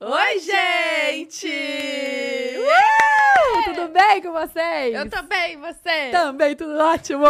Oi, gente! Uh! Tudo bem com vocês? Eu tô bem, você? Também, tudo ótimo!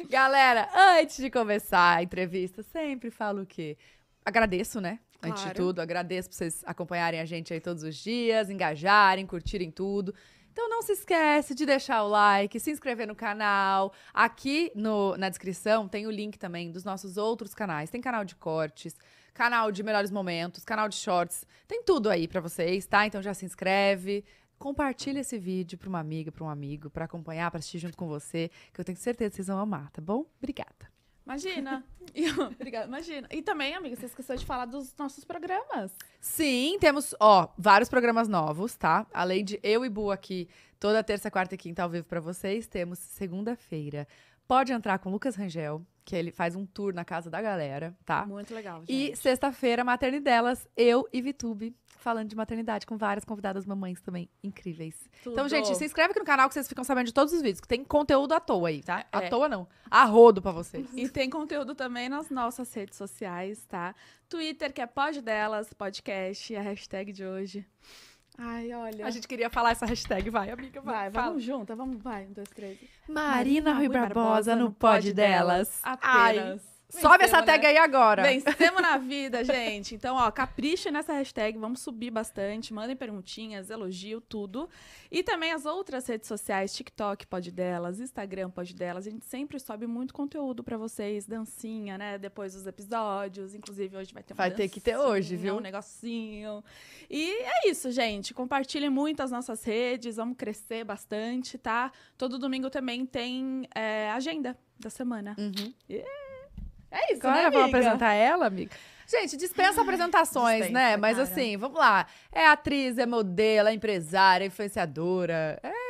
Galera, antes de começar a entrevista, sempre falo o quê? Agradeço, né? Claro. Antes de tudo, agradeço por vocês acompanharem a gente aí todos os dias, engajarem, curtirem tudo. Então não se esquece de deixar o like, se inscrever no canal. Aqui no, na descrição tem o link também dos nossos outros canais. Tem canal de cortes, canal de melhores momentos, canal de shorts, tem tudo aí para vocês, tá? Então já se inscreve, compartilha esse vídeo para uma amiga, para um amigo, para acompanhar, para assistir junto com você, que eu tenho certeza que vocês vão amar, tá bom? Obrigada. Imagina. Obrigada, imagina. E também, amiga, você esqueceu de falar dos nossos programas. Sim, temos, ó, vários programas novos, tá? Além de eu e Bu aqui, toda terça, quarta e quinta ao vivo para vocês, temos segunda-feira Pode entrar com o Lucas Rangel, que ele faz um tour na casa da galera, tá? Muito legal. Gente. E sexta-feira, Maternidelas, eu e Vitube falando de maternidade com várias convidadas mamães também incríveis. Tudo. Então, gente, se inscreve aqui no canal que vocês ficam sabendo de todos os vídeos, que tem conteúdo à toa aí, tá? É. À toa não, a rodo pra vocês. E tem conteúdo também nas nossas redes sociais, tá? Twitter, que é Pod Delas Podcast, é a hashtag de hoje. Ai, olha. A gente queria falar essa hashtag. Vai, amiga, vai. vai vamos juntas, vamos, vai. Um, dois, três. Marina, Marina Rui Barbosa, Barbosa no pod delas. Apenas. Ai. Sobe essa tag né? aí agora. Vencemos na vida, gente. Então, ó, capricha nessa hashtag, vamos subir bastante. Mandem perguntinhas, elogio, tudo. E também as outras redes sociais, TikTok pode delas, Instagram pode delas. A gente sempre sobe muito conteúdo para vocês, dancinha, né? Depois dos episódios. Inclusive, hoje vai ter uma Vai dancinha, ter que ter hoje, viu? Um negocinho. E é isso, gente. Compartilhem muito as nossas redes, vamos crescer bastante, tá? Todo domingo também tem é, agenda da semana. Uhum. Yeah! É isso, Agora né, Vou apresentar ela, amiga? Gente, dispensa apresentações, dispensa, né? Mas cara. assim, vamos lá. É atriz, é modelo, é empresária, é influenciadora. É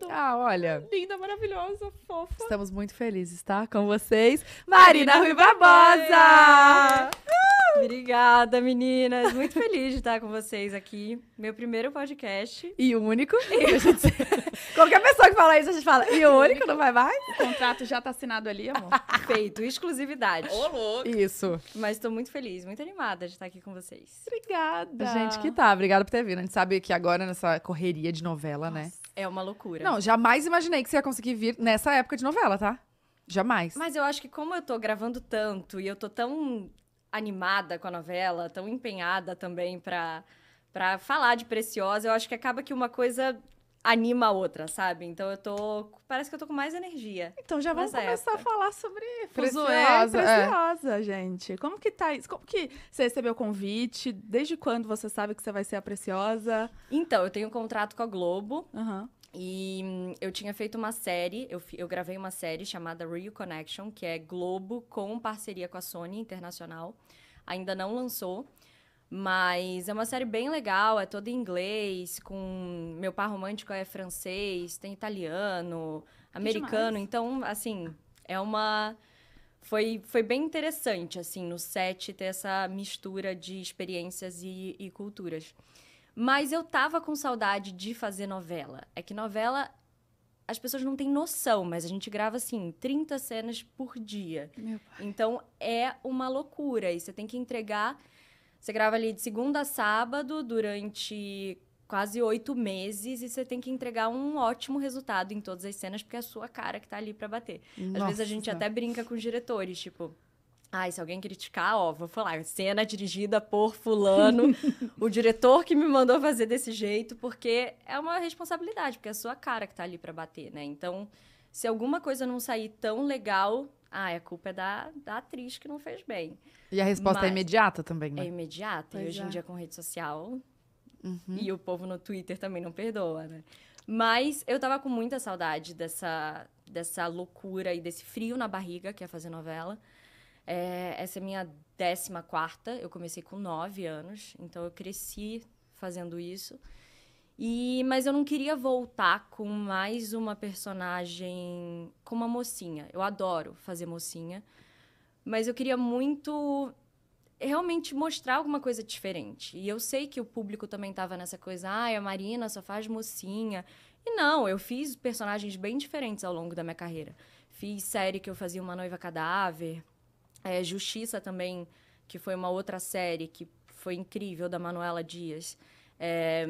tudo. Ah, olha. Linda, maravilhosa, fofa. Estamos muito felizes, tá? Com vocês, Marina, Rui Barbosa! Uh! Obrigada, meninas. Muito feliz de estar com vocês aqui. Meu primeiro podcast. E único. E... Gente... Qualquer pessoa que fala isso, a gente fala, e único, não vai mais? O contrato já tá assinado ali, amor. Feito, exclusividade. Ô, louco. Isso. Mas estou muito feliz, muito animada de estar aqui com vocês. Obrigada. Gente, que tá. Obrigada por ter vindo. A gente sabe que agora nessa correria de novela, né? Nossa. né? É uma loucura. Não, jamais imaginei que você ia conseguir vir nessa época de novela, tá? Jamais. Mas eu acho que como eu tô gravando tanto e eu tô tão animada com a novela, tão empenhada também pra, pra falar de Preciosa, eu acho que acaba que uma coisa anima a outra, sabe? Então eu tô. Parece que eu tô com mais energia. Então já vamos começar época. a falar sobre Preciosa. É, preciosa, é. gente. Como que tá isso? Como que você recebeu o convite? Desde quando você sabe que você vai ser a Preciosa? Então, eu tenho um contrato com a Globo. Uhum. E hum, eu tinha feito uma série, eu, eu gravei uma série chamada Rio Connection, que é Globo com parceria com a Sony Internacional. Ainda não lançou, mas é uma série bem legal, é toda em inglês, com meu par romântico é francês, tem italiano, americano, então assim, é uma foi, foi bem interessante assim no set ter essa mistura de experiências e, e culturas. Mas eu tava com saudade de fazer novela. É que novela as pessoas não têm noção, mas a gente grava assim 30 cenas por dia. Então é uma loucura e você tem que entregar você grava ali de segunda a sábado durante quase oito meses e você tem que entregar um ótimo resultado em todas as cenas, porque é a sua cara que tá ali para bater. Nossa. Às vezes a gente até brinca com os diretores, tipo. Ai, ah, se alguém criticar, ó, vou falar, é cena dirigida por fulano, o diretor que me mandou fazer desse jeito, porque é uma responsabilidade, porque é a sua cara que tá ali para bater, né? Então, se alguma coisa não sair tão legal, ah, a culpa é da, da atriz que não fez bem. E a resposta é Mas é imediata também, né? É imediata. Pois e hoje é. em dia com rede social. Uhum. E o povo no Twitter também não perdoa, né? Mas eu tava com muita saudade dessa, dessa loucura e desse frio na barriga que é fazer novela. É, essa é minha décima quarta. Eu comecei com nove anos, então eu cresci fazendo isso. E, mas eu não queria voltar com mais uma personagem, com uma mocinha. Eu adoro fazer mocinha, mas eu queria muito realmente mostrar alguma coisa diferente. E eu sei que o público também estava nessa coisa, ah, a Marina só faz mocinha. E não, eu fiz personagens bem diferentes ao longo da minha carreira. Fiz série que eu fazia uma noiva cadáver, é, Justiça também, que foi uma outra série que foi incrível da Manuela Dias. É,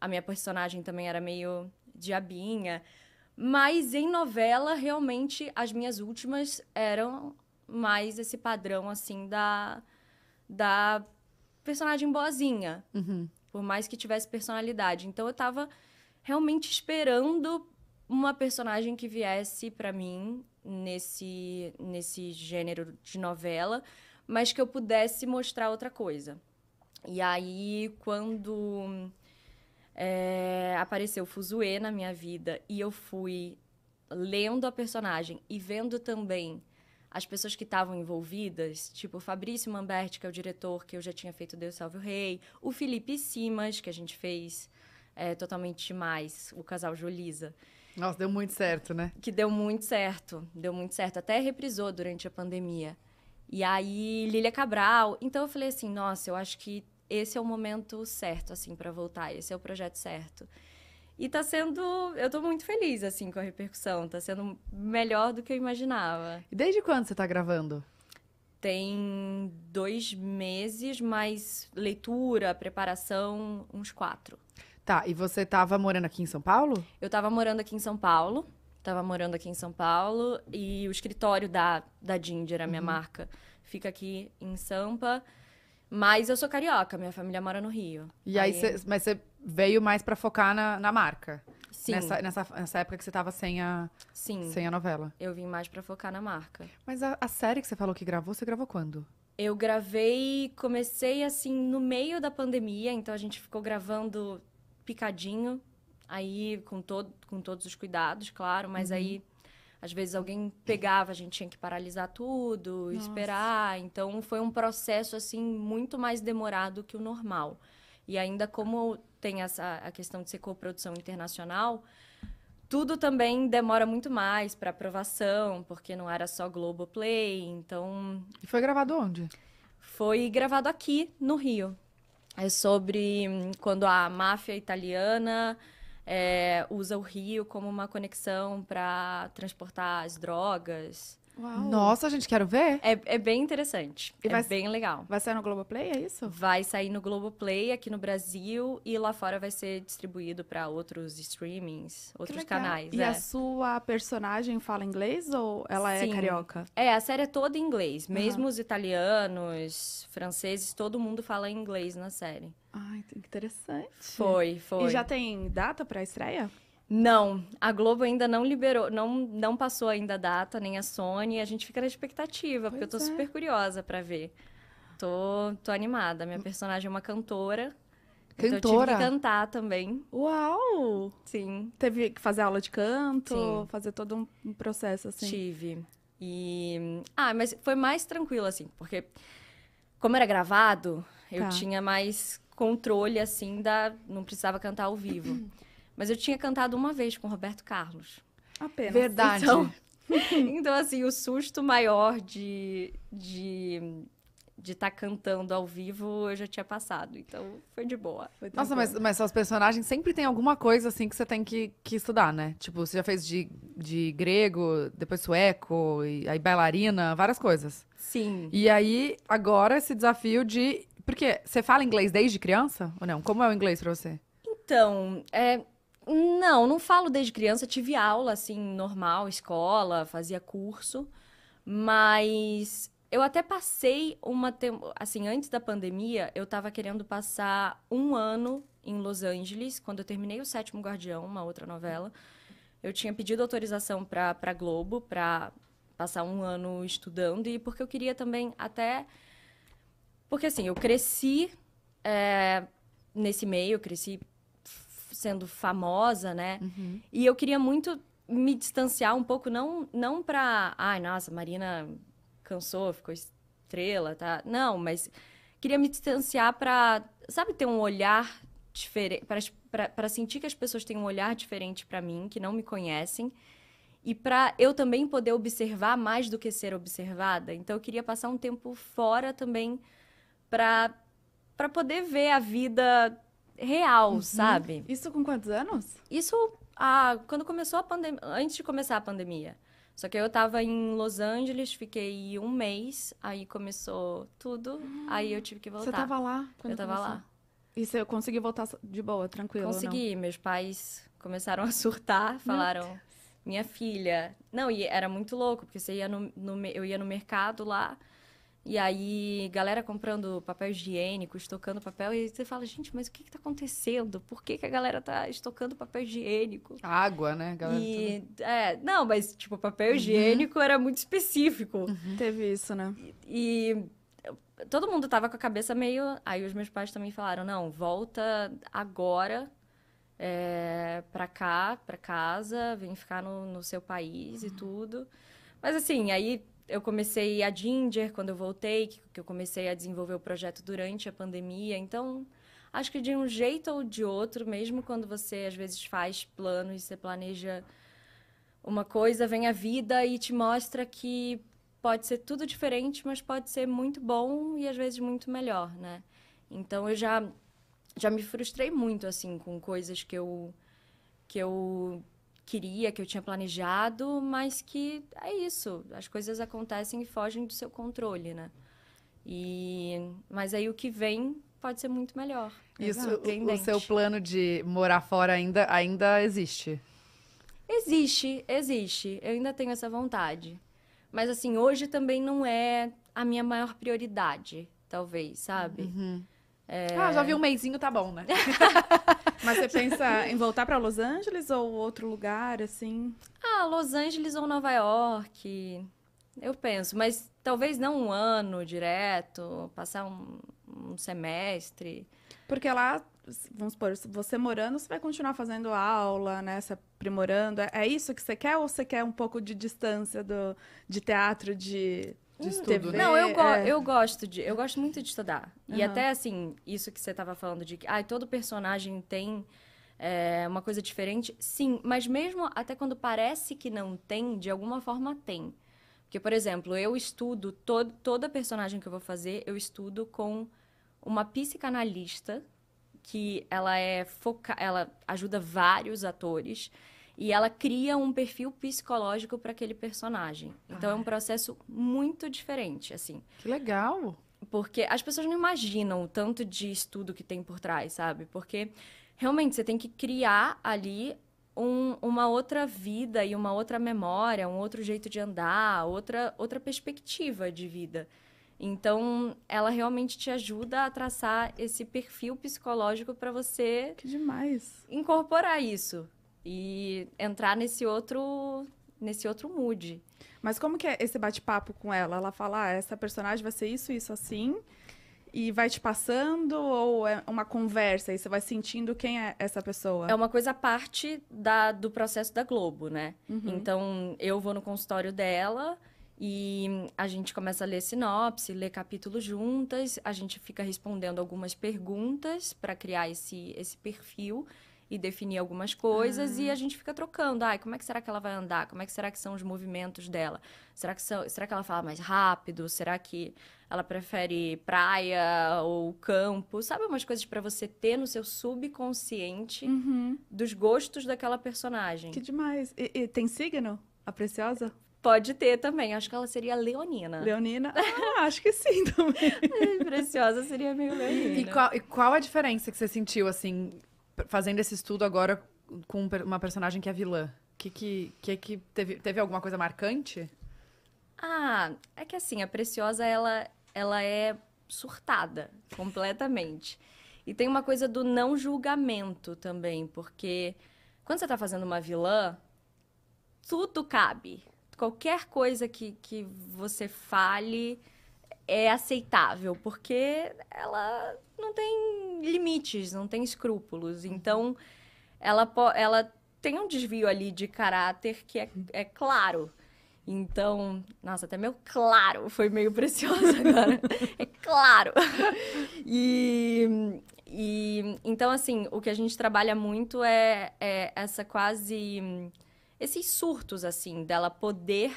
a minha personagem também era meio diabinha. Mas em novela, realmente, as minhas últimas eram mais esse padrão, assim, da, da personagem boazinha. Uhum. Por mais que tivesse personalidade. Então, eu tava realmente esperando uma personagem que viesse para mim nesse, nesse gênero de novela, mas que eu pudesse mostrar outra coisa. E aí, quando é, apareceu Fuzue na minha vida e eu fui lendo a personagem e vendo também as pessoas que estavam envolvidas, tipo o Fabrício Mamberti, que é o diretor que eu já tinha feito Deus Salve o Rei, o Felipe Simas, que a gente fez é, totalmente mais, o casal Jolisa. Nossa, deu muito certo, né? Que deu muito certo, deu muito certo. Até reprisou durante a pandemia. E aí, Lilia Cabral. Então eu falei assim, nossa, eu acho que esse é o momento certo, assim, para voltar, esse é o projeto certo. E tá sendo. Eu tô muito feliz, assim, com a repercussão. Tá sendo melhor do que eu imaginava. E desde quando você tá gravando? Tem dois meses, mais leitura, preparação, uns quatro. Tá, e você tava morando aqui em São Paulo? Eu tava morando aqui em São Paulo. Tava morando aqui em São Paulo. E o escritório da, da Ginger, a minha uhum. marca, fica aqui em Sampa. Mas eu sou carioca, minha família mora no Rio. E aí, aí cê, mas você veio mais para focar na, na marca? Sim. Nessa, nessa, nessa, época que você tava sem a, Sim. Sem a novela. Eu vim mais para focar na marca. Mas a, a série que você falou que gravou, você gravou quando? Eu gravei, comecei assim no meio da pandemia, então a gente ficou gravando picadinho, aí com, to com todos os cuidados, claro, mas uhum. aí às vezes alguém pegava, a gente tinha que paralisar tudo, Nossa. esperar. Então foi um processo assim muito mais demorado que o normal. E ainda como tem essa a questão de ser coprodução internacional, tudo também demora muito mais para aprovação, porque não era só Globoplay, então. E foi gravado onde? Foi gravado aqui no Rio. É sobre hum, quando a máfia italiana é, usa o rio como uma conexão para transportar as drogas. Uau. Nossa, gente, quero ver. É, é bem interessante. E é vai, bem legal. Vai sair no Globoplay, é isso? Vai sair no Globoplay aqui no Brasil e lá fora vai ser distribuído para outros streamings, outros canais. E é. a sua personagem fala inglês ou ela é Sim. é carioca? É, a série é toda em inglês. Uhum. Mesmo os italianos, franceses, todo mundo fala inglês na série. Ai, que interessante. Foi, foi. E já tem data para estreia? Não, a Globo ainda não liberou, não, não passou ainda a data, nem a Sony. A gente fica na expectativa, pois porque eu tô é. super curiosa para ver. Tô, tô animada. Minha personagem é uma cantora. Cantora? Então eu tive que cantar também. Uau! Sim. Teve que fazer aula de canto, Sim. fazer todo um processo assim. Tive. E. Ah, mas foi mais tranquilo assim, porque como era gravado, tá. eu tinha mais controle assim da. Não precisava cantar ao vivo. Mas eu tinha cantado uma vez com Roberto Carlos. Apenas. Verdade. Então, então assim, o susto maior de de de estar tá cantando ao vivo, eu já tinha passado. Então, foi de boa. Foi Nossa, mas, mas seus personagens sempre tem alguma coisa, assim, que você tem que, que estudar, né? Tipo, você já fez de, de grego, depois sueco, e, aí bailarina, várias coisas. Sim. E aí, agora, esse desafio de... Porque você fala inglês desde criança ou não? Como é o inglês pra você? Então, é, não, não falo desde criança. Tive aula, assim, normal, escola, fazia curso. Mas eu até passei uma. Assim, antes da pandemia, eu estava querendo passar um ano em Los Angeles, quando eu terminei O Sétimo Guardião, uma outra novela. Eu tinha pedido autorização para Globo, para passar um ano estudando, e porque eu queria também até. Porque, assim, eu cresci. É nesse meio, eu cresci sendo famosa, né? Uhum. E eu queria muito me distanciar um pouco, não, não pra. Ai, nossa, Marina cansou, ficou estrela, tá? Não, mas queria me distanciar pra, sabe, ter um olhar diferente. para sentir que as pessoas têm um olhar diferente para mim, que não me conhecem. E para eu também poder observar mais do que ser observada. Então, eu queria passar um tempo fora também para poder ver a vida real, uhum. sabe? Isso com quantos anos? Isso ah, quando começou a pandemia, antes de começar a pandemia. Só que eu tava em Los Angeles, fiquei um mês, aí começou tudo, ah. aí eu tive que voltar. Você tava lá? eu tava começou? lá. E você conseguiu voltar de boa, tranquilo? Consegui, meus pais começaram a surtar, falaram, minha filha... Não, e era muito louco, porque você ia no, no eu ia no mercado lá, e aí, galera comprando papel higiênico, estocando papel, e você fala, gente, mas o que, que tá acontecendo? Por que, que a galera tá estocando papel higiênico? Água, né, galera? E, é, não, mas, tipo, papel uhum. higiênico era muito específico. Uhum. Teve isso, né? E, e todo mundo tava com a cabeça meio. Aí os meus pais também falaram: não, volta agora é, pra cá, pra casa, vem ficar no, no seu país uhum. e tudo. Mas assim, aí eu comecei a Ginger quando eu voltei, que, que eu comecei a desenvolver o projeto durante a pandemia. Então, acho que de um jeito ou de outro, mesmo quando você às vezes faz planos, você planeja uma coisa, vem a vida e te mostra que pode ser tudo diferente, mas pode ser muito bom e às vezes muito melhor, né? Então eu já já me frustrei muito assim com coisas que eu que eu queria, que eu tinha planejado, mas que é isso, as coisas acontecem e fogem do seu controle, né? E mas aí o que vem pode ser muito melhor. Isso, o, seu plano de morar fora ainda ainda existe? Existe, existe. Eu ainda tenho essa vontade. Mas assim, hoje também não é a minha maior prioridade, talvez, sabe? Uhum. É... Ah, já é. vi um meizinho, tá bom, né? Mas você pensa em voltar para Los Angeles ou outro lugar, assim? Ah, Los Angeles ou Nova York. Eu penso, mas talvez não um ano direto, passar um, um semestre. Porque lá, vamos supor, você morando, você vai continuar fazendo aula, né? Se aprimorando. É, é isso que você quer ou você quer um pouco de distância do, de teatro, de de hum, estudo, TV, né? Não, eu, go é. eu gosto de, eu gosto muito de estudar. Uhum. E até assim, isso que você estava falando de que ah, todo personagem tem é, uma coisa diferente. Sim, mas mesmo até quando parece que não tem, de alguma forma tem. Porque, por exemplo, eu estudo toda personagem que eu vou fazer, eu estudo com uma psicanalista que ela é foca ela ajuda vários atores e ela cria um perfil psicológico para aquele personagem. Então é ah. é um processo muito diferente, assim. Que legal! Porque as pessoas não imaginam o tanto de estudo que tem por trás, sabe? Porque realmente você tem que criar ali um, uma outra vida e uma outra memória, um outro jeito de andar, outra, outra perspectiva de vida. Então, ela realmente te ajuda a traçar esse perfil psicológico para você. Que demais! Incorporar isso e entrar nesse outro nesse outro mood. Mas como que é esse bate-papo com ela? Ela fala, ah, essa personagem vai ser isso, isso, assim, e vai te passando, ou é uma conversa, e você vai sentindo quem é essa pessoa? É uma coisa parte da, do processo da Globo, né? Uhum. Então, eu vou no consultório dela, e a gente começa a ler sinopse, ler capítulo juntas, a gente fica respondendo algumas perguntas para criar esse, esse perfil e definir algumas coisas e ah. a gente fica trocando. Ai, como é que será que ela vai andar? Como é que será que são os movimentos dela? Será que, são, será que ela fala mais rápido? Será que ela prefere praia ou campo? Sabe umas coisas para você ter no seu subconsciente uhum. dos gostos daquela personagem. Que demais. E, e tem signo? A Preciosa? Pode ter também. Acho que ela seria leonina. Leonina? Ah, acho que sim também. Preciosa seria meio leonina. E qual, e qual a diferença que você sentiu, assim, fazendo esse estudo agora com uma personagem que é vilã, que que, que, que teve, teve alguma coisa marcante? Ah, é que assim, a Preciosa, ela, ela é surtada completamente. E tem uma coisa do não julgamento também, porque quando você está fazendo uma vilã, tudo cabe. Qualquer coisa que, que você fale é aceitável, porque ela não tem limites, não tem escrúpulos. Uhum. Então, ela, ela tem um desvio ali de caráter que é, uhum. é claro. Então, nossa, até meu claro foi meio precioso agora. é claro. E, e então, assim, o que a gente trabalha muito é, é essa quase. esses surtos, assim, dela poder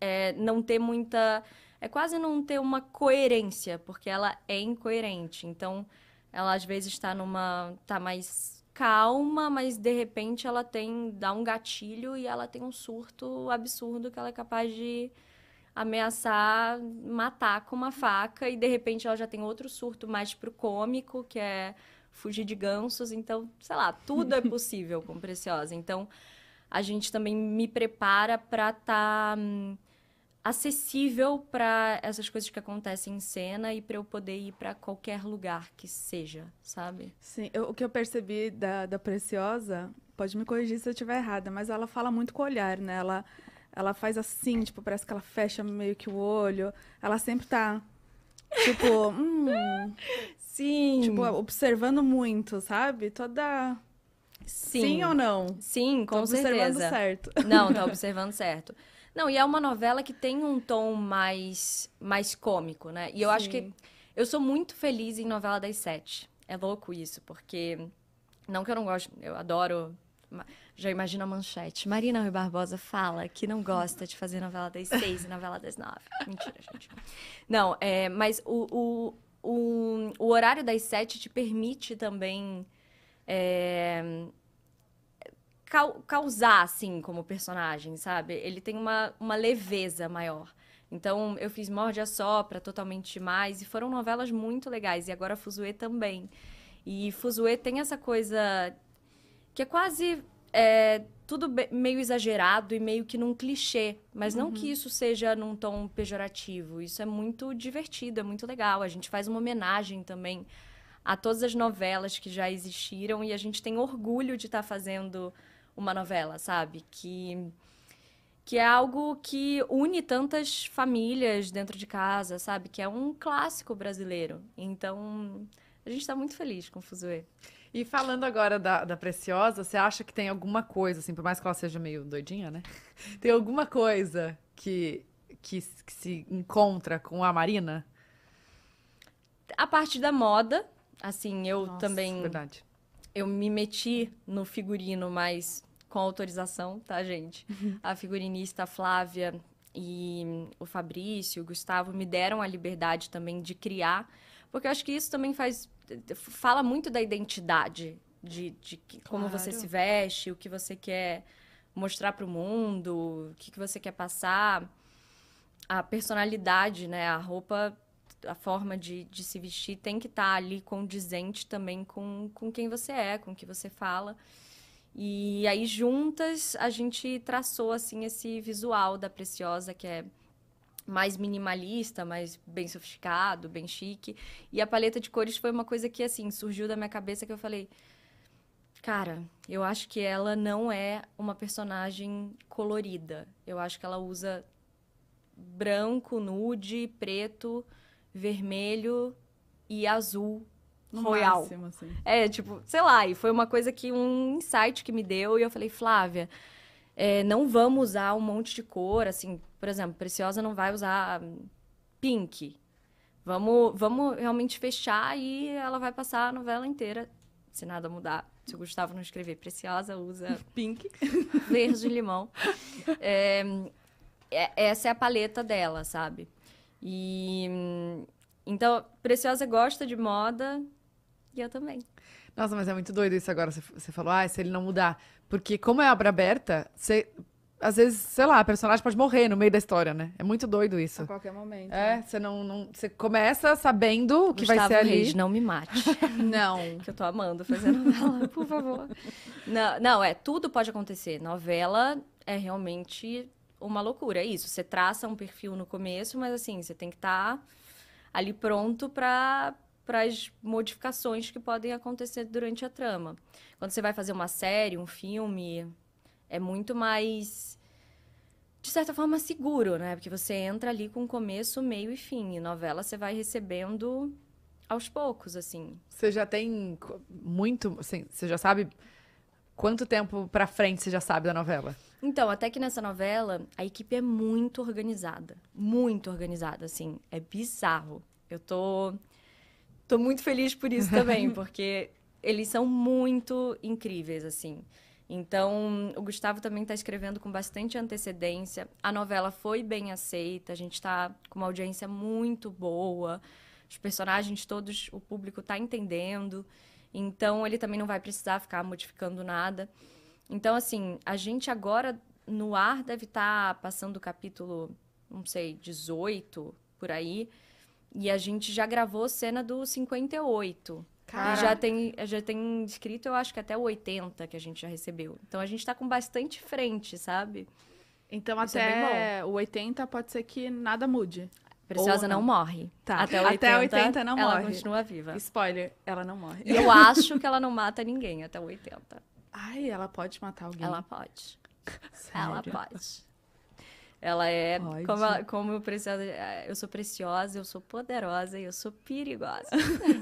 é, não ter muita é quase não ter uma coerência, porque ela é incoerente. Então, ela às vezes está numa. tá mais calma, mas de repente ela tem. dá um gatilho e ela tem um surto absurdo que ela é capaz de ameaçar matar com uma faca e de repente ela já tem outro surto mais pro cômico, que é fugir de gansos, então, sei lá, tudo é possível com Preciosa. Então, a gente também me prepara para estar tá, hum, acessível para essas coisas que acontecem em cena e para eu poder ir para qualquer lugar que seja, sabe? Sim, eu, o que eu percebi da, da Preciosa, pode me corrigir se eu estiver errada, mas ela fala muito com o olhar, né? Ela, ela faz assim, tipo, parece que ela fecha meio que o olho. Ela sempre tá, tipo, hum... Sim. Tipo, observando muito, sabe? Toda... Sim. Sim ou não? Sim, com Tô certeza. observando certo. Não, tá observando certo. Não, e é uma novela que tem um tom mais, mais cômico, né? E eu Sim. acho que eu sou muito feliz em novela das sete. É louco isso, porque não que eu não gosto, eu adoro já imagina a manchete. Marina Rui Barbosa fala que não gosta de fazer novela das seis e novela das nove. Mentira, gente. Não, é, mas o, o, o, o horário das sete te permite também é, causar, assim, como personagem, sabe? Ele tem uma, uma leveza maior. Então, eu fiz Morde a Sopra, Totalmente Mais, e foram novelas muito legais. E agora Fuzue também. E Fuzue tem essa coisa que é quase é, tudo meio exagerado e meio que num clichê. Mas uhum. não que uhum. isso seja num tom pejorativo. Isso é muito divertido, é muito legal. A gente faz uma homenagem também a todas as novelas que já existiram. E a gente tem orgulho de estar tá fazendo uma novela, sabe? Que que é algo que une tantas famílias dentro de casa, sabe? Que é um clássico brasileiro. Então, a gente está muito feliz com o Fuzue. E falando agora da, da Preciosa, você acha que tem alguma coisa, assim, por mais que ela seja meio doidinha, né? Tem alguma coisa que, que, que se encontra com a Marina? A parte da moda, assim, eu Nossa, também. Verdade. Eu me meti no figurino, mas com autorização, tá, gente? Uhum. A figurinista Flávia e o Fabrício, o Gustavo me deram a liberdade também de criar, porque eu acho que isso também faz fala muito da identidade de, de claro. como você se veste, o que você quer mostrar para o mundo, o que, que você quer passar, a personalidade, né? A roupa, a forma de, de se vestir tem que estar tá ali condizente também com, com quem você é, com o que você fala. E aí juntas a gente traçou assim esse visual da Preciosa que é mais minimalista, mais bem sofisticado, bem chique. E a paleta de cores foi uma coisa que assim surgiu da minha cabeça que eu falei, Cara, eu acho que ela não é uma personagem colorida. Eu acho que ela usa branco, nude, preto, vermelho e azul no royal. Máximo, assim. É, tipo, sei lá, e foi uma coisa que um insight que me deu e eu falei, Flávia, é, não vamos usar um monte de cor, assim, por exemplo, Preciosa não vai usar pink. Vamos, vamos realmente fechar e ela vai passar a novela inteira, se nada mudar. Se o Gustavo não escrever Preciosa, usa pink, verde limão. É, é, essa é a paleta dela, sabe? E então, Preciosa gosta de moda, e eu também. Nossa, mas é muito doido isso agora. Você falou, ah, se ele não mudar. Porque como é obra aberta, você às vezes, sei lá, a personagem pode morrer no meio da história, né? É muito doido isso. A qualquer momento. É, né? você né? não, não. Você começa sabendo o que vai ser ali. não me mate. não. que eu tô amando fazer novela, por favor. Não, não, é, tudo pode acontecer. Novela é realmente uma loucura. É isso. Você traça um perfil no começo, mas assim, você tem que estar tá ali pronto pra para as modificações que podem acontecer durante a trama. Quando você vai fazer uma série, um filme, é muito mais de certa forma seguro, né? Porque você entra ali com começo, meio e fim. E novela você vai recebendo aos poucos, assim. Você já tem muito, assim, você já sabe quanto tempo para frente você já sabe da novela? Então, até que nessa novela a equipe é muito organizada, muito organizada, assim, é bizarro. Eu tô Tô muito feliz por isso também, porque eles são muito incríveis, assim. Então, o Gustavo também está escrevendo com bastante antecedência. A novela foi bem aceita, a gente está com uma audiência muito boa. Os personagens todos, o público está entendendo. Então, ele também não vai precisar ficar modificando nada. Então, assim, a gente agora no ar deve estar tá passando o capítulo, não sei, 18 por aí. E a gente já gravou cena do 58. Cara. E já tem, já tem escrito, eu acho que até o 80 que a gente já recebeu. Então a gente tá com bastante frente, sabe? Então Isso é até é o 80 pode ser que nada mude. Preciosa não. não. morre. Tá. Até 80, até 80 não ela morre. Ela continua viva. Spoiler, ela não morre. eu acho que ela não mata ninguém até 80. Ai, ela pode matar alguém. Ela pode. Sério? Ela pode. Ela é como, ela, como eu preciosa. É, eu sou preciosa, eu sou poderosa e eu sou perigosa. a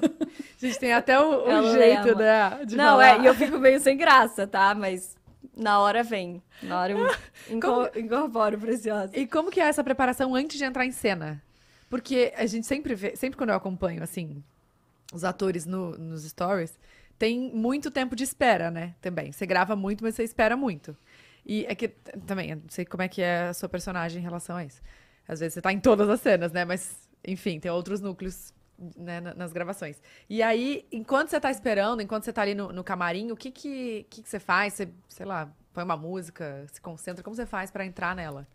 gente tem até o, o jeito, né? De Não, falar. é, e eu fico meio sem graça, tá? Mas na hora vem. Na hora eu incorporo preciosa. E como que é essa preparação antes de entrar em cena? Porque a gente sempre vê, sempre quando eu acompanho, assim, os atores no, nos stories, tem muito tempo de espera, né? Também. Você grava muito, mas você espera muito. E é que também, eu não sei como é que é a sua personagem em relação a isso. Às vezes você tá em todas as cenas, né? Mas, enfim, tem outros núcleos né, nas gravações. E aí, enquanto você tá esperando, enquanto você tá ali no, no camarim, o que que, que que você faz? Você, sei lá, põe uma música, se concentra? Como você faz para entrar nela?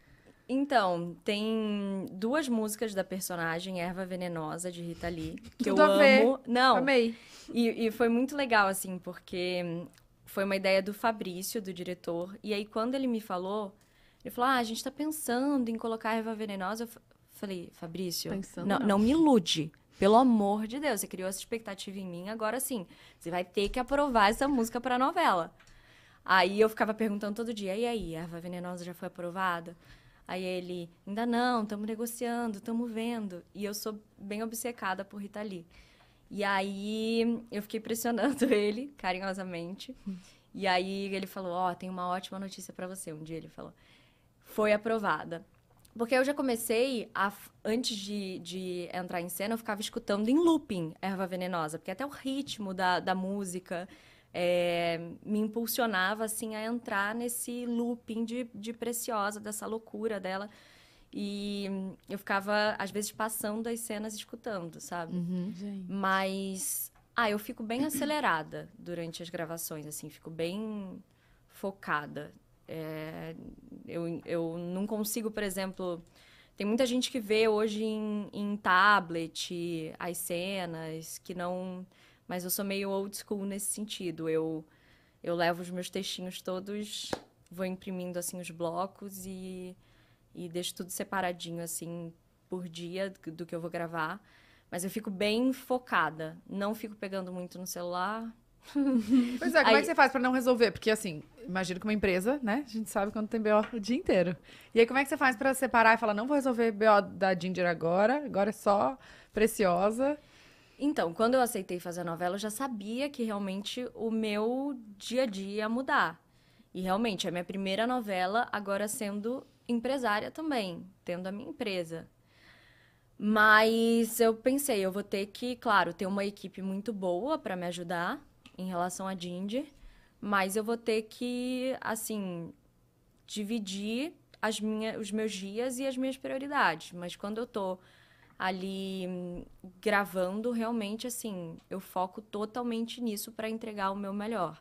Então, tem duas músicas da personagem, Erva Venenosa, de Rita Lee, que Tudo eu amo. Ver. Não. Amei. E, e, foi muito legal, assim, porque foi uma ideia do Fabrício, do diretor. E aí, quando ele me falou, ele falou: Ah, a gente está pensando em colocar a erva venenosa. Eu falei: Fabrício, não, não. não me ilude. Pelo amor de Deus, você criou essa expectativa em mim, agora sim, você vai ter que aprovar essa música para a novela. Aí eu ficava perguntando todo dia: E aí, a erva venenosa já foi aprovada? Aí ele: Ainda não, estamos negociando, estamos vendo. E eu sou bem obcecada por Rita Lee. E aí eu fiquei pressionando ele carinhosamente. E aí ele falou: "Ó, oh, tem uma ótima notícia para você". Um dia ele falou: "Foi aprovada". Porque eu já comecei a, antes de, de entrar em cena, eu ficava escutando em looping erva venenosa, porque até o ritmo da, da música é, me impulsionava assim a entrar nesse looping de, de preciosa, dessa loucura dela. E eu ficava, às vezes, passando as cenas escutando, sabe? Uhum. Mas. Ah, eu fico bem acelerada durante as gravações, assim, fico bem focada. É, eu, eu não consigo, por exemplo. Tem muita gente que vê hoje em, em tablet as cenas, que não. Mas eu sou meio old school nesse sentido. Eu, eu levo os meus textinhos todos, vou imprimindo assim os blocos e e deixo tudo separadinho, assim, por dia do que eu vou gravar. Mas eu fico bem focada. Não fico pegando muito no celular. Pois é, Aí... como é que você faz para não resolver? Porque, assim, imagino que uma empresa, né? A gente sabe quando tem BO o dia inteiro. E aí, como é que você faz para separar e falar, não vou resolver BO da Ginger agora, agora é só preciosa? Então, quando eu aceitei fazer a novela, eu já sabia que realmente o meu dia a dia ia mudar. E realmente, a minha primeira novela, agora sendo empresária também, tendo a minha empresa. Mas eu pensei, eu vou ter que, claro, ter uma equipe muito boa para me ajudar em relação a Ginger, mas eu vou ter que, assim, dividir as minha, os meus dias e as minhas prioridades. Mas quando eu tô ali hum, gravando, realmente, assim, eu foco totalmente nisso para entregar o meu melhor.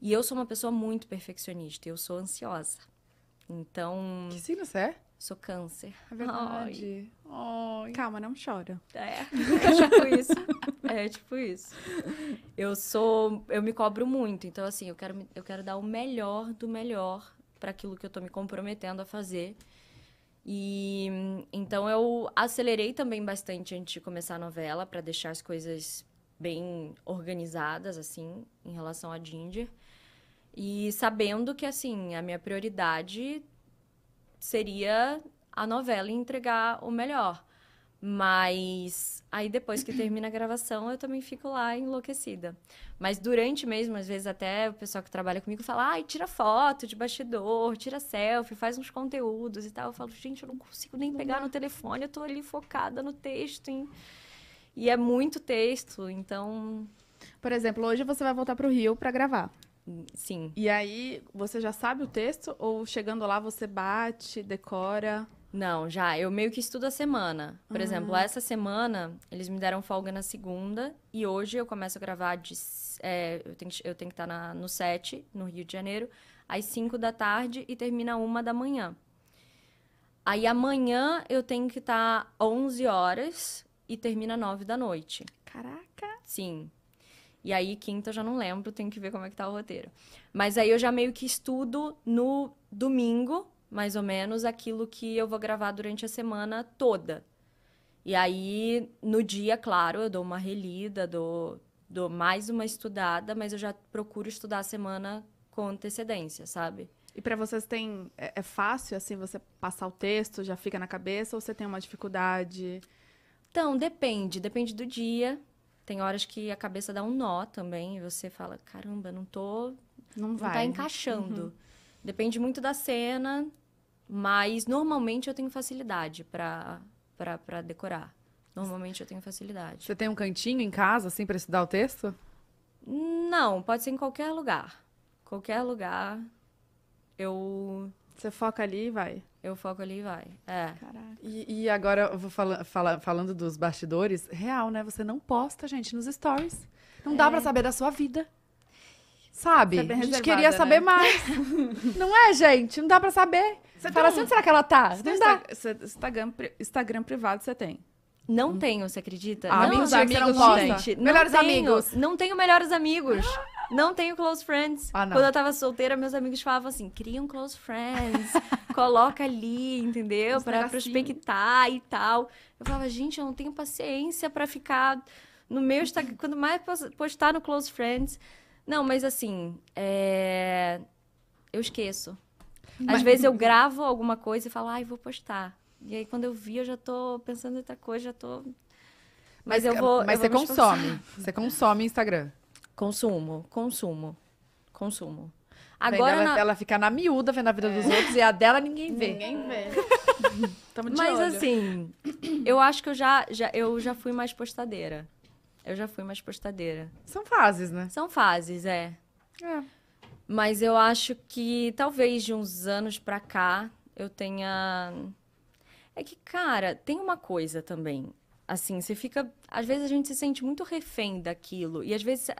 E eu sou uma pessoa muito perfeccionista, eu sou ansiosa. Então. Que signo você é? Sou câncer. É verdade. Ai. Ai. Calma, não chora. É, é tipo isso. É tipo isso. Eu sou. Eu me cobro muito. Então, assim, eu quero, eu quero dar o melhor do melhor para aquilo que eu tô me comprometendo a fazer. E então eu acelerei também bastante antes de começar a novela para deixar as coisas bem organizadas assim em relação a Ginger. E sabendo que, assim, a minha prioridade seria a novela e entregar o melhor. Mas aí depois que termina a gravação, eu também fico lá enlouquecida. Mas durante mesmo, às vezes até o pessoal que trabalha comigo fala: "Ai, tira foto de bastidor, tira selfie, faz uns conteúdos e tal". Eu falo: "Gente, eu não consigo nem pegar no telefone, eu tô ali focada no texto, hein? E é muito texto, então, por exemplo, hoje você vai voltar para o Rio para gravar. Sim. E aí, você já sabe o texto ou chegando lá você bate, decora? Não, já. Eu meio que estudo a semana. Por uhum. exemplo, essa semana eles me deram folga na segunda e hoje eu começo a gravar de. É, eu, tenho, eu tenho que estar tá na, no set, no Rio de Janeiro, às 5 da tarde e termina uma da manhã. Aí amanhã eu tenho que tá estar 11 horas e termina 9 da noite. Caraca! Sim. E aí, quinta, eu já não lembro, tenho que ver como é que tá o roteiro. Mas aí eu já meio que estudo no domingo, mais ou menos, aquilo que eu vou gravar durante a semana toda. E aí, no dia, claro, eu dou uma relida, dou, dou mais uma estudada, mas eu já procuro estudar a semana com antecedência, sabe? E para vocês tem é, é, fácil assim você passar o texto, já fica na cabeça ou você tem uma dificuldade? Então, depende, depende do dia, tem horas que a cabeça dá um nó também, e você fala, caramba, não tô. Não, vai. Não tá encaixando. Uhum. Depende muito da cena, mas normalmente eu tenho facilidade para decorar. Normalmente eu tenho facilidade. Você tem um cantinho em casa, assim, para estudar o texto? Não, pode ser em qualquer lugar. Qualquer lugar. Eu você foca ali e vai. Eu foco ali e vai. É. Caraca. E, e agora, eu vou fala, fala, falando dos bastidores, real, né? Você não posta, gente, nos stories. Não é. dá pra saber da sua vida. Sabe? É a gente queria né? saber mais. não é, gente? Não dá pra saber. Você fala assim, onde será que ela tá? Você não dá. Instagram, Instagram privado você tem. Não hum. tenho, você acredita? Ah, não, amigos, amigos, não gente. Melhores amigos. não tenho melhores amigos. Ah. Não tenho close friends. Ah, Quando eu tava solteira, meus amigos falavam assim: cria um close friends, coloca ali, entendeu? pra prospectar e tal. Eu falava, gente, eu não tenho paciência para ficar no meu Instagram. Quando mais postar no close friends. Não, mas assim, é... eu esqueço. Às vezes eu gravo alguma coisa e falo, ai, ah, vou postar. E aí, quando eu vi, eu já tô pensando em outra coisa, já tô. Mas, mas eu é, vou. Mas eu você vou consome. Você consome Instagram. Consumo, consumo, consumo. Agora ela, na... ela fica na miúda vendo a vida é. dos outros e a dela ninguém vê. Ninguém vê. Mas olho. assim, eu acho que eu já, já, eu já fui mais postadeira. Eu já fui mais postadeira. São fases, né? São fases, é. É. Mas eu acho que talvez de uns anos pra cá eu tenha. É que, cara, tem uma coisa também. Assim, você fica. Às vezes a gente se sente muito refém daquilo. E às vezes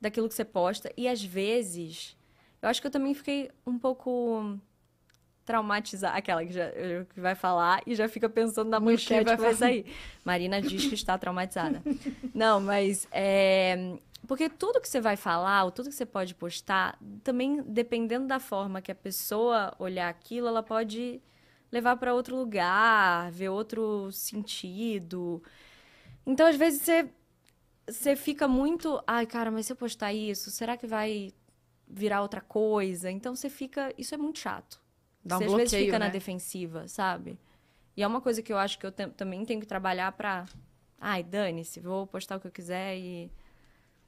daquilo que você posta. E às vezes, eu acho que eu também fiquei um pouco traumatizada aquela que, já, que vai falar e já fica pensando na manchete que vai sair. Marina diz que está traumatizada. Não, mas é, porque tudo que você vai falar, ou tudo que você pode postar, também dependendo da forma que a pessoa olhar aquilo, ela pode levar para outro lugar, ver outro sentido. Então, às vezes, você você fica muito, ai, cara, mas se eu postar isso, será que vai virar outra coisa? Então você fica, isso é muito chato. Dá um você bloqueio, às vezes fica né? na defensiva, sabe? E é uma coisa que eu acho que eu também tenho que trabalhar para, ai, dane-se, vou postar o que eu quiser e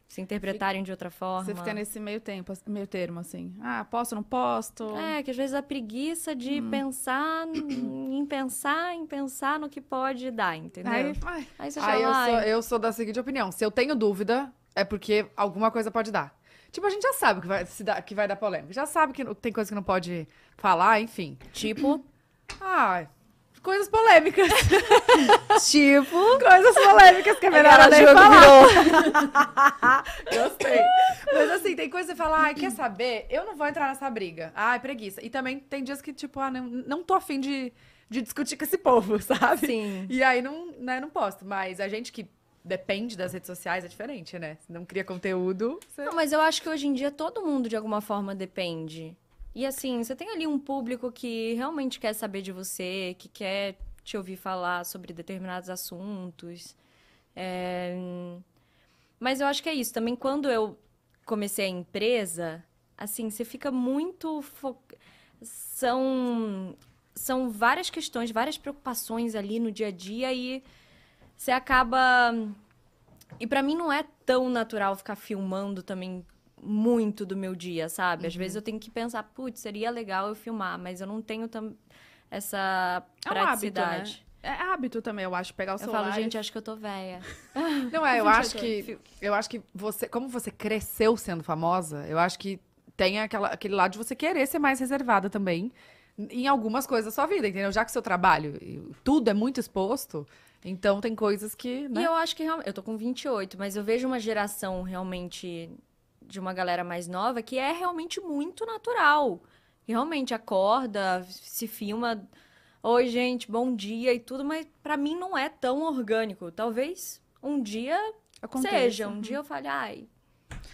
se interpretarem de outra forma. Você fica nesse meio tempo, meio termo, assim. Ah, posso, não posso? É, que às vezes a preguiça de hum. pensar em pensar, em pensar no que pode dar, entendeu? Aí, ai, aí você aí eu, sou, eu sou da seguinte opinião. Se eu tenho dúvida, é porque alguma coisa pode dar. Tipo, a gente já sabe que vai, dá, que vai dar polêmica. Já sabe que tem coisa que não pode falar, enfim. Tipo... ah, coisas polêmicas. tipo. Coisas polêmicas que é melhor ela nem falar. Gostei. Mas assim, tem coisa que você fala, ai, quer saber? Eu não vou entrar nessa briga. Ai, preguiça. E também tem dias que, tipo, ah, não, não tô afim de, de discutir com esse povo, sabe? Sim. E aí não, né, não posto. Mas a gente que depende das redes sociais é diferente, né? Se não cria conteúdo. Você... Não, mas eu acho que hoje em dia todo mundo, de alguma forma, depende. E assim, você tem ali um público que realmente quer saber de você, que quer te ouvir falar sobre determinados assuntos. É... Mas eu acho que é isso. Também quando eu comecei a empresa, assim, você fica muito. Fo... São. São várias questões, várias preocupações ali no dia a dia e você acaba. E para mim não é tão natural ficar filmando também muito do meu dia, sabe? Às uhum. vezes eu tenho que pensar, putz, seria legal eu filmar, mas eu não tenho tam... essa praticidade. É um hábito, né? É hábito também, eu acho, pegar o celular. Eu falo, gente, acho que eu tô velha. Não é, eu acho que eu acho que você, como você cresceu sendo famosa, eu acho que tem aquela, aquele lado de você querer ser mais reservada também em algumas coisas da sua vida, entendeu? Já que seu trabalho, tudo é muito exposto, então tem coisas que, né? E eu acho que realmente, eu tô com 28, mas eu vejo uma geração realmente de uma galera mais nova que é realmente muito natural. Realmente acorda, se filma. Oi, gente, bom dia e tudo, mas para mim não é tão orgânico. Talvez um dia Acontece, seja. Um uhum. dia eu fale, ai.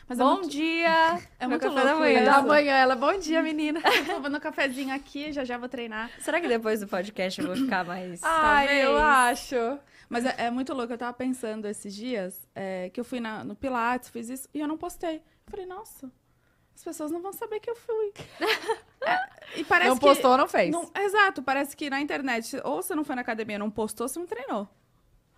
Mas é bom é muito... dia! É muito louco. Da manhã. da manhã, ela, bom dia, menina. Tô tomando um cafezinho aqui, já já vou treinar. Será que depois do podcast eu vou ficar mais... ai, Talvez. eu acho. Mas é, é, muito louco, eu tava pensando esses dias é, que eu fui na, no Pilates, fiz isso e eu não postei. Eu falei, nossa, as pessoas não vão saber que eu fui. É, e parece não que, postou, não fez. Não, exato, parece que na internet, ou você não foi na academia, não postou, você não treinou.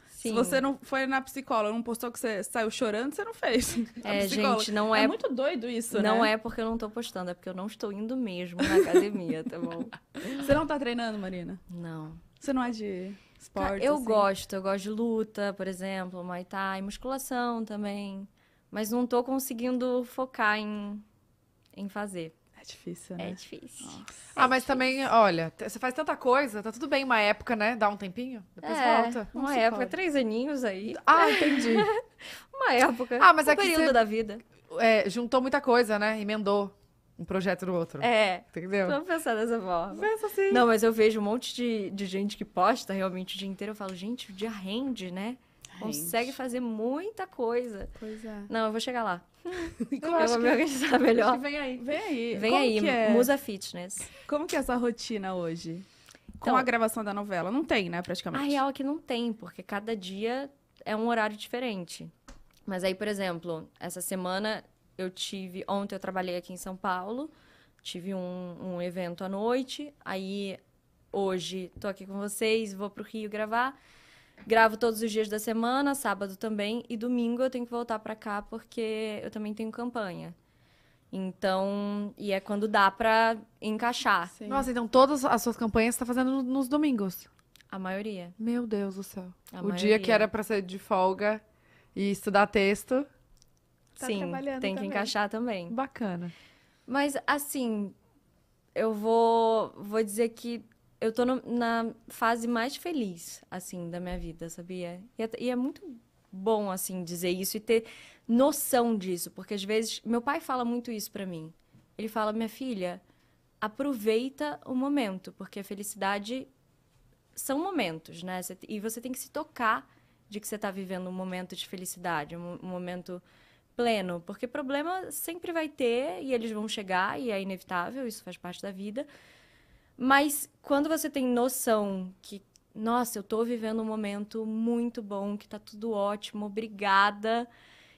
Sim. Se você não foi na psicóloga, não postou que você saiu chorando, você não fez. É, é gente, não é... É muito doido isso, não né? Não é porque eu não tô postando, é porque eu não estou indo mesmo na academia, tá bom? Você não tá treinando, Marina? Não. Você não é de esporte? eu assim? gosto, eu gosto de luta, por exemplo, Muay Thai, musculação também mas não tô conseguindo focar em, em fazer. É difícil, né? É difícil. Nossa. ah, mas difícil. também, olha, você faz tanta coisa, tá tudo bem uma época, né? Dá um tempinho, depois é, volta. Uma época, pode. três aninhos aí. Ah, entendi. uma época. Ah, mas um é período você, da vida. É, juntou muita coisa, né? Emendou um projeto do outro. É. Entendeu? Vamos pensar dessa forma. Pensa assim. Não, mas eu vejo um monte de, de gente que posta realmente o dia inteiro. Eu falo, gente, o dia rende, né? Consegue fazer muita coisa. Pois é. Não, eu vou chegar lá. eu, eu vou me é- organizar melhor. vem aí. Vem aí. Vem Como aí, é? Musa Fitness. Como que é essa rotina hoje? Então, Com a gravação da novela? Não tem, né, praticamente? A real é que não tem, porque cada dia é um horário diferente. Mas aí, por exemplo, essa semana eu tive. Ontem eu trabalhei aqui em São Paulo, tive um, um evento à noite, aí hoje tô aqui com vocês, vou pro Rio gravar. Gravo todos os dias da semana, sábado também, e domingo eu tenho que voltar para cá porque eu também tenho campanha. Então, e é quando dá para encaixar. Sim. Nossa, então todas as suas campanhas você tá fazendo nos domingos? A maioria. Meu Deus do céu. A o maioria. dia que era para ser de folga e estudar texto. Tá Sim, tem também. que encaixar também. Bacana. Mas assim, eu vou, vou dizer que eu tô no, na fase mais feliz, assim, da minha vida, sabia? E é, e é, muito bom, assim, dizer isso e ter noção disso, porque às vezes meu pai fala muito isso para mim. Ele fala, minha filha, aproveita o momento, porque a felicidade são momentos, né? E você tem que se tocar de que você está vivendo um momento de felicidade, um momento pleno, porque problema sempre vai ter e eles vão chegar e é inevitável, isso faz parte da vida. Mas quando você tem noção que, nossa, eu estou vivendo um momento muito bom, que está tudo ótimo, obrigada,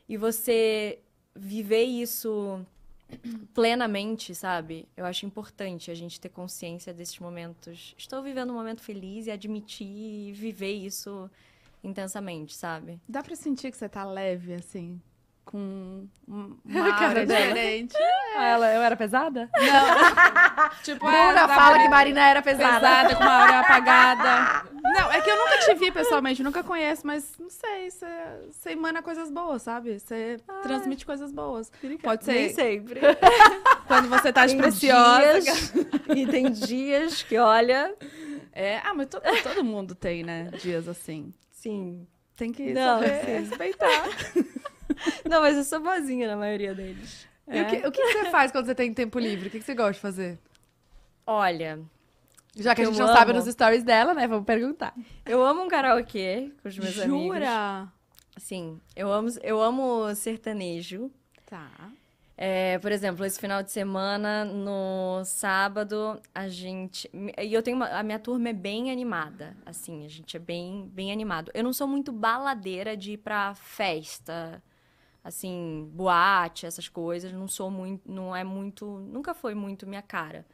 e você viver isso plenamente, sabe? Eu acho importante a gente ter consciência desses momentos. Estou vivendo um momento feliz e admitir e viver isso intensamente, sabe? Dá para sentir que você tá leve assim? com uma cara diferente. Ah, ela, eu era pesada? Não. tipo, Bruna fala Marina, que Marina era pesada. Pesada, com uma hora apagada. Não, é que eu nunca te vi pessoalmente, nunca conheço, mas não sei, você emana coisas boas, sabe? Você ah, é. transmite coisas boas. Pode ser. Nem sempre. Quando você tá de expressiosa. Dias, e tem dias que, olha. É, ah, mas todo, todo mundo tem, né? Dias assim. Sim. Tem que não, respeitar. Não, mas eu sou boazinha na maioria deles. É. O, que, o, que, você faz quando você tem tempo livre? O que, que você gosta de fazer? Olha. Já que a gente não amo. sabe nos stories dela, né? Vamos perguntar. Eu amo um karaokê com os meus Jura? amigos. Jura? Sim, eu amo, eu amo sertanejo. Tá. É, por exemplo, esse final de semana, no sábado, a gente. E eu tenho uma, A minha turma é bem animada, assim, a gente é bem, bem animado. Eu não sou muito baladeira de ir pra festa assim, boate, essas coisas, não sou muito, não é muito, nunca foi muito minha cara.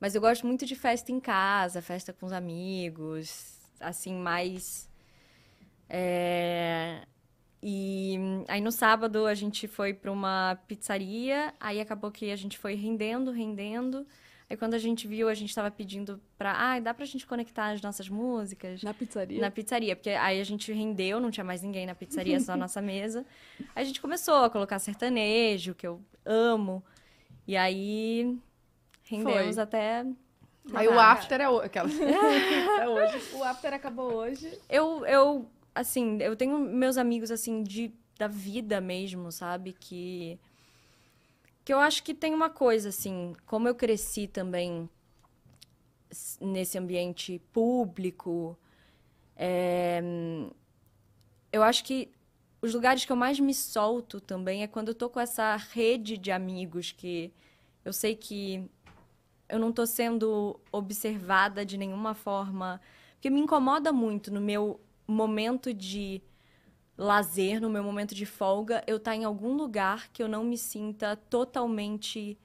Mas eu gosto muito de festa em casa, festa com os amigos, assim, mais é... E aí no sábado a gente foi para uma pizzaria, aí acabou que a gente foi rendendo, rendendo. E é quando a gente viu, a gente estava pedindo pra. Ah, dá pra gente conectar as nossas músicas? Na pizzaria? Na pizzaria, porque aí a gente rendeu, não tinha mais ninguém na pizzaria, só a nossa mesa. Aí a gente começou a colocar sertanejo, que eu amo. E aí. Rendemos Foi. até Aí o after é, o... Aquela... é hoje. O after acabou hoje. Eu, eu, assim, eu tenho meus amigos, assim, de, da vida mesmo, sabe? Que que eu acho que tem uma coisa, assim, como eu cresci também nesse ambiente público, é, eu acho que os lugares que eu mais me solto também é quando eu tô com essa rede de amigos que eu sei que eu não tô sendo observada de nenhuma forma, porque me incomoda muito no meu momento de lazer, no meu momento de folga, eu estar tá em algum lugar que eu não me sinta totalmente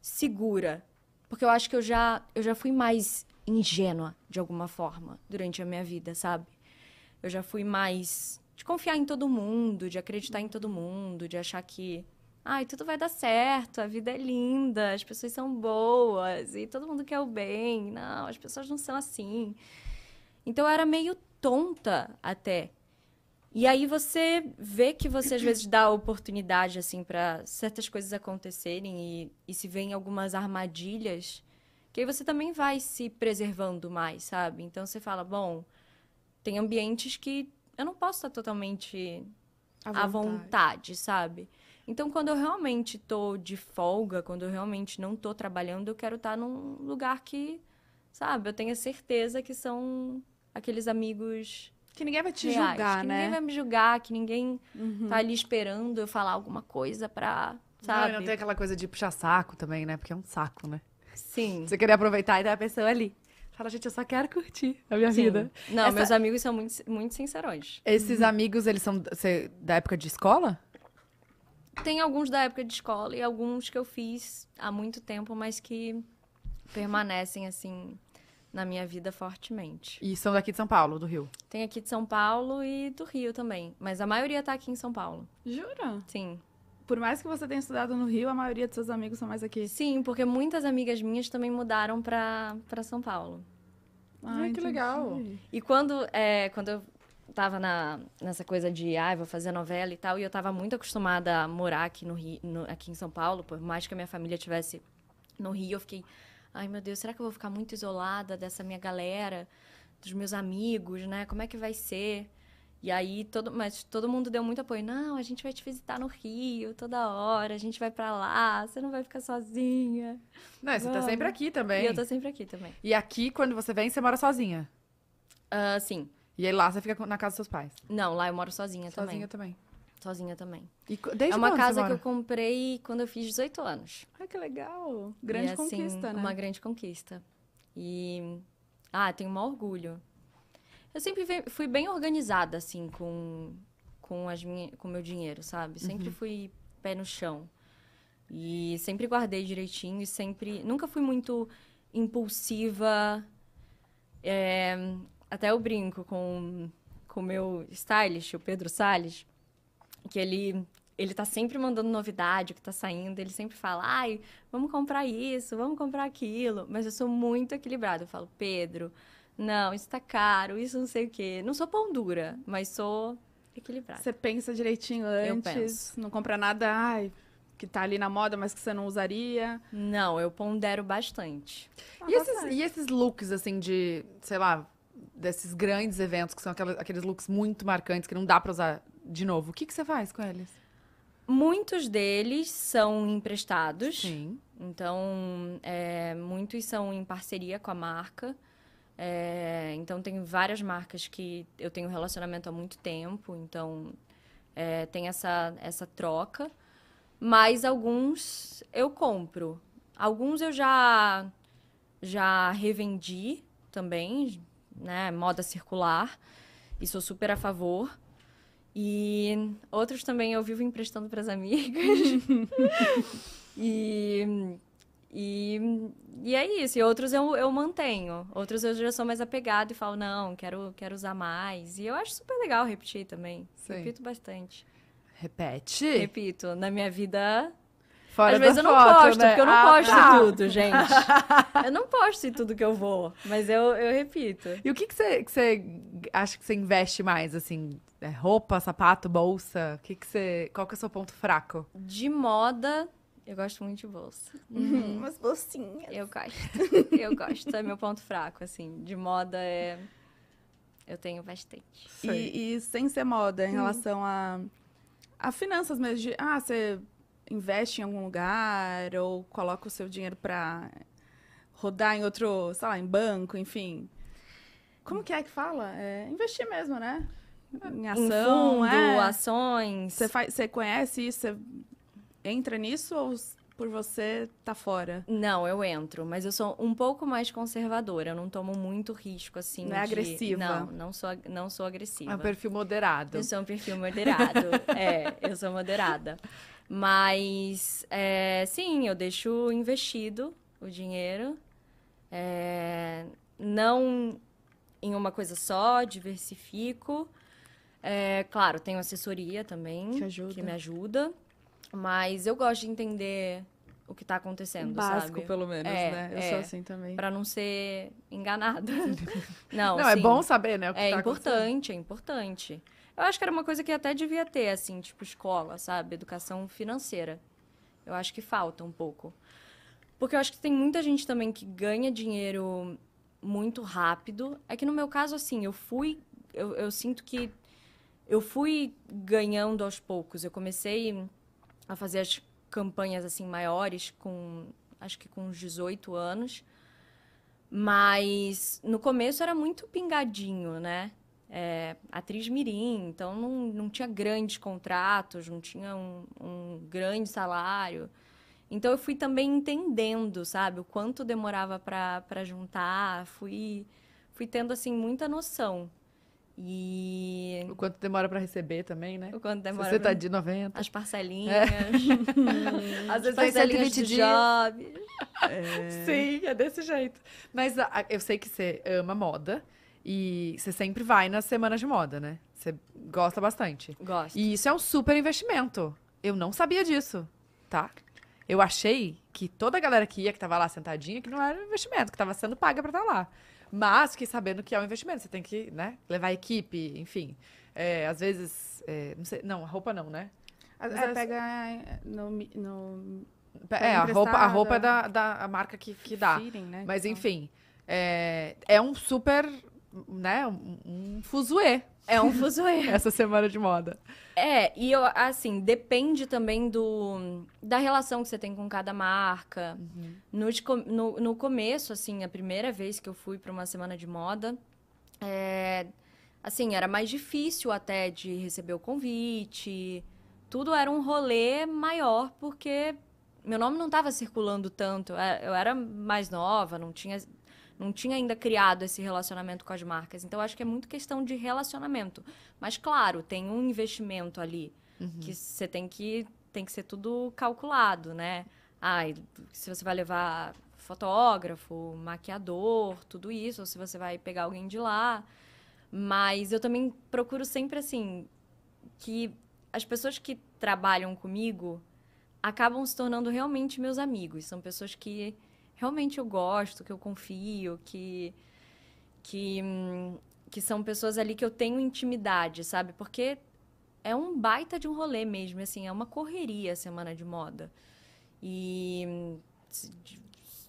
segura. Porque eu acho que eu já, eu já fui mais ingênua, de alguma forma, durante a minha vida, sabe? Eu já fui mais de confiar em todo mundo, de acreditar em todo mundo, de achar que. Ai, tudo vai dar certo, a vida é linda, as pessoas são boas e todo mundo quer o bem. Não, as pessoas não são assim. Então eu era meio tonta até e aí você vê que você às vezes dá oportunidade assim para certas coisas acontecerem e, e se vê em algumas armadilhas, que aí você também vai se preservando mais, sabe? Então você fala, bom, tem ambientes que eu não posso estar totalmente à, à vontade. vontade, sabe? Então, quando eu realmente tô de folga, quando eu realmente não tô trabalhando, eu quero estar num lugar que, sabe, eu tenha certeza que são aqueles amigos que ninguém vai te reais, julgar, que né? Que ninguém vai me julgar, que ninguém uhum. tá ali esperando eu falar alguma coisa pra. Ah, sabe? Não, não tem aquela coisa de puxar saco também, né? Porque é um saco, né? Sim. Você queria aproveitar e dar tá a pessoa ali. Fala, gente, eu só quero curtir a minha Sim. vida. Não, Essa... meus amigos são muito, muito sincerões. Esses uhum. amigos, eles são cê, da época de escola? Tem alguns da época de escola e alguns que eu fiz há muito tempo, mas que permanecem, assim, na minha vida fortemente. E são daqui de São Paulo, do Rio? Tem aqui de São Paulo e do Rio também, mas a maioria tá aqui em São Paulo. Jura? Sim. Por mais que você tenha estudado no Rio, a maioria dos seus amigos são mais aqui. Sim, porque muitas amigas minhas também mudaram para São Paulo. Ah, Ai, que legal. E quando, é, quando eu tava na, nessa coisa de, ah, vou fazer novela e tal, e eu tava muito acostumada a morar aqui no Rio, no, aqui em São Paulo, por mais que a minha família tivesse no Rio, eu fiquei, Ai, meu Deus, será que eu vou ficar muito isolada dessa minha galera, dos meus amigos, né? Como é que vai ser? E aí, todo, mas todo mundo deu muito apoio. Não, a gente vai te visitar no Rio toda hora, a gente vai para lá, você não vai ficar sozinha. Não, você Vamos. tá sempre aqui também. E eu tô sempre aqui também. E aqui, quando você vem, você mora sozinha? Uh, sim. E aí lá você fica na casa dos seus pais? Não, lá eu moro sozinha, sozinha também. Sozinha também. Sozinha também. E desde é uma casa que eu comprei quando eu fiz 18 anos. Ah, que legal! Grande e, é, assim, conquista, né? Uma grande conquista. E. Ah, tenho um maior orgulho. Eu sempre fui bem organizada, assim, com, com, as com meu dinheiro, sabe? Sempre uhum. fui pé no chão. E sempre guardei direitinho e sempre. Nunca fui muito impulsiva. É, até eu brinco com o meu stylist, o Pedro Salles que ele ele tá sempre mandando novidade, o que tá saindo, ele sempre fala, ai, vamos comprar isso, vamos comprar aquilo. Mas eu sou muito equilibrada. Eu falo, Pedro, não, isso tá caro, isso não sei o quê. Não sou pão dura, mas sou equilibrada. Você pensa direitinho antes, não compra nada, ai, que tá ali na moda, mas que você não usaria. Não, eu pondero bastante. Ah, e, esses, e esses looks, assim, de, sei lá, desses grandes eventos, que são aquelas, aqueles looks muito marcantes, que não dá pra usar de novo, o que, que você faz com eles? Muitos deles são emprestados. Sim. Então, é, muitos são em parceria com a marca. É, então, tem várias marcas que eu tenho relacionamento há muito tempo. Então, é, tem essa, essa troca. Mas alguns eu compro. Alguns eu já, já revendi também, né? Moda circular. E sou super a favor. E outros também eu vivo emprestando para as amigas. e, e, e é isso. E outros eu, eu mantenho. Outros eu já sou mais apegado e falo, não, quero, quero usar mais. E eu acho super legal repetir também. Sim. Repito bastante. Repete? Repito. Na minha vida Fora Às vezes eu não foto, posto, né? porque eu não ah, posto tá. tudo, gente. eu não posto em tudo que eu vou, mas eu, eu repito. E o que, que, você, que você acha que você investe mais, assim, é roupa, sapato, bolsa? Que que você, qual que é o seu ponto fraco? De moda, eu gosto muito de bolsa. Uhum. Uhum. umas bolsinhas. Eu gosto. Eu gosto. É meu ponto fraco, assim. De moda é. Eu tenho bastante. E, e, sem ser moda, em hum. relação a, a finanças mesmo. De, ah, você investe em algum lugar ou coloca o seu dinheiro para rodar em outro, sei lá, em banco, enfim. Como que é que fala? É investir mesmo, né? em ação, fundo, é. ações. Você faz, você conhece isso, você entra nisso ou por você tá fora? Não, eu entro, mas eu sou um pouco mais conservadora, eu não tomo muito risco assim. Não é de... agressiva. Não, não sou, não sou agressiva. É um perfil moderado. Eu sou um perfil moderado. é, eu sou moderada. Mas é, sim, eu deixo investido o dinheiro. É, não em uma coisa só, diversifico. É, claro, tenho assessoria também, que, que, me ajuda. Mas eu gosto de entender o que está acontecendo, Básico, sabe? pelo menos, é, né? Eu é, sou assim também. Para não ser enganada. não, não é bom saber, né? é tá importante, é importante. Eu acho que era uma coisa que até devia ter, assim, tipo escola, sabe? Educação financeira. Eu acho que falta um pouco. Porque eu acho que tem muita gente também que ganha dinheiro muito rápido. É que no meu caso, assim, eu fui. Eu, eu sinto que eu fui ganhando aos poucos. Eu comecei a fazer as campanhas assim maiores com acho que com uns 18 anos. Mas no começo era muito pingadinho, né? É, atriz mirim, então não, não tinha grandes contratos, não tinha um, um grande salário. Então eu fui também entendendo, sabe, o quanto demorava para juntar, fui fui tendo assim muita noção e... O quanto demora para receber também, né? O quanto demora. Se você tá pra... tá de 90. As parcelinhas. É. Às vezes as parcelinhas de job. É. Sim, é desse jeito. Mas a, eu sei que você ama moda e você sempre vai nas semanas de moda, né? Você gosta bastante. Gosto. E isso é um super investimento. Eu não sabia disso, tá? Eu achei que toda a galera que ia, que tava lá sentadinha, que não era um investimento, que tava sendo paga para estar tá lá. Mas que sabendo que é um investimento, você tem que né, levar a equipe, enfim. É, às vezes. É, não, sei, não, a roupa não, né? Às vezes é, pega eh, no. no é, a roupa, a roupa é da, é. da marca que, que dá. Feeling, né, Mas então. enfim. É, é um super. Né, um, um fuzuê é um fuzuê. Essa semana de moda. É, e eu, assim, depende também do da relação que você tem com cada marca. Uhum. No, no, no, começo, assim, a primeira vez que eu fui para uma semana de moda, é, assim, era mais difícil até de receber o convite. Tudo era um rolê maior, porque meu nome não estava circulando tanto. É, eu era mais nova, não tinha não tinha ainda criado esse relacionamento com as marcas. Então, acho que é muito questão de relacionamento. Mas, claro, tem um investimento ali uhum. que você tem que, tem que ser tudo calculado, né? ah, se você vai levar fotógrafo, maquiador, tudo isso, ou se você vai pegar alguém de lá. Mas eu também procuro sempre, assim, que as pessoas que trabalham comigo acabam se tornando realmente meus amigos. São pessoas que realmente eu gosto, que eu confio, que que hum, que são pessoas ali que eu tenho intimidade, sabe? Porque é um baita de um rolê mesmo, assim, é uma correria a semana de moda. E hum,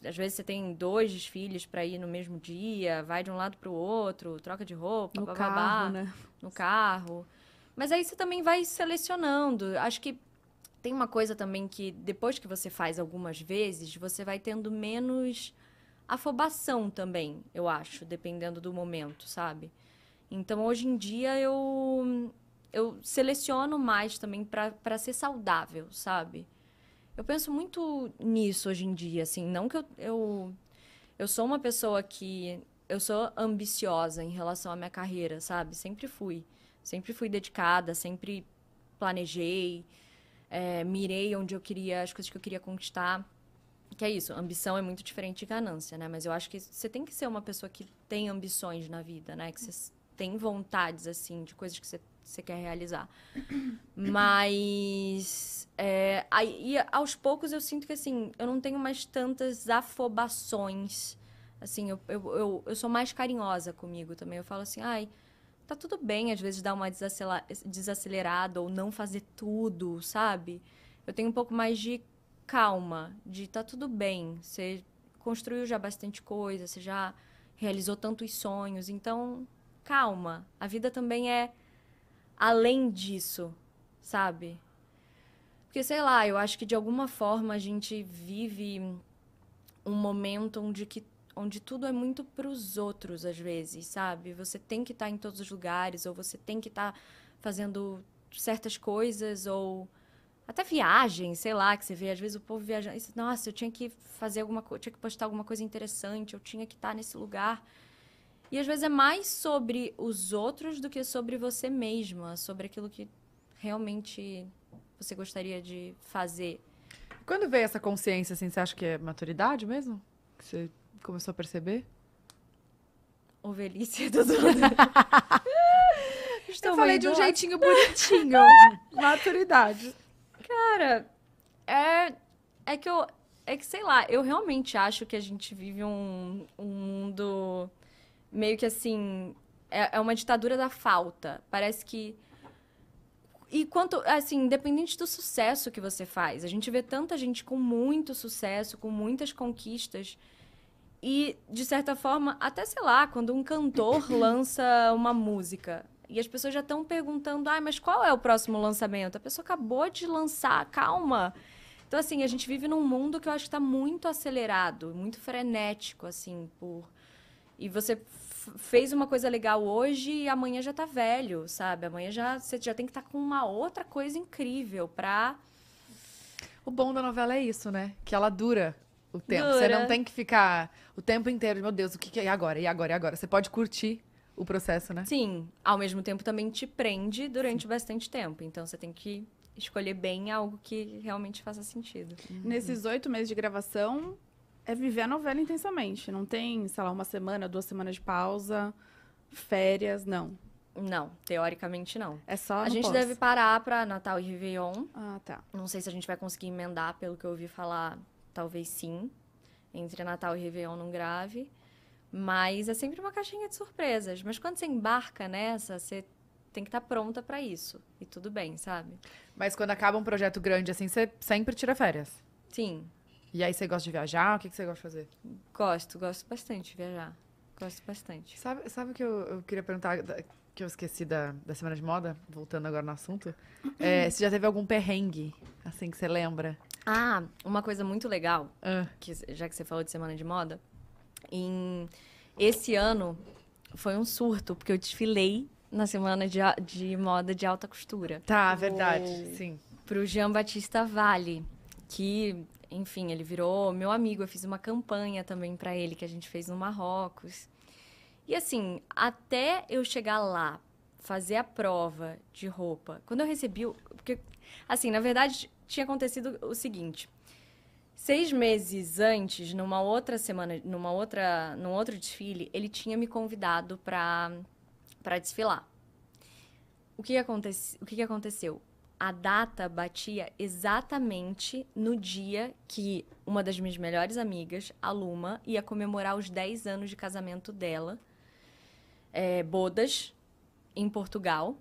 às vezes você tem dois desfiles para ir no mesmo dia, vai de um lado para o outro, troca de roupa, no bababá, carro, né? no carro. Mas aí você também vai selecionando. Acho que tem uma coisa também que depois que você faz algumas vezes, você vai tendo menos afobação também, eu acho, dependendo do momento, sabe? Então, hoje em dia, eu, eu seleciono mais também para ser saudável, sabe? Eu penso muito nisso hoje em dia, assim. Não que eu, eu. Eu sou uma pessoa que. Eu sou ambiciosa em relação à minha carreira, sabe? Sempre fui. Sempre fui dedicada, sempre planejei é, mirei, onde eu queria, as coisas que eu queria conquistar. Que é isso, ambição é muito diferente de ganância, né? Mas eu acho que você tem que ser uma pessoa que tem ambições na vida, né? Que você tem vontades, assim, de coisas que você, você quer realizar. Mas. É, aí, aos poucos eu sinto que, assim, eu não tenho mais tantas afobações. Assim, eu, eu, eu, eu sou mais carinhosa comigo também. Eu falo assim, ai tá tudo bem às vezes dar uma desacelerada ou não fazer tudo, sabe? Eu tenho um pouco mais de calma, de tá tudo bem. Você construiu já bastante coisa, você já realizou tantos sonhos, então calma. A vida também é além disso, sabe? Porque sei lá, eu acho que de alguma forma a gente vive um momento onde que onde tudo é muito para os outros às vezes, sabe? Você tem que estar tá em todos os lugares ou você tem que estar tá fazendo certas coisas ou até viagem, sei lá, que você vê às vezes o povo viajando, e, nossa, eu tinha que fazer alguma coisa, tinha que postar alguma coisa interessante, eu tinha que estar tá nesse lugar. E às vezes é mais sobre os outros do que sobre você mesma, sobre aquilo que realmente você gostaria de fazer. Quando veio essa consciência, assim, você acha que é maturidade mesmo? Que você começou a perceber? velhice do Dudu. eu falei de um jeitinho bonitinho. maturidade. Cara, é, é que eu. É que, sei lá, eu realmente acho que a gente vive um, um mundo meio que assim. É, é uma ditadura da falta. Parece que. E quanto, assim, independente do sucesso que você faz, a gente vê tanta gente com muito sucesso, com muitas conquistas, e, de certa forma, até sei lá, quando um cantor lança uma música e as pessoas já estão perguntando: ah, mas qual é o próximo lançamento? A pessoa acabou de lançar, calma. Então, assim, a gente vive num mundo que eu acho que está muito acelerado, muito frenético, assim, por. E você fez uma coisa legal hoje e amanhã já está velho, sabe? Amanhã já você já tem que estar tá com uma outra coisa incrível para O bom da novela é isso, né? Que ela dura o tempo. Dura. Você não tem que ficar o tempo inteiro, meu Deus, o que, que é agora? E agora? E agora? Você pode curtir o processo, né? Sim. Ao mesmo tempo também te prende durante Sim. bastante tempo. Então você tem que escolher bem algo que realmente faça sentido. Uhum. Nesses oito meses de gravação, é viver a novela intensamente. Não tem, sei lá, uma semana, duas semanas de pausa, férias, não. Não, teoricamente não. É só. A gente posso. deve parar para Natal e Réveillon. Ah, tá. Não sei se a gente vai conseguir emendar, pelo que eu ouvi falar talvez sim. Entre Natal e Réveillon não grave. Mas é sempre uma caixinha de surpresas. Mas quando você embarca nessa, você tem que estar tá pronta para isso. E tudo bem, sabe? Mas quando acaba um projeto grande assim, você sempre tira férias? Sim. E aí você gosta de viajar? O que, que você gosta de fazer? Gosto, gosto bastante de viajar. Gosto bastante. Sabe, sabe o que eu, eu queria perguntar? que eu esqueci da, da semana de moda, voltando agora no assunto. É, se já teve algum perrengue, assim, que você lembra? Ah, uma coisa muito legal, é. que, já que você falou de semana de moda, em esse ano foi um surto, porque eu desfilei na semana de, de moda de alta costura. Tá, verdade, sim. Pro Jean Batista Vale, que, enfim, ele virou meu amigo. Eu fiz uma campanha também para ele que a gente fez no Marrocos. E assim, até eu chegar lá, fazer a prova de roupa, quando eu recebi, porque assim, na verdade, tinha acontecido o seguinte. Seis meses antes, numa outra semana, numa outra, num outro desfile, ele tinha me convidado para para desfilar. O que, acontece, o que aconteceu? A data batia exatamente no dia que uma das minhas melhores amigas, a Luma, ia comemorar os 10 anos de casamento dela, é, bodas, em Portugal.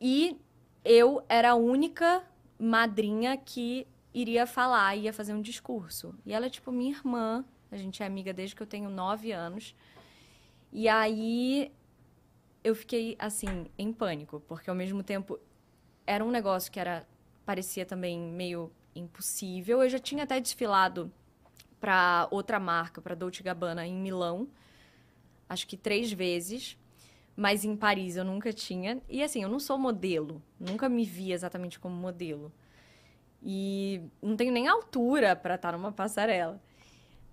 E eu era a única madrinha que iria falar, ia fazer um discurso. E ela é tipo minha irmã, a gente é amiga desde que eu tenho nove anos. E aí eu fiquei assim em pânico, porque ao mesmo tempo era um negócio que era parecia também meio impossível. Eu já tinha até desfilado para outra marca, para Dolce Gabbana em Milão, acho que três vezes. Mas em Paris eu nunca tinha. E assim, eu não sou modelo. Nunca me vi exatamente como modelo. E não tenho nem altura para estar numa passarela.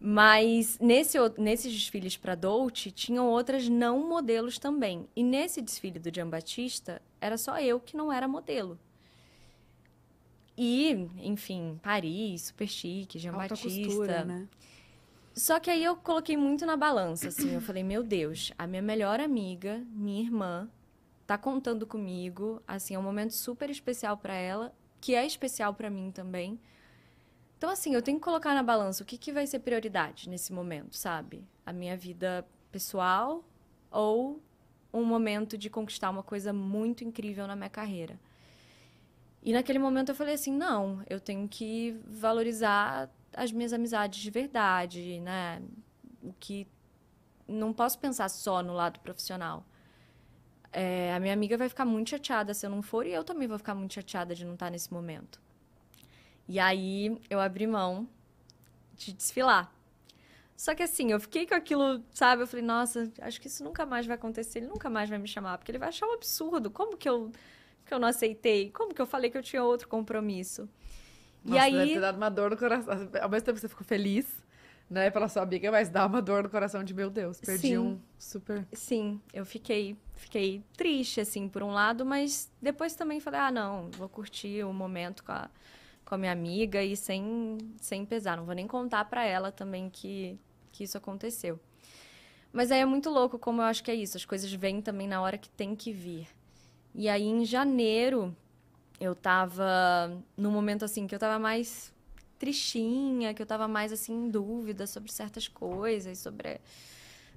Mas nesse, nesses desfiles para Dolce, tinham outras não modelos também. E nesse desfile do Giambattista, era só eu que não era modelo. E, enfim, Paris, super chique, Jean Alta Batista. Costura, né? Só que aí eu coloquei muito na balança, assim. Eu falei, meu Deus, a minha melhor amiga, minha irmã, tá contando comigo. Assim, é um momento super especial para ela, que é especial para mim também. Então, assim, eu tenho que colocar na balança o que, que vai ser prioridade nesse momento, sabe? A minha vida pessoal ou um momento de conquistar uma coisa muito incrível na minha carreira. E naquele momento eu falei assim: não, eu tenho que valorizar as minhas amizades de verdade, né? O que não posso pensar só no lado profissional. É, a minha amiga vai ficar muito chateada se eu não for e eu também vou ficar muito chateada de não estar nesse momento. E aí eu abri mão de desfilar. Só que assim, eu fiquei com aquilo, sabe? Eu falei, nossa, acho que isso nunca mais vai acontecer, ele nunca mais vai me chamar, porque ele vai achar um absurdo. Como que eu, que eu não aceitei? Como que eu falei que eu tinha outro compromisso? Nossa, e aí... deve ter dado uma dor no coração. Ao mesmo tempo que você ficou feliz, né, pela sua amiga, mas dá uma dor no coração de, meu Deus, perdi Sim. um super... Sim, eu fiquei, fiquei triste, assim, por um lado, mas depois também falei, ah, não, vou curtir o momento com a, com a minha amiga e sem, sem pesar. Não vou nem contar para ela também que, que isso aconteceu. Mas aí é muito louco como eu acho que é isso. As coisas vêm também na hora que tem que vir. E aí, em janeiro, eu tava num momento assim que eu tava mais tristinha, que eu tava mais assim em dúvida sobre certas coisas, sobre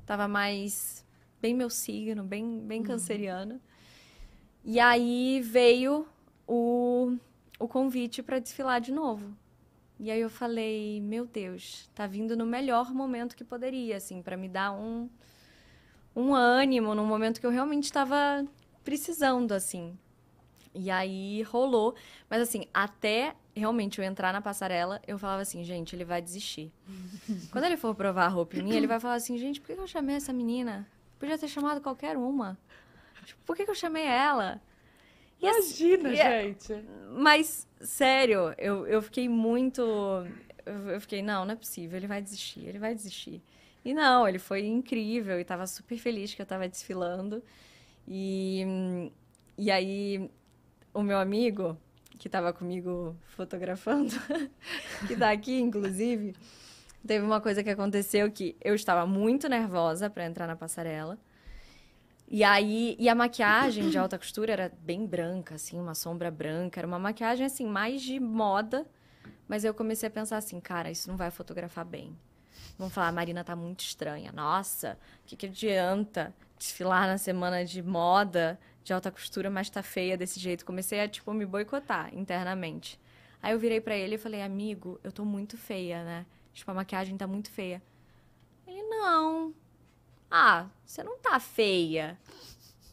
tava mais bem meu signo, bem bem uhum. canceriana. E aí veio o o convite para desfilar de novo. E aí eu falei, meu Deus, tá vindo no melhor momento que poderia, assim, para me dar um um ânimo num momento que eu realmente estava precisando, assim. E aí rolou. Mas assim, até realmente eu entrar na passarela, eu falava assim, gente, ele vai desistir. Quando ele for provar a roupa em mim, ele vai falar assim, gente, por que eu chamei essa menina? Podia ter chamado qualquer uma. Tipo, por que eu chamei ela? E assim, Imagina, assim, gente. Mas, sério, eu, eu fiquei muito. Eu fiquei, não, não é possível, ele vai desistir, ele vai desistir. E não, ele foi incrível e tava super feliz que eu tava desfilando. E, e aí o meu amigo, que estava comigo fotografando, que está aqui, inclusive, teve uma coisa que aconteceu que eu estava muito nervosa para entrar na passarela. E aí, e a maquiagem de alta costura era bem branca, assim, uma sombra branca, era uma maquiagem assim mais de moda, mas eu comecei a pensar assim, cara, isso não vai fotografar bem. Vão falar, a Marina tá muito estranha. Nossa, o que, que adianta desfilar na semana de moda de alta costura, mas tá feia desse jeito. Comecei a, tipo, me boicotar internamente. Aí eu virei para ele e falei, amigo, eu tô muito feia, né? Tipo, a maquiagem tá muito feia. Ele, não. Ah, você não tá feia.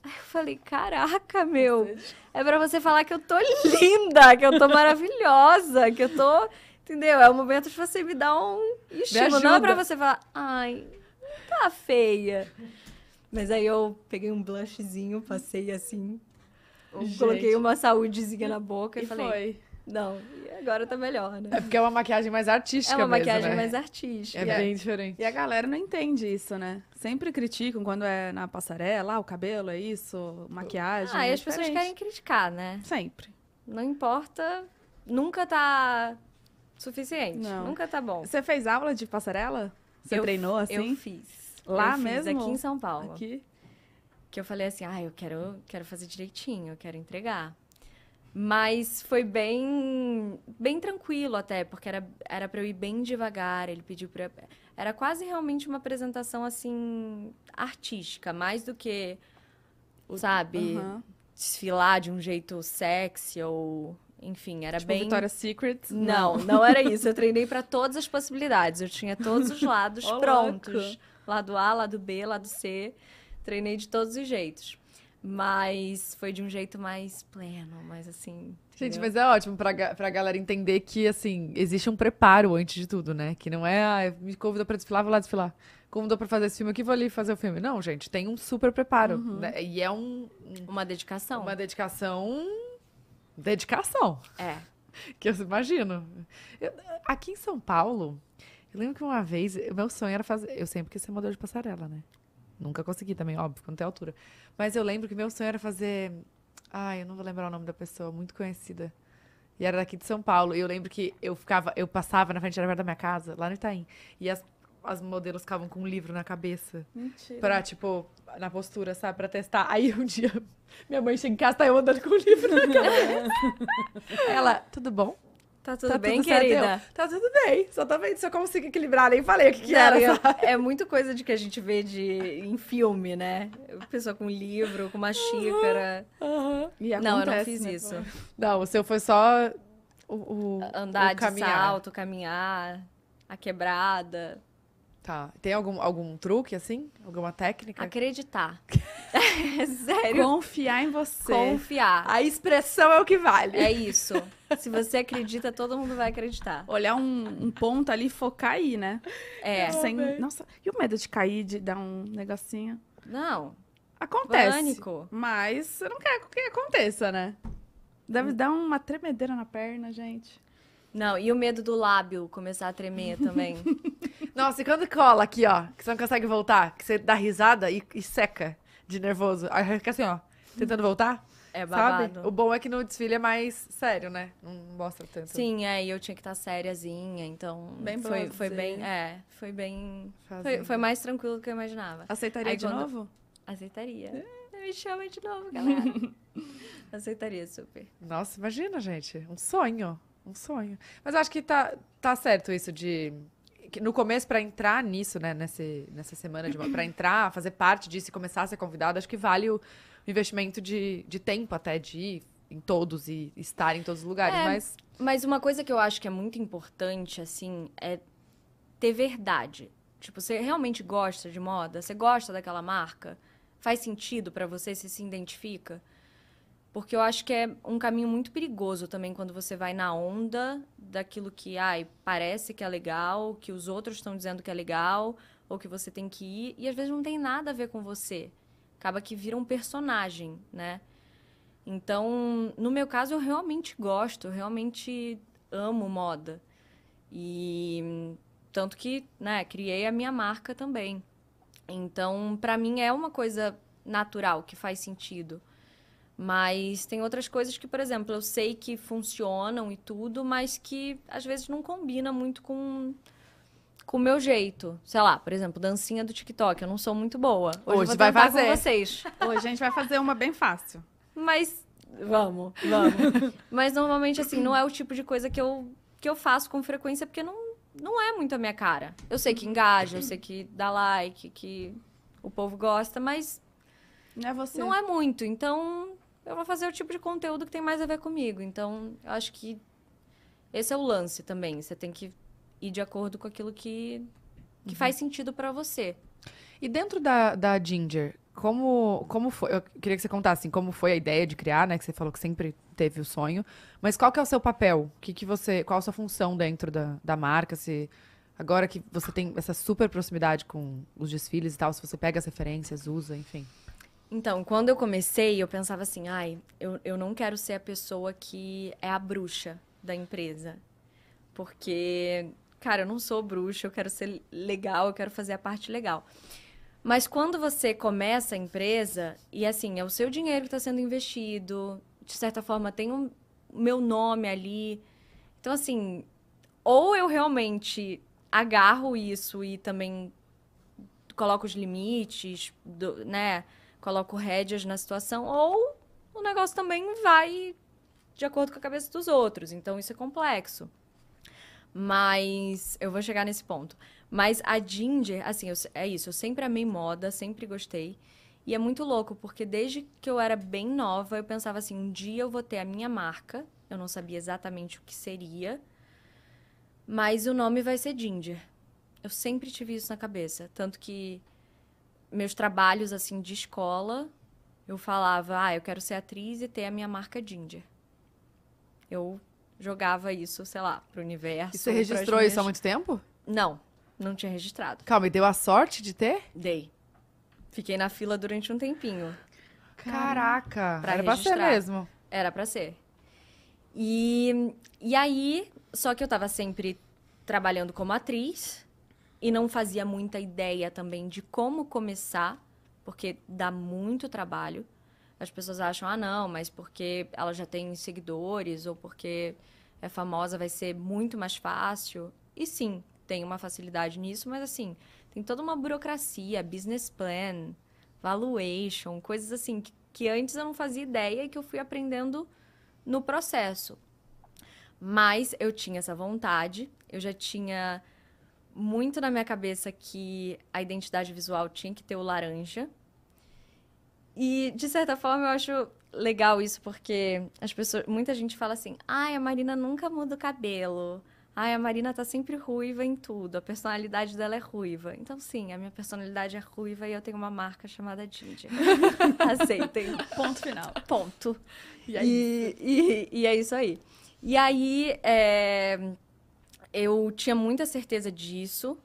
Aí eu falei, caraca, meu. É para você falar que eu tô linda, que eu tô maravilhosa, que eu tô... Entendeu? É o momento de você me dar um estímulo. Não é pra você falar, ai, tá feia. Mas aí eu peguei um blushzinho, passei assim, Gente. coloquei uma saúdezinha na boca e, e falei. Foi. Não, e agora tá melhor, né? É porque é uma maquiagem mais artística, É uma mesmo, maquiagem né? mais artística. É bem diferente. E a galera não entende isso, né? Sempre criticam quando é na passarela, ah, o cabelo é isso, maquiagem. Ah, é e as pessoas querem criticar, né? Sempre. Não importa, nunca tá suficiente. Não. Nunca tá bom. Você fez aula de passarela? Você eu, treinou assim? Eu fiz. Lá eu mesmo? aqui em São Paulo. Aqui? Que eu falei assim, ah, eu quero, quero fazer direitinho, eu quero entregar. Mas foi bem bem tranquilo até, porque era, era pra eu ir bem devagar, ele pediu pra... Era quase realmente uma apresentação, assim, artística, mais do que, sabe, uhum. desfilar de um jeito sexy ou... Enfim, era tipo bem... Victoria's Secret? Não, não, não era isso. Eu treinei para todas as possibilidades. Eu tinha todos os lados oh, prontos. Louco lado A, lado B, lado C. Treinei de todos os jeitos. Mas foi de um jeito mais pleno, mais assim. Gente, mas é ótimo pra, pra galera entender que, assim, existe um preparo antes de tudo, né? Que não é, ah, me convidou pra desfilar, vou lá desfilar. Convidou pra fazer esse filme aqui, vou ali fazer o filme. Não, gente, tem um super preparo. Uhum. Né? E é um, um. Uma dedicação. Uma dedicação. Dedicação. É. Que eu imagino. Eu, aqui em São Paulo, eu lembro que uma vez, meu sonho era fazer. Eu sempre quis ser modelo de passarela, né? Nunca consegui também, óbvio, quando tem altura. Mas eu lembro que meu sonho era fazer. Ai, eu não vou lembrar o nome da pessoa, muito conhecida. E era daqui de São Paulo. E eu lembro que eu ficava, eu passava na frente, da minha casa, lá no Itaim. E as, as modelos ficavam com um livro na cabeça. Mentira. Pra, tipo, na postura, sabe? Pra testar. Aí um dia, minha mãe chega em casa, tá eu andando com o livro na cabeça. Ela, tudo bom? Tá, tá tudo tá bem, querida? tá tudo bem. Só tô vendo se eu consigo equilibrar. Nem falei o que, que era. Eu, é muito coisa de que a gente vê de, em filme, né? Pessoa com um livro, com uma xícara. Uhum, uhum. Acontece, não, eu não fiz né? isso. Não, o seu foi só o, o Andar o de caminhar. salto, caminhar, a quebrada. Tá. Tem algum, algum truque, assim? Alguma técnica? Acreditar. é, sério. Confiar em você. Confiar. A expressão é o que vale. É isso. Se você acredita, todo mundo vai acreditar. Olhar um, um ponto ali e focar aí, né? É. Sem... Nossa, e o medo de cair, de dar um negocinho? Não. Acontece. Pânico. Mas você não quer que aconteça, né? Deve hum. dar uma tremedeira na perna, gente. Não, e o medo do lábio começar a tremer também. Nossa, e quando cola aqui, ó, que você não consegue voltar, que você dá risada e, e seca de nervoso. Aí fica assim, ó, tentando voltar. É babado. Sabe? O bom é que no desfile é mais sério, né? Não mostra tanto. Sim, é, e eu tinha que estar tá sériazinha, então. Bem foi, foi bem. É, foi bem. Foi, foi, mais tranquilo do que eu imaginava. Aceitaria Aí, de quando... novo? Aceitaria. É. Me chama de novo, galera. Aceitaria super. Nossa, imagina, gente. Um sonho. Um sonho. Mas acho que tá, tá certo isso de. No começo, para entrar nisso, né? Nesse, nessa semana, de... para entrar, fazer parte disso e começar a ser convidado, acho que vale o investimento de, de tempo até de ir em todos e estar em todos os lugares. É, mas... mas uma coisa que eu acho que é muito importante, assim, é ter verdade. Tipo, você realmente gosta de moda? Você gosta daquela marca? Faz sentido para você? Você se identifica? Porque eu acho que é um caminho muito perigoso também quando você vai na onda daquilo que, ai, parece que é legal, que os outros estão dizendo que é legal, ou que você tem que ir, e às vezes não tem nada a ver com você. Acaba que vira um personagem, né? Então, no meu caso, eu realmente gosto, eu realmente amo moda. E tanto que, né, criei a minha marca também. Então, para mim é uma coisa natural que faz sentido. Mas tem outras coisas que, por exemplo, eu sei que funcionam e tudo, mas que às vezes não combina muito com com o meu jeito. Sei lá, por exemplo, dancinha do TikTok, eu não sou muito boa. Hoje, Hoje vai fazer com vocês. Hoje a gente vai fazer uma bem fácil. Mas vamos, vamos. mas normalmente assim, não é o tipo de coisa que eu que eu faço com frequência porque não não é muito a minha cara. Eu sei que engaja, eu sei que dá like, que o povo gosta, mas não é você. Não é muito. Então, eu vou fazer o tipo de conteúdo que tem mais a ver comigo. Então, eu acho que esse é o lance também. Você tem que ir de acordo com aquilo que, que uhum. faz sentido para você. E dentro da, da Ginger, como, como foi? Eu queria que você contasse assim, como foi a ideia de criar, né? Que você falou que sempre teve o sonho. Mas qual que é o seu papel? Que que você, qual a sua função dentro da, da marca? Se agora que você tem essa super proximidade com os desfiles e tal, se você pega as referências, usa, enfim. Então, quando eu comecei, eu pensava assim, ai, eu, eu não quero ser a pessoa que é a bruxa da empresa. Porque, cara, eu não sou bruxa, eu quero ser legal, eu quero fazer a parte legal. Mas quando você começa a empresa, e assim, é o seu dinheiro que está sendo investido, de certa forma tem o um, meu nome ali. Então, assim, ou eu realmente agarro isso e também coloco os limites, do, né? coloco rédeas na situação, ou o negócio também vai de acordo com a cabeça dos outros. Então isso é complexo. Mas eu vou chegar nesse ponto. Mas a Ginger, assim, eu, é isso, eu sempre amei moda, sempre gostei. E é muito louco, porque desde que eu era bem nova, eu pensava assim: um dia eu vou ter a minha marca. Eu não sabia exatamente o que seria, mas o nome vai ser Ginger. Eu sempre tive isso na cabeça. Tanto que meus trabalhos assim de escola, eu falava, ah, eu quero ser atriz e ter a minha marca Ginger. Eu jogava isso, sei lá, pro universo. E você registrou minhas... isso há muito tempo? Não, não tinha registrado. Calma, e deu a sorte de ter? Dei. Fiquei na fila durante um tempinho. Caraca! Pra Era registrar. pra ser mesmo. Era pra ser. E, e aí, só que eu tava sempre trabalhando como atriz e não fazia muita ideia também de como começar, porque dá muito trabalho. As pessoas acham, ah, não, mas porque ela já tem seguidores ou porque é famosa vai ser muito mais fácil. E sim, tem uma facilidade nisso, mas assim, tem toda uma burocracia, business plan, valuation, coisas assim que, que antes eu não fazia ideia e que eu fui aprendendo no processo. Mas eu tinha essa vontade, eu já tinha muito na minha cabeça que a identidade visual tinha que ter o laranja. E, de certa forma, eu acho legal isso, porque as pessoas. Muita gente fala assim, ai, a Marina nunca muda o cabelo. Ai, a Marina tá sempre ruiva em tudo. A personalidade dela é ruiva. Então, sim, a minha personalidade é ruiva e eu tenho uma marca chamada Ginger. Aceitem. Ponto final. Ponto. E é, e, e, e é isso aí. E aí. É eu tinha muita certeza disso.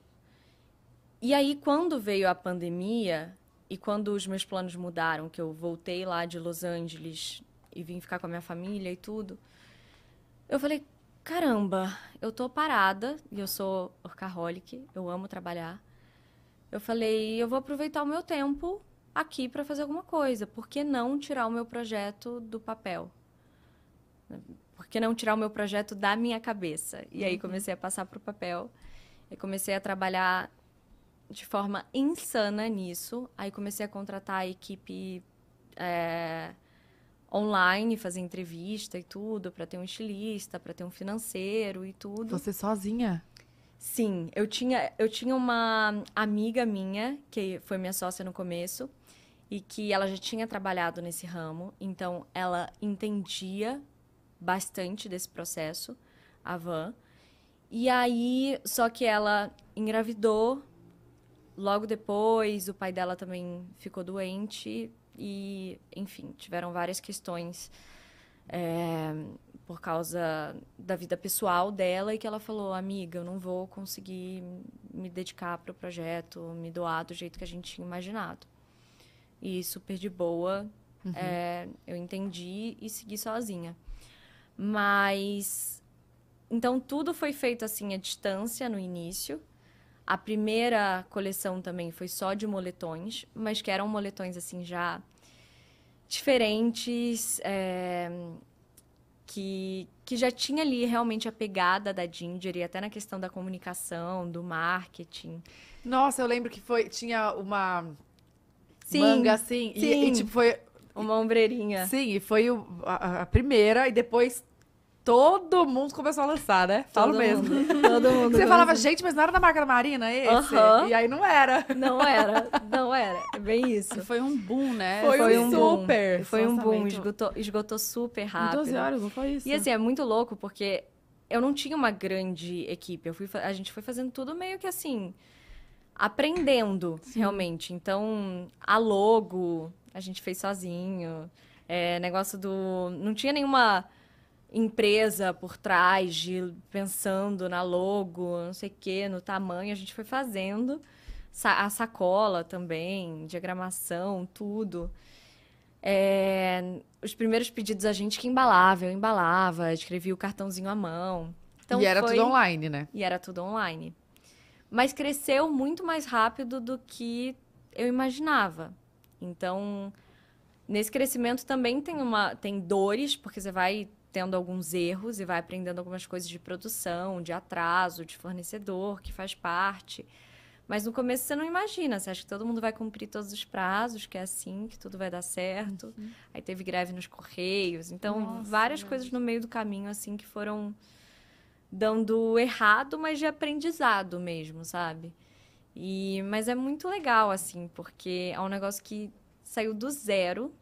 E aí, quando veio a pandemia e quando os meus planos mudaram, que eu voltei lá de Los Angeles e vim ficar com a minha família e tudo, eu falei: caramba, eu tô parada e eu sou workaholic, eu amo trabalhar. Eu falei: eu vou aproveitar o meu tempo aqui para fazer alguma coisa, por que não tirar o meu projeto do papel? por que não tirar o meu projeto da minha cabeça? E aí uhum. comecei a passar para o papel. E comecei a trabalhar de forma insana nisso. Aí comecei a contratar a equipe é, online, fazer entrevista e tudo, para ter um estilista, para ter um financeiro e tudo. Você sozinha? Sim, eu tinha, eu tinha uma amiga minha, que foi minha sócia no começo, e que ela já tinha trabalhado nesse ramo, então ela entendia bastante desse processo, a Van. E aí, só que ela engravidou. Logo depois, o pai dela também ficou doente e, enfim, tiveram várias questões é, por causa da vida pessoal dela e que ela falou, amiga, eu não vou conseguir me dedicar para o projeto, me doar do jeito que a gente tinha imaginado. E super de boa, uhum. é, eu entendi e segui sozinha. Mas. Então, tudo foi feito assim à distância no início. A primeira coleção também foi só de moletões, mas que eram moletões assim já diferentes, é... que, que já tinha ali realmente a pegada da Ginger e até na questão da comunicação, do marketing. Nossa, eu lembro que foi tinha uma Sim, manga assim, sim. E, e, tipo foi uma ombreirinha. Sim, e foi o, a, a primeira, e depois todo mundo começou a lançar, né? Falo todo mesmo. todo mundo. Você falava, gente, mas não era da marca da Marina esse? Uhum. E aí não era. Não era, não era. É bem isso. foi um boom, né? Foi, foi um, super. Boom. Foi um boom, esgotou, esgotou super rápido. Em 12 horas, não foi isso. E assim, é muito louco, porque eu não tinha uma grande equipe. Eu fui, a gente foi fazendo tudo meio que assim... Aprendendo, Sim. realmente. Então, a logo, a gente fez sozinho. É, negócio do. Não tinha nenhuma empresa por trás, de, pensando na logo, não sei o quê, no tamanho. A gente foi fazendo. Sa a sacola também, diagramação, tudo. É, os primeiros pedidos a gente que embalava, eu embalava, escrevia o cartãozinho à mão. Então e era foi... tudo online, né? E era tudo online. Mas cresceu muito mais rápido do que eu imaginava. Então, nesse crescimento também tem uma tem dores, porque você vai tendo alguns erros e vai aprendendo algumas coisas de produção, de atraso, de fornecedor, que faz parte. Mas no começo você não imagina, você acha que todo mundo vai cumprir todos os prazos, que é assim, que tudo vai dar certo. Uhum. Aí teve greve nos correios, então Nossa, várias coisas no meio do caminho assim que foram dando errado, mas de aprendizado mesmo, sabe? E, mas é muito legal, assim, porque é um negócio que saiu do zero,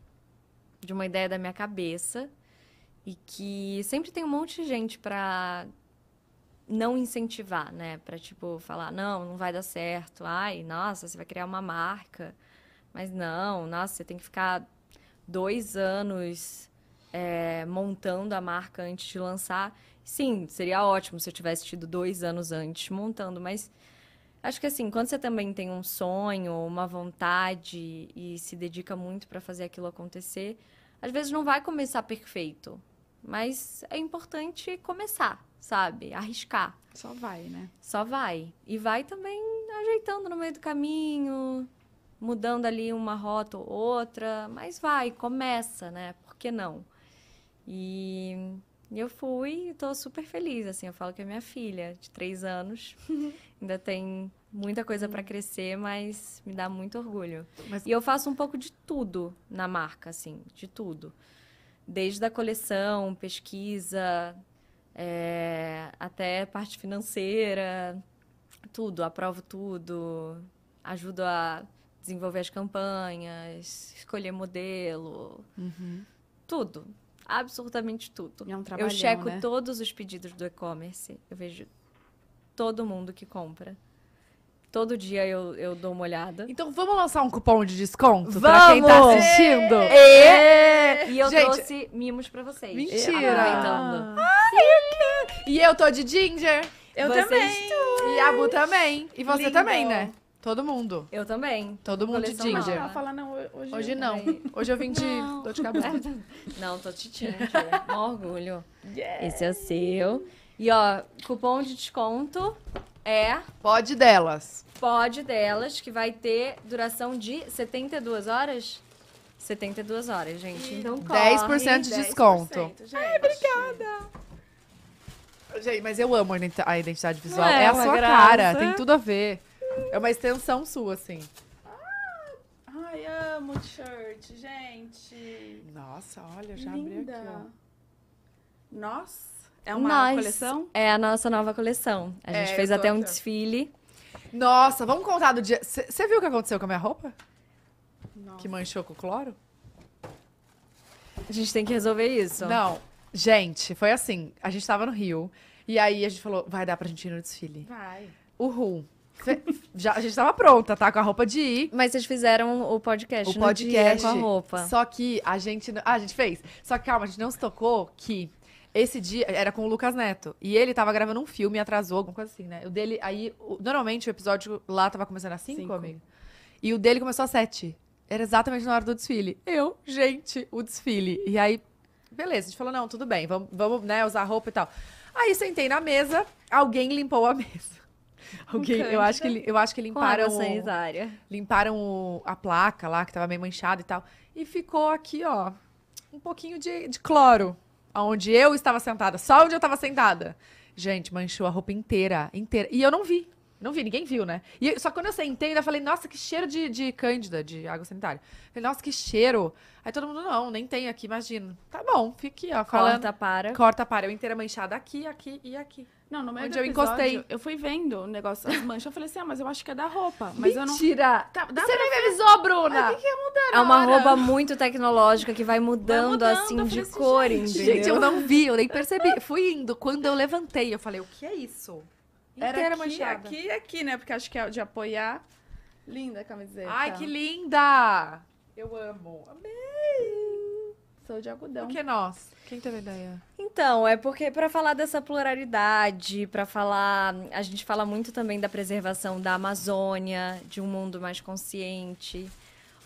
de uma ideia da minha cabeça, e que sempre tem um monte de gente para não incentivar, né? Para tipo, falar, não, não vai dar certo, ai, nossa, você vai criar uma marca, mas não, nossa, você tem que ficar dois anos é, montando a marca antes de lançar. Sim, seria ótimo se eu tivesse tido dois anos antes montando, mas Acho que assim, quando você também tem um sonho, uma vontade e se dedica muito para fazer aquilo acontecer, às vezes não vai começar perfeito, mas é importante começar, sabe? Arriscar. Só vai, né? Só vai. E vai também ajeitando no meio do caminho, mudando ali uma rota ou outra, mas vai, começa, né? Por que não? E e eu fui e tô super feliz, assim. Eu falo que é minha filha, de três anos. Ainda tem muita coisa para uhum. crescer, mas me dá muito orgulho. Mas... E eu faço um pouco de tudo na marca, assim, de tudo. Desde a coleção, pesquisa, é, até parte financeira, tudo. Aprovo tudo, ajudo a desenvolver as campanhas, escolher modelo, uhum. tudo absolutamente tudo. É um trabalho. Eu checo né? todos os pedidos do e-commerce. Eu vejo todo mundo que compra. Todo dia eu, eu dou uma olhada. Então vamos lançar um cupom de desconto vamos! pra quem tá assistindo? É! É! E eu Gente, trouxe mimos pra vocês. Mentira! Aproveitando. Ai, E eu tô de ginger. Eu vocês... também. E a Bu também. E você também, né? Todo mundo. Eu também. Todo mundo de ginger. Não, fala, não, hoje, hoje não. Hoje eu vim de não. de cabelo Não, tô de ginger. orgulho. Yeah. Esse é o seu. E, ó, cupom de desconto é... Pode delas. Pode delas, que vai ter duração de 72 horas. 72 horas, gente. E então, 10% corre. 10% de desconto. Gente, Ai, obrigada. Gente, mas eu amo a identidade visual. É, é a sua graça. cara, tem tudo a ver. É uma extensão sua, assim. Ah, ai, amo t-shirt, gente. Nossa, olha, já Linda. abri aqui, ó. Nossa, é uma Nós. coleção? É a nossa nova coleção. A é, gente É, fez até um desfile. Nossa, vamos contar do dia. Você viu o que aconteceu com a minha roupa? Nossa. Que manchou com cloro? A gente tem que resolver isso. Não. Gente, foi assim. A gente tava no Rio. E aí a gente falou, vai dar pra gente ir no desfile. Vai. O Ru já, a gente tava pronta, tá? Com a roupa de ir. Mas vocês fizeram o podcast, o podcast né? com a roupa. Só que a gente. Ah, a gente fez. Só que calma, a gente não se tocou que esse dia era com o Lucas Neto. E ele tava gravando um filme, atrasou, alguma coisa assim, né? O dele. Aí, o, normalmente o episódio lá tava começando às 5, amigo. E o dele começou às 7. Era exatamente na hora do desfile. Eu, gente, o desfile. E aí, beleza, a gente falou: não, tudo bem, vamos, vamos né, usar roupa e tal. Aí sentei na mesa, alguém limpou a mesa okay. eu acho que eu acho que limparam o, limparam o, a placa lá que tava meio manchada e tal e ficou aqui ó um pouquinho de, de cloro aonde eu estava sentada, só onde eu estava sentada. Gente, manchou a roupa inteira, inteira. E eu não vi. Não vi, ninguém viu, né? E só quando eu sentei, ainda falei, nossa, que cheiro de, de cândida, de água sanitária. Falei, nossa, que cheiro. Aí todo mundo, não, nem tem aqui, imagina. Tá bom, fique, ó. Falando, corta, para. Corta, para. Eu inteira manchada aqui, aqui e aqui. Não, no meio Onde do episódio, eu encostei. Eu fui vendo o negócio, as manchas. Eu falei assim, ah, mas eu acho que é da roupa. Mas Mentira! Eu não... tá, Você nem me avisou, Bruna! o que, ia mudar É uma roupa muito tecnológica que vai mudando, vai mudando assim, de assim, cores. gente, eu não vi, eu nem percebi. fui indo. Quando eu levantei, eu falei, o que é isso? Era aqui, manchada. aqui e aqui, né? Porque acho que é de apoiar. Linda a camiseta. Ai, que linda! Eu amo. Amei! Sou de algodão. Por que nós? Quem teve ideia? Então, é porque para falar dessa pluralidade, para falar, a gente fala muito também da preservação da Amazônia, de um mundo mais consciente.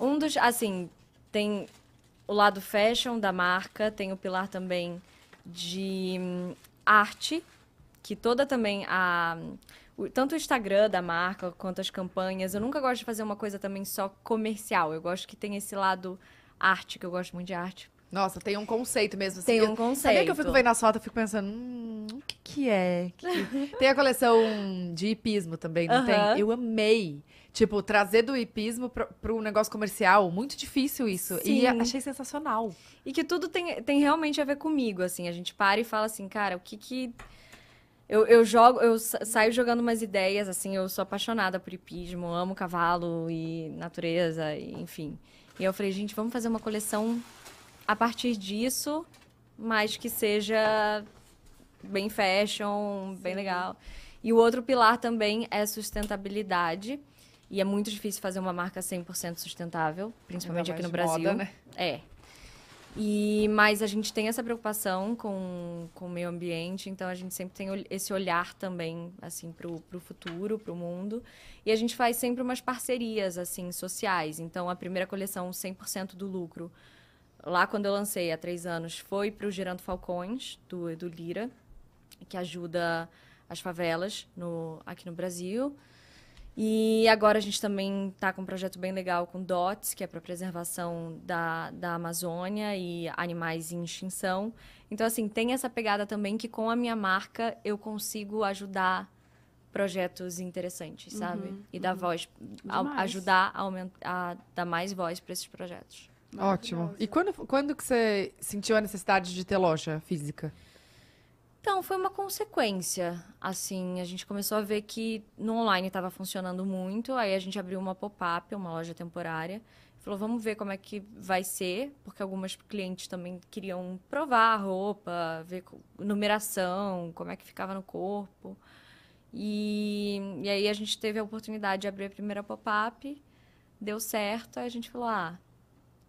Um dos, assim, tem o lado fashion da marca, tem o pilar também de hum, arte que toda também a tanto o Instagram da marca quanto as campanhas, eu nunca gosto de fazer uma coisa também só comercial. Eu gosto que tem esse lado arte, que eu gosto muito de arte. Nossa, tem um conceito mesmo. Assim. Tem um conceito. Sabia que eu fico vendo a foto e fico pensando, hum, o que que é? Que... É? tem a coleção de hipismo também, não uh -huh. tem? Eu amei. Tipo, trazer do hipismo para um negócio comercial, muito difícil isso. Sim. E achei sensacional. E que tudo tem, tem realmente a ver comigo, assim. A gente para e fala assim, cara, o que que eu, eu jogo, eu saio jogando umas ideias, assim, eu sou apaixonada por hipismo, amo cavalo e natureza, e, enfim. E eu falei, gente, vamos fazer uma coleção a partir disso, mas que seja bem fashion, Sim. bem legal. E o outro pilar também é sustentabilidade. E é muito difícil fazer uma marca 100% sustentável, principalmente aqui no Brasil. Moda, né? É. E, mas a gente tem essa preocupação com, com o meio ambiente, então a gente sempre tem esse olhar também, assim, para o futuro, para o mundo. E a gente faz sempre umas parcerias, assim, sociais. Então, a primeira coleção, 100% do lucro, lá quando eu lancei, há três anos, foi para o Gerando Falcões, do, do Lira, que ajuda as favelas no, aqui no Brasil. E agora a gente também está com um projeto bem legal com DOTS, que é para preservação da, da Amazônia e animais em extinção. Então, assim, tem essa pegada também que com a minha marca eu consigo ajudar projetos interessantes, uhum, sabe? E uhum. dar voz, a, ajudar a, aumentar, a dar mais voz para esses projetos. Ótimo. E quando, quando que você sentiu a necessidade de ter loja física? Então, foi uma consequência. Assim, a gente começou a ver que no online estava funcionando muito, aí a gente abriu uma pop-up, uma loja temporária. Falou, vamos ver como é que vai ser, porque algumas clientes também queriam provar a roupa, ver numeração, como é que ficava no corpo. E, e aí a gente teve a oportunidade de abrir a primeira pop-up, deu certo, aí a gente falou, ah,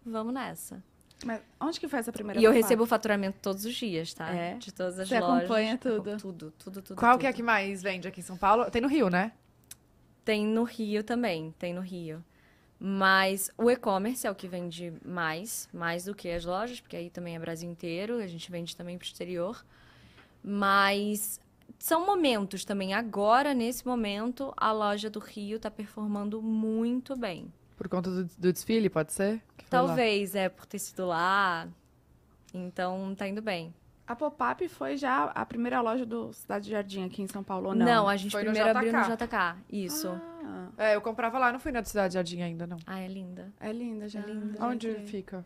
vamos nessa. Mas onde que faz a primeira E eu recebo o faturamento todos os dias, tá? É? De todas as Você lojas. Você acompanha tudo? Tudo, tudo, tudo. Qual tudo. que é que mais vende aqui em São Paulo? Tem no Rio, né? Tem no Rio também, tem no Rio. Mas o e-commerce é o que vende mais, mais do que as lojas, porque aí também é Brasil inteiro, a gente vende também para o exterior. Mas são momentos também. Agora, nesse momento, a loja do Rio está performando muito bem. Por conta do, do desfile, pode ser? Talvez, lá. é, por ter sido lá. Então, tá indo bem. A pop-up foi já a primeira loja do Cidade Jardim aqui em São Paulo, ou não? Não, a gente foi primeiro no abriu no JK, isso. Ah. É, eu comprava lá, não fui na Cidade Jardim ainda, não. Ah, é linda. É linda, já. É linda. Onde é. fica?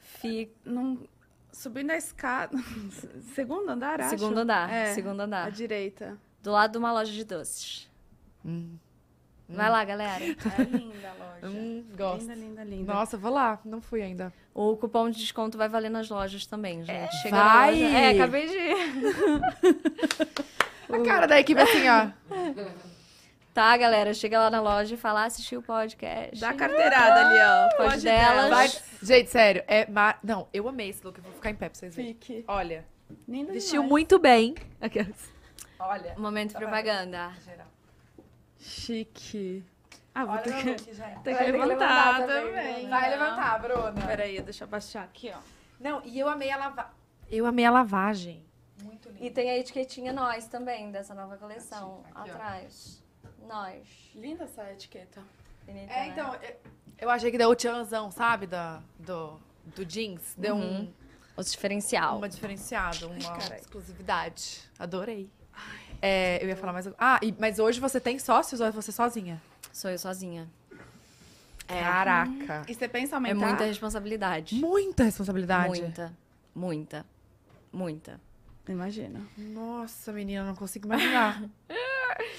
Fica... Num... Subindo a escada... Segundo andar, acho. Segundo andar, é, segundo andar. À direita. Do lado de uma loja de doces. Hum. Vai lá, galera. É linda a loja. Hum, gosto. Linda, linda, linda. Nossa, vou lá. Não fui ainda. O cupom de desconto vai valer nas lojas também, gente. É, Chega vai. Loja... É, acabei de... a cara da equipe é assim, ó. Tá, galera, chega lá na loja e fala, ah, assistiu o podcast. Dá carteirada ali, ó. Pode, pode delas. Vai... Gente, sério, é mar... Não, eu amei esse look, eu vou ficar em pé pra vocês verem. Fique. Olha. Linda Vestiu demais. muito bem. Olha. Momento tá propaganda. Geral. Chique. Ah, vou Olha ter que, look, ter que levantar, levantar, também. também. Né? Vai levantar, Bruna. Peraí, deixa eu baixar aqui, ó. Não, e eu amei a lavagem. Eu amei a lavagem. Muito linda. E tem a etiquetinha nós também, dessa nova coleção, aqui, atrás. Ó. Nós. Linda essa etiqueta. é, né? então, eu, eu achei que deu o tchanzão, sabe? Da, do, do jeans. Deu uhum. um... O diferencial. Uma diferenciada, uma Ai, exclusividade. Adorei. É, eu ia falar mais. Ah, e, mas hoje você tem sócios ou é você sozinha? Sou eu sozinha. É. Caraca. E você pensa é aumentar? É muita responsabilidade. Muita responsabilidade? Muita. Muita. Muita. Imagina. Nossa, menina, não consigo imaginar.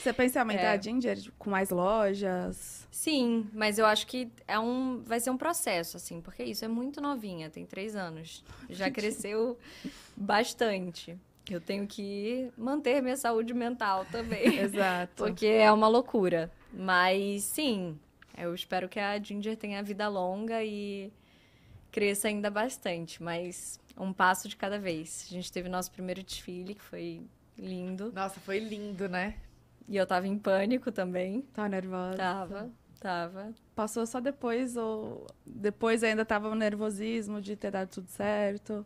Você pensa em aumentar é. a Ginger com mais lojas? Sim, mas eu acho que é um, vai ser um processo, assim, porque isso é muito novinha, tem três anos. Já cresceu bastante. Eu tenho que manter minha saúde mental também. Exato. Porque é uma loucura. Mas sim, eu espero que a Ginger tenha vida longa e cresça ainda bastante, mas um passo de cada vez. A gente teve nosso primeiro desfile, que foi lindo. Nossa, foi lindo, né? E eu tava em pânico também. Tava nervosa. Tava, tava. Passou só depois, ou depois ainda tava o nervosismo de ter dado tudo certo.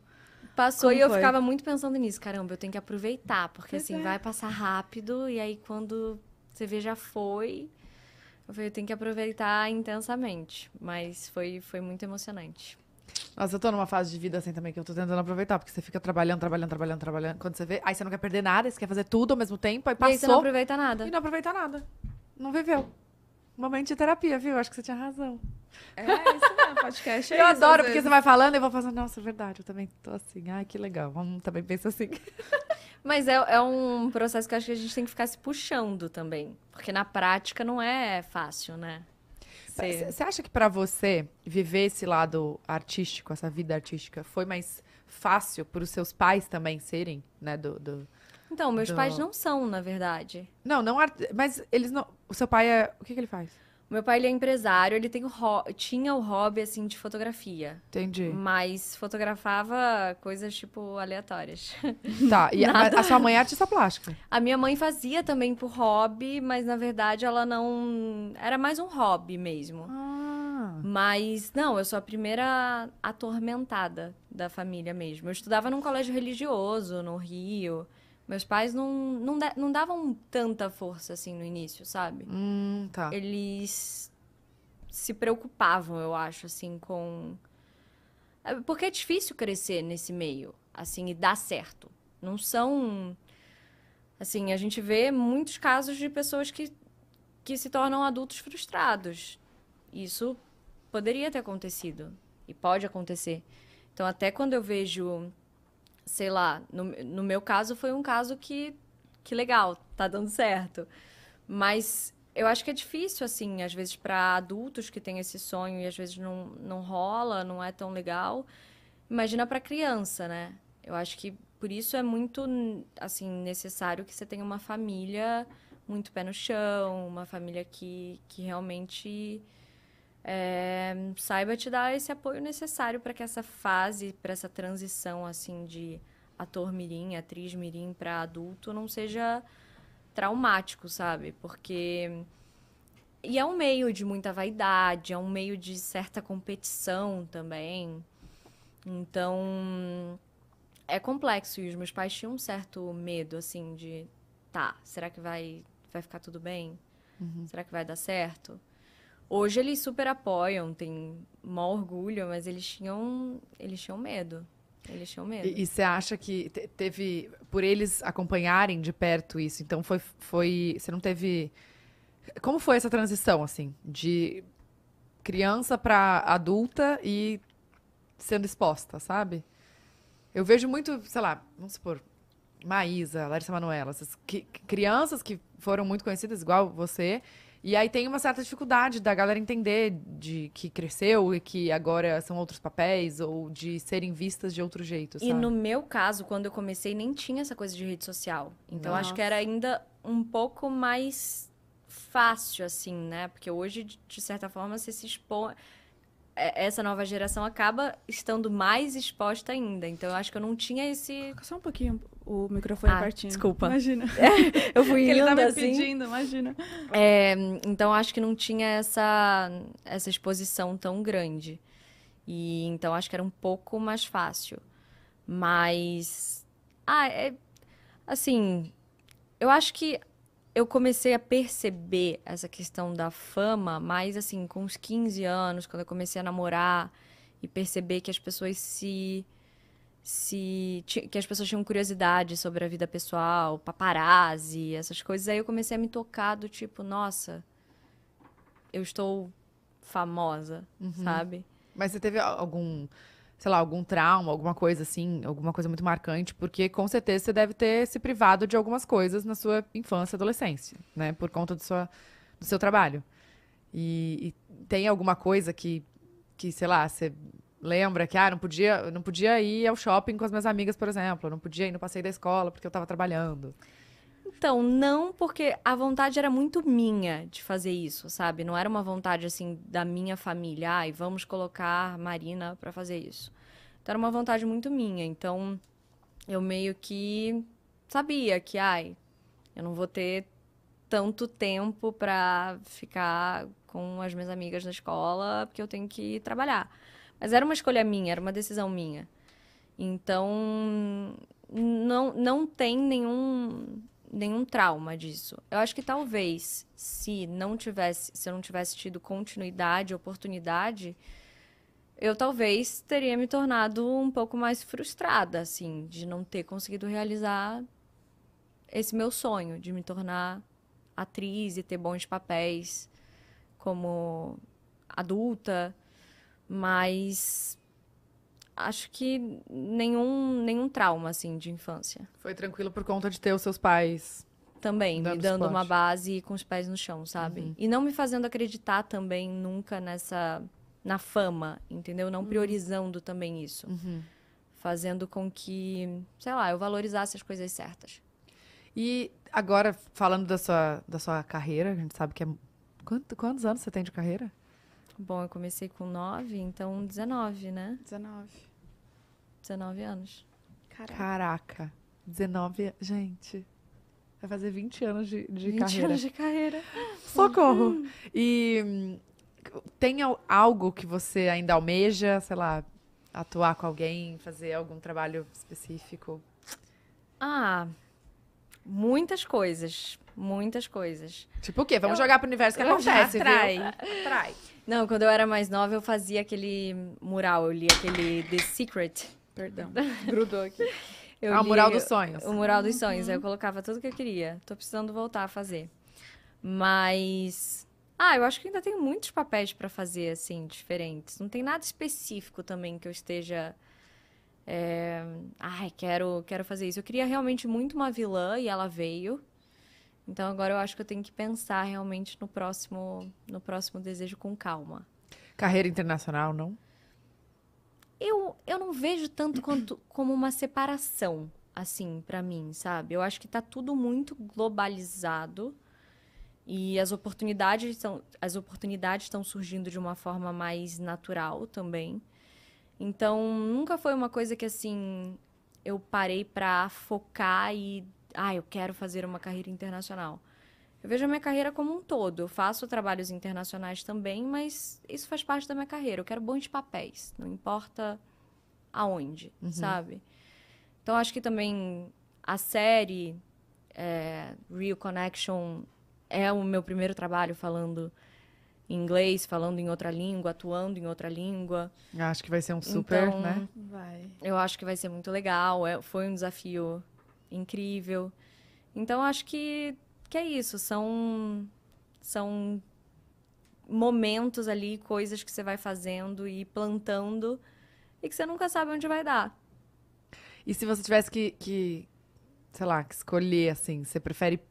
Passou Como e eu ficava muito pensando nisso. Caramba, eu tenho que aproveitar, porque pois assim, é. vai passar rápido e aí quando você vê já foi. Eu falei, eu tenho que aproveitar intensamente. Mas foi, foi muito emocionante. Nossa, eu tô numa fase de vida assim também que eu tô tentando aproveitar, porque você fica trabalhando, trabalhando, trabalhando, trabalhando. Quando você vê, aí você não quer perder nada, você quer fazer tudo ao mesmo tempo, aí passou. E aí você não aproveita nada. E não aproveita nada. Não viveu. Momento de terapia, viu? Acho que você tinha razão. É, é, isso mesmo, podcast é Eu isso, adoro, porque vezes. você vai falando e eu vou falando, nossa, é verdade, eu também tô assim, ai, que legal, vamos também pensa assim. Mas é, é um processo que eu acho que a gente tem que ficar se puxando também, porque na prática não é fácil, né? Você acha que para você viver esse lado artístico, essa vida artística, foi mais fácil para os seus pais também serem, né, do... do... Então, meus do... pais não são, na verdade. Não, não, mas eles não. O seu pai é. O que, que ele faz? meu pai, ele é empresário, ele tem o tinha o hobby, assim, de fotografia. Entendi. Mas fotografava coisas, tipo, aleatórias. Tá, e a, a, sua mãe é artista plástica? A minha mãe fazia também por hobby, mas, na verdade, ela não... Era mais um hobby mesmo. Ah. Mas, não, eu sou a primeira atormentada da família mesmo. Eu estudava num colégio religioso, no Rio... Meus pais não, não, não davam tanta força assim no início, sabe? Hum, tá. Eles se preocupavam, eu acho, assim, com. É, porque é difícil crescer nesse meio, assim, e dar certo. Não são. Assim, a gente vê muitos casos de pessoas que, que se tornam adultos frustrados. Isso poderia ter acontecido e pode acontecer. Então, até quando eu vejo sei lá, no, no meu caso foi um caso que, que legal, tá dando certo. Mas eu acho que é difícil, assim, às vezes para adultos que têm esse sonho e às vezes não, não rola, não é tão legal. Imagina para criança, né? Eu acho que por isso é muito, assim, necessário que você tenha uma família muito pé no chão, uma família que, que realmente é, saiba te dar esse apoio necessário para que essa fase, para essa transição assim de ator mirim, atriz mirim para adulto não seja traumático, sabe? Porque e é um meio de muita vaidade, é um meio de certa competição também. Então é complexo e os meus pais tinham um certo medo assim de tá, será que vai vai ficar tudo bem? Uhum. Será que vai dar certo? Hoje eles super apoiam, tem maior orgulho, mas eles tinham, eles tinham medo. Eles tinham medo. E você acha que te, teve, por eles acompanharem de perto isso, então foi, foi, você não teve, como foi essa transição, assim, de criança para adulta e sendo exposta, sabe? Eu vejo muito, sei lá, vamos supor, Maísa, Larissa Manoela, essas que, crianças que foram muito conhecidas, igual você, e aí tem uma certa dificuldade da galera entender de que cresceu e que agora são outros papéis ou de serem vistas de outro jeito. Sabe? E no meu caso, quando eu comecei, nem tinha essa coisa de rede social. Então Nossa. acho que era ainda um pouco mais fácil, assim, né? Porque hoje, de certa forma, você se expõe. É, essa nova geração acaba estando mais exposta ainda. Então eu acho que eu não tinha esse. Só um pouquinho o microfone ah, partindo. Desculpa. Imagina. É, eu fui indo ele tava assim. pedindo, imagina. É, então acho que não tinha essa essa exposição tão grande. E então acho que era um pouco mais fácil. Mas ah, é, assim, eu acho que eu comecei a perceber essa questão da fama, mais assim, com uns 15 anos, quando eu comecei a namorar e perceber que as pessoas se se que as pessoas tinham curiosidade sobre a vida pessoal, paparazzi, essas coisas. Aí eu comecei a me tocar do tipo, nossa, eu estou famosa, uhum. sabe? Mas você teve algum, sei lá, algum trauma, alguma coisa assim, alguma coisa muito marcante? Porque com certeza você deve ter se privado de algumas coisas na sua infância e adolescência, né? Por conta do, sua, do seu trabalho. E, e tem alguma coisa que, que, sei lá, você Lembra que ah, não podia, não podia ir ao shopping com as minhas amigas, por exemplo. não podia ir no passeio da escola porque eu estava trabalhando. Então, não porque a vontade era muito minha de fazer isso, sabe? Não era uma vontade assim da minha família, ai, vamos colocar Marina para fazer isso. Então, era uma vontade muito minha. Então, eu meio que sabia que, ai, eu não vou ter tanto tempo para ficar com as minhas amigas na escola, porque eu tenho que trabalhar. Mas era uma escolha minha, era uma decisão minha. Então, não, não tem nenhum, nenhum trauma disso. Eu acho que talvez, se não tivesse, se eu não tivesse tido continuidade, oportunidade, eu talvez teria me tornado um pouco mais frustrada, assim, de não ter conseguido realizar esse meu sonho de me tornar atriz e ter bons papéis como adulta. Mas acho que nenhum, nenhum trauma, assim, de infância. Foi tranquilo por conta de ter os seus pais. Também, dando me dando esporte. uma base com os pés no chão, sabe? Uhum. E não me fazendo acreditar também nunca nessa. na fama, entendeu? Não uhum. priorizando uhum. também isso. Uhum. Fazendo com que, sei lá, eu valorizasse as coisas certas. E agora, falando da sua, da sua carreira, a gente sabe que é. Quanto, quantos anos você tem de carreira? Bom, eu comecei com 9, então 19, né? 19. 19 anos. Caraca. Caraca. 19, gente. Vai fazer 20 anos de, de 20 carreira. 20 anos de carreira. Socorro. Uhum. E tem algo que você ainda almeja, sei lá, atuar com alguém, fazer algum trabalho específico? Ah, muitas coisas. Muitas coisas. Tipo o quê? Vamos eu, jogar pro universo que acontece, atrai. viu? Atrai. Não, quando eu era mais nova, eu fazia aquele mural, eu li aquele The Secret. Perdão, grudou aqui. Eu ah, o mural dos sonhos. O mural dos sonhos. Uhum. Eu colocava tudo que eu queria. Tô precisando voltar a fazer. Mas. Ah, eu acho que ainda tenho muitos papéis para fazer, assim, diferentes. Não tem nada específico também que eu esteja. É... Ai, quero, quero fazer isso. Eu queria realmente muito uma vilã e ela veio. Então agora eu acho que eu tenho que pensar realmente no próximo, no próximo desejo com calma. Carreira internacional, não? Eu, eu não vejo tanto quanto, como uma separação, assim, para mim, sabe? Eu acho que tá tudo muito globalizado e as oportunidades estão, as oportunidades estão surgindo de uma forma mais natural também. Então, nunca foi uma coisa que, assim, eu parei pra focar e ah, eu quero fazer uma carreira internacional. Eu vejo a minha carreira como um todo. Eu faço trabalhos internacionais também, mas isso faz parte da minha carreira. Eu quero bons papéis, não importa aonde, uhum. sabe? Então acho que também a série é, Real Connection é o meu primeiro trabalho falando em inglês, falando em outra língua, atuando em outra língua. Acho que vai ser um super, então, né? Vai. Eu acho que vai ser muito legal. É, foi um desafio incrível. Então acho que que é isso, são são momentos ali, coisas que você vai fazendo e plantando e que você nunca sabe onde vai dar. E se você tivesse que, que sei lá, que escolher assim, você prefere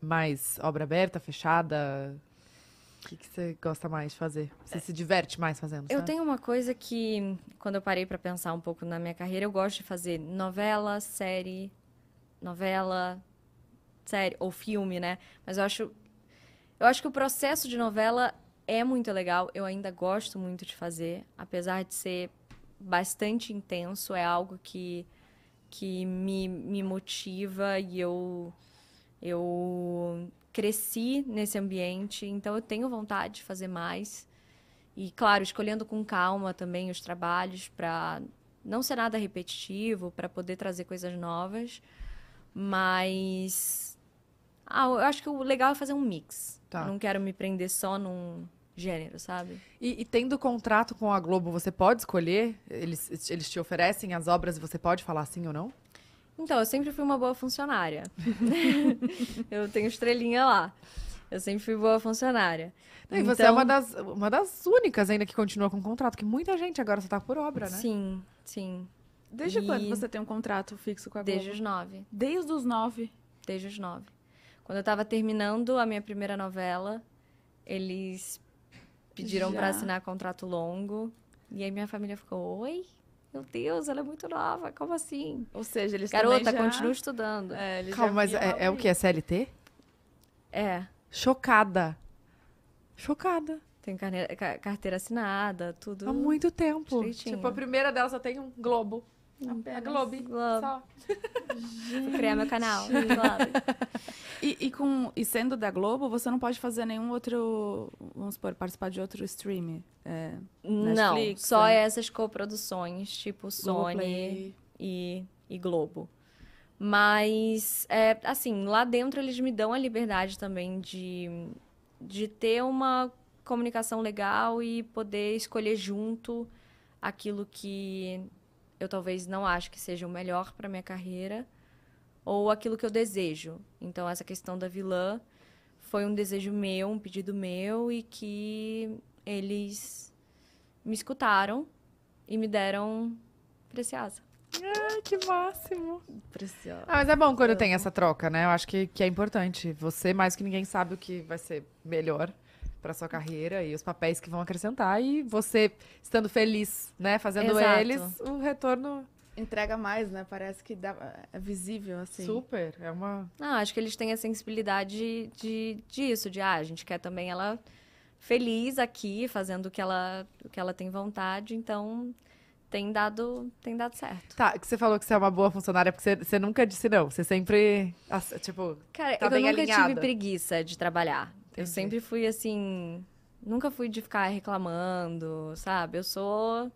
mais obra aberta, fechada? O que, que você gosta mais de fazer? Você se diverte mais fazendo? Eu tenho uma coisa que, quando eu parei para pensar um pouco na minha carreira, eu gosto de fazer novela, série, novela, série ou filme, né? Mas eu acho eu acho que o processo de novela é muito legal, eu ainda gosto muito de fazer, apesar de ser bastante intenso, é algo que que me, me motiva e eu eu cresci nesse ambiente, então eu tenho vontade de fazer mais. E claro, escolhendo com calma também os trabalhos para não ser nada repetitivo, para poder trazer coisas novas. Mas. Ah, eu acho que o legal é fazer um mix. Tá. não quero me prender só num gênero, sabe? E, e, tendo contrato com a Globo, você pode escolher? Eles, eles te oferecem as obras e você pode falar sim ou não? Então, eu sempre fui uma boa funcionária. eu tenho estrelinha lá. Eu sempre fui boa funcionária. então... E você é uma então das, uma das únicas ainda que continua com o contrato, que muita gente agora só tá por obra, né? Sim, sim. Desde e... quando você tem um contrato fixo com a Globo? Desde os nove. Desde os nove? Desde os nove. Quando eu estava terminando a minha primeira novela, eles pediram para assinar contrato longo. E aí minha família ficou, oi? Meu Deus, ela é muito nova, como assim? Ou seja, eles Garota, já... continua estudando. É, Calma, mas é, é o que? É CLT? É. Chocada. Chocada. Tem carteira assinada, tudo. Há muito tempo. Direitinho. Tipo, a primeira dela só tem um globo. A Globo. Globo. Só. criar meu canal. e, e, com, e sendo da Globo, você não pode fazer nenhum outro. Vamos supor, participar de outro stream? É, não, só né? essas coproduções, tipo Sony e, e Globo. Mas, é, assim, lá dentro eles me dão a liberdade também de, de ter uma comunicação legal e poder escolher junto aquilo que eu talvez não acho que seja o melhor para minha carreira ou aquilo que eu desejo. Então essa questão da vilã foi um desejo meu, um pedido meu e que eles me escutaram e me deram preciosa. Ai, ah, que máximo. Preciosa. Ah, mas é bom quando tem essa troca, né? Eu acho que, que é importante. Você, mais que ninguém, sabe o que vai ser melhor para sua carreira e os papéis que vão acrescentar e você estando feliz, né, fazendo Exato. eles, o retorno entrega mais, né? Parece que dá, é visível assim. Super, é uma Não, acho que eles têm a sensibilidade de disso, de ah, a gente quer também ela feliz aqui, fazendo o que ela o que ela tem vontade, então tem dado, tem dado certo. Tá, que você falou que você é uma boa funcionária, porque você, você nunca disse não. Você sempre, tipo, Cara, tá eu nunca alinhada. tive preguiça de trabalhar. Eu sempre fui assim. Nunca fui de ficar reclamando, sabe? Eu sou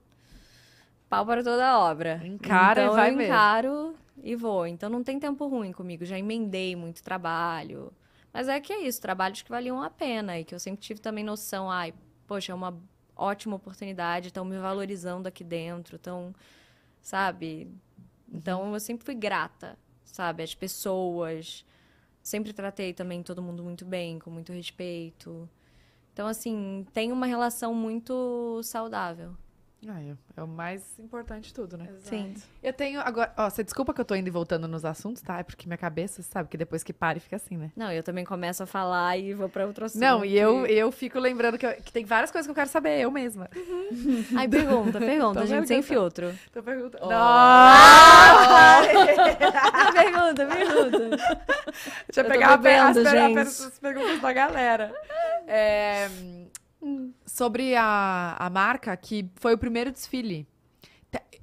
pau para toda obra. Encara então, e vai eu mesmo. encaro e vou. Então não tem tempo ruim comigo. Já emendei muito trabalho. Mas é que é isso, trabalhos que valiam a pena e que eu sempre tive também noção, ai, poxa, é uma ótima oportunidade, estão me valorizando aqui dentro, estão, sabe? Então uhum. eu sempre fui grata, sabe, as pessoas, sempre tratei também todo mundo muito bem, com muito respeito. Então, assim, tem uma relação muito saudável. Ah, é. é o mais importante de tudo, né? Exato. Sim. Eu tenho agora, ó, você desculpa que eu tô indo e voltando nos assuntos, tá? É porque minha cabeça, sabe, que depois que para e fica assim, né? Não, eu também começo a falar e vou para outro assunto. Não, e eu, eu fico lembrando que, eu, que tem várias coisas que eu quero saber, eu mesma. Uhum. Aí pergunta, pergunta, a gente sem filtro. Tô perguntando. Oh! oh! pergunta, pergunta. Deixa eu, eu pegar a, a, perguntas da galera. É... Sobre a, a marca, que foi o primeiro desfile.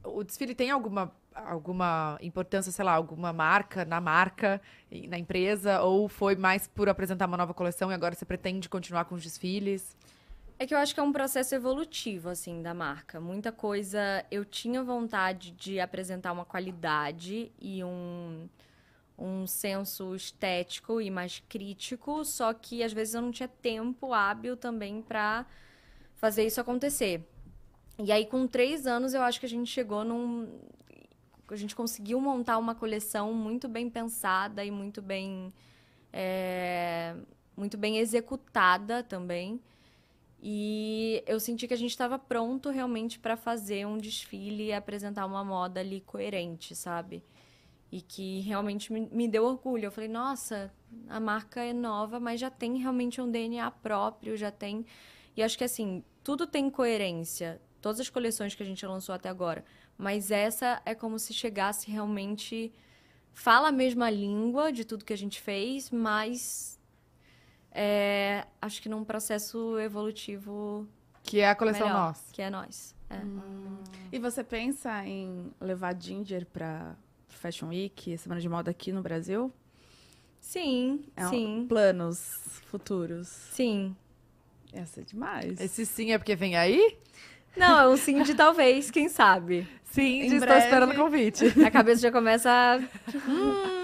O desfile tem alguma alguma importância, sei lá, alguma marca na marca, na empresa, ou foi mais por apresentar uma nova coleção e agora você pretende continuar com os desfiles? É que eu acho que é um processo evolutivo, assim, da marca. Muita coisa eu tinha vontade de apresentar uma qualidade e um um senso estético e mais crítico, só que às vezes eu não tinha tempo hábil também para fazer isso acontecer. E aí, com três anos, eu acho que a gente chegou num. A gente conseguiu montar uma coleção muito bem pensada e muito bem. É... muito bem executada também. E eu senti que a gente estava pronto realmente para fazer um desfile e apresentar uma moda ali coerente, sabe? e que realmente me deu orgulho. Eu falei, nossa, a marca é nova, mas já tem realmente um DNA próprio, já tem. E acho que assim, tudo tem coerência, todas as coleções que a gente lançou até agora, mas essa é como se chegasse realmente fala a mesma língua de tudo que a gente fez, mas é, acho que num processo evolutivo que é a coleção melhor, que é nós. É. Hum. E você pensa em levar Ginger para Fashion Week, Semana de Moda aqui no Brasil? Sim, é um... sim. Planos futuros? Sim. Essa é demais. Esse sim é porque vem aí? Não, é um sim de talvez, quem sabe. Sim, de estou esperando o convite. A cabeça já começa a... Hum.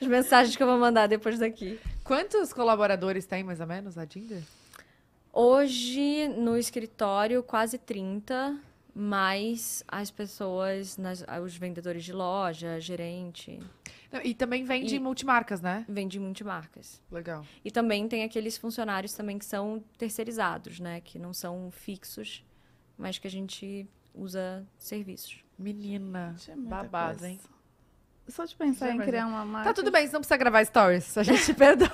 As mensagens que eu vou mandar depois daqui. Quantos colaboradores tem, mais ou menos, a Tinder? Hoje, no escritório, quase 30 mas as pessoas, nas, os vendedores de loja, gerente. E também vende e, multimarcas, né? Vende multimarcas. Legal. E também tem aqueles funcionários também que são terceirizados, né? Que não são fixos, mas que a gente usa serviços. Menina, é babado, hein? Só de pensar Já em criar uma marca. Tá tudo bem, você não precisa gravar stories. A gente perdoa.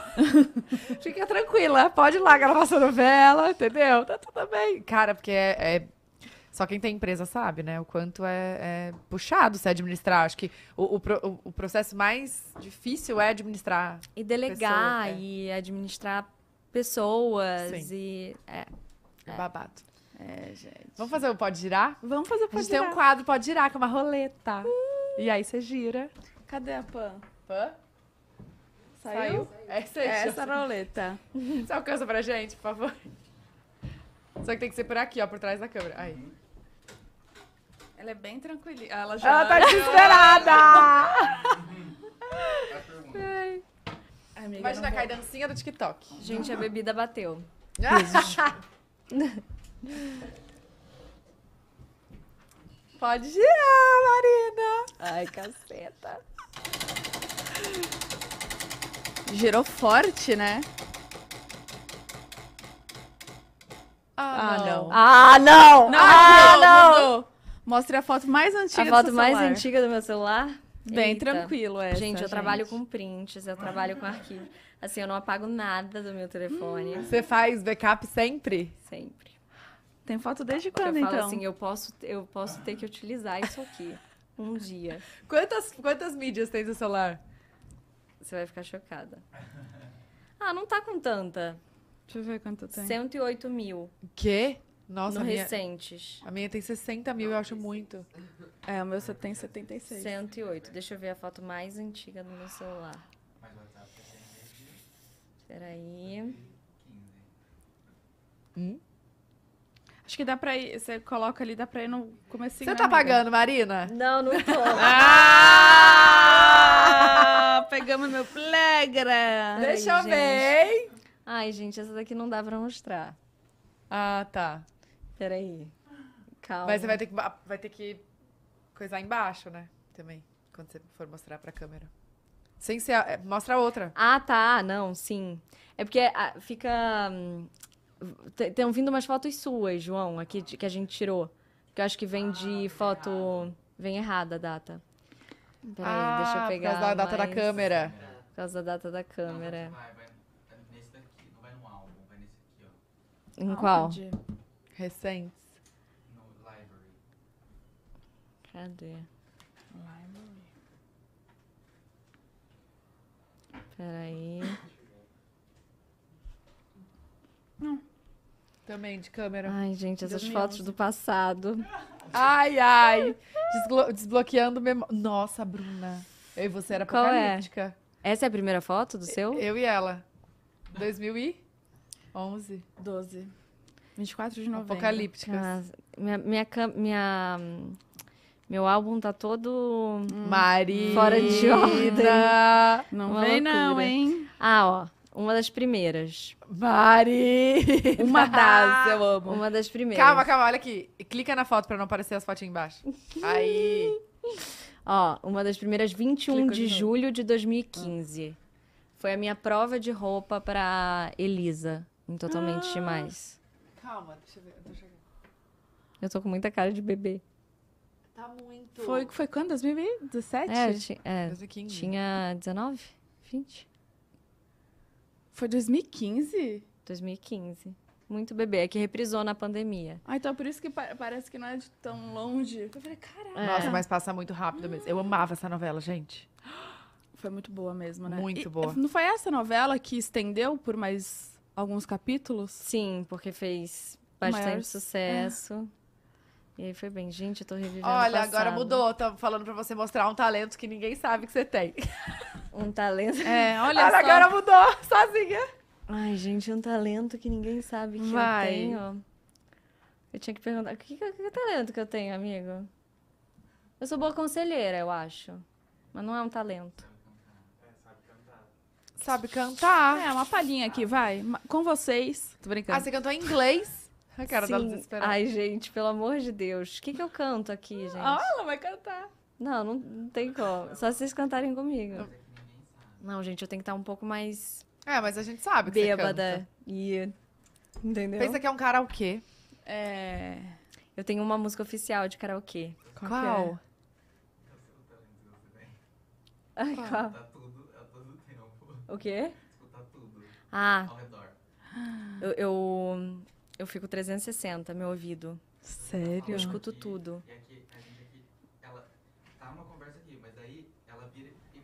Fica tranquila. Pode ir lá gravar sua novela, entendeu? Tá tudo bem. Cara, porque é, é só quem tem empresa sabe, né? O quanto é, é puxado se administrar. Acho que o, o, o, processo mais difícil é administrar. E delegar pessoa, é. e administrar pessoas. Sim. E. É, é. Babado. É, gente. Vamos fazer o Pode Girar? Vamos fazer o Pode a gente Girar. tem um quadro Pode Girar, que é uma roleta. Uh, e aí você gira. Cadê a Pan? Pan? Saiu? Saiu. Essa, é essa roleta. Você alcança pra gente, por favor? Só que tem que ser por aqui, ó, por trás da câmera. Aí. Ela é bem tranquila. Ela já. Ela tá desesperada! Imagina a dancinha do TikTok. Gente, a bebida bateu. Pode girar, Marina! Ai, caceta. Girou forte, né? Ah, ah não. não. Ah, não! não ah, não! não. Mostre a foto mais antiga a do foto mais celular. antiga do meu celular. Bem Eita. tranquilo essa, Gente, eu gente. trabalho com prints, eu trabalho com arquivo. Assim, eu não apago nada do meu telefone. Hum. Você faz backup sempre? Sempre. Tem foto desde quando, eu então? Falo assim, eu posso, eu posso ter que utilizar isso aqui um dia. Quantas, quantas mídias tem no celular? Você vai ficar chocada. Ah, não tá com tanta. Deixa eu ver quanto tem. 108 mil. Quê? Nossa, no a minha, recentes. A minha tem 60 mil, eu acho muito. É, o meu tem 76. 108. Deixa eu ver a foto mais antiga do meu celular. Espera aí. Hum? Acho que dá pra ir. Você coloca ali, dá pra ir no começo. Você tá pagando, Marina? Não, não tô. Ah! ah! Pegamos meu plegra. Deixa eu ver. Ai, gente, essa daqui não dá pra mostrar. Ah, tá. Peraí. Calma. Mas você vai ter que, vai ter que coisar embaixo, né? Também. Quando você for mostrar pra câmera. Sem ser. A... É, mostra outra. Ah, tá. Não, sim. É porque ah, fica. Hum, Tem vindo umas fotos suas, João, aqui que a gente tirou. Que eu acho que vem de ah, foto. Errado. Vem errada a data. Peraí, ah, deixa eu pegar. Por causa da data mais... da câmera. Por causa da data da câmera. Não, vai, vai tá nesse daqui, não vai no álbum, vai nesse aqui, ó. Em qual? Onde? Recentes? No library. Cadê? Library. Peraí. Não. Também de câmera. Ai, gente, essas 2011. fotos do passado. Ai, ai. desbloqueando memória. Nossa, Bruna. Eu e você era Qual é? apocalíptica. É? Essa é a primeira foto do seu? Eu e ela. 2011? 12. 24 de novembro. Apocalípticas. Ah, minha, minha, minha, meu álbum tá todo. Hum. Marida! Fora de ordem. Não Uma vem, loucura. não, hein? Ah, ó. Uma das primeiras. Mari! Uma das, eu amo. Uma das primeiras. Calma, calma, olha aqui. Clica na foto para não aparecer as fotinhas embaixo. Aí. Ó, uma das primeiras 21 Clica de, de julho de 2015. Ah. Foi a minha prova de roupa para Elisa, em Totalmente ah. Demais. Calma, deixa eu ver. Deixa eu... Ver. eu tô com muita cara de bebê. Tá muito. Foi, foi quando? 2017? É, ti, é 2015. tinha 19? 20? Foi 2015? 2015. Muito bebê, é que reprisou na pandemia. Ah, então por isso que pa parece que não é de tão longe. Eu falei, caralho. É. Nossa, mas passa muito rápido mesmo. Eu amava essa novela, gente. Foi muito boa mesmo, né? Muito e, boa. Não foi essa novela que estendeu por mais alguns capítulos? Sim, porque fez bastante Maior... sucesso. É. E aí foi bem, gente, eu tô revivendo. Olha, agora mudou. Tô falando pra você mostrar um talento que ninguém sabe que você tem. Um talento? É, olha, olha só. agora mudou, sozinha. Ai, gente, um talento que ninguém sabe que Vai. eu tenho. Eu tinha que perguntar, o que, que, que talento que eu tenho, amigo? Eu sou boa conselheira, eu acho. Mas não é um talento sabe cantar. É, uma palhinha aqui, vai. Com vocês. Tô brincando. Ah, você cantou em inglês? A cara dela desesperada. Ai, gente, pelo amor de Deus. O que, que eu canto aqui, ah, gente? Ah, ela vai cantar. Não, não, tem como. Só vocês cantarem comigo. Não, gente, eu tenho que estar tá um pouco mais. É, mas a gente sabe que Bêbada. E. Entendeu? Pensa que é um karaokê. É. Eu tenho uma música oficial de karaokê. Qual? Qual? É? Ai, qual? qual? O quê? Escutar tudo. Ah. Ao redor. Eu, eu, eu fico 360, meu ouvido. Sério? Eu escuto tudo. E aqui, a gente aqui, ela tá uma conversa aqui, mas aí ela vira e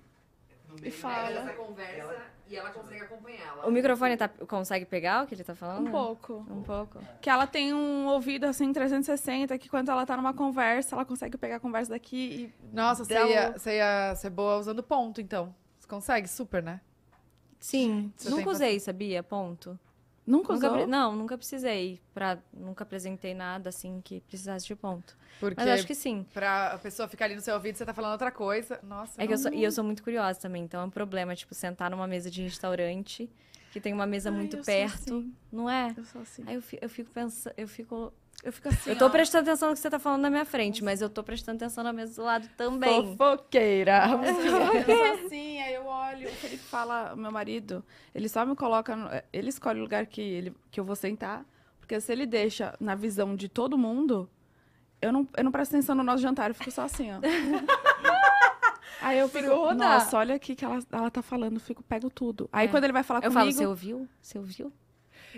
no meio e fala. dessa conversa ela, e ela consegue acompanhá-la. O microfone tá, consegue pegar o que ele tá falando? Um pouco. Um pouco. Que ela tem um ouvido assim 360, que quando ela tá numa conversa, ela consegue pegar a conversa daqui e. Nossa, você ia, um... você ia ser boa usando ponto, então. Você consegue, super, né? Sim. Você nunca usei, sabia? Ponto. Nunca usou? não, nunca precisei. Pra, nunca apresentei nada assim que precisasse de ponto. Porque Mas acho que sim. Pra a pessoa ficar ali no seu ouvido, você tá falando outra coisa. Nossa. É não... que eu sou, e eu sou muito curiosa também, então é um problema, tipo, sentar numa mesa de restaurante que tem uma mesa Ai, muito perto. Assim. Não é? Eu sou assim. Aí eu fico, eu fico pensando, eu fico eu fico assim. Eu tô ó. prestando atenção no que você tá falando na minha frente, mas eu tô prestando atenção no mesmo lado também. Fofoqueira. Eu sou assim, assim, aí eu olho, o Felipe fala, meu marido, ele só me coloca. No, eh, ele escolhe o lugar que, ele, que eu vou sentar. Porque se ele deixa na visão de todo mundo, eu não, eu não presto atenção no nosso jantar, eu fico só assim, ó. Aí eu fico, nossa, olha aqui que ela, ela tá falando, eu fico, pego tudo. Aí é. quando ele vai falar eu comigo... Eu falo, você ouviu? Você ouviu?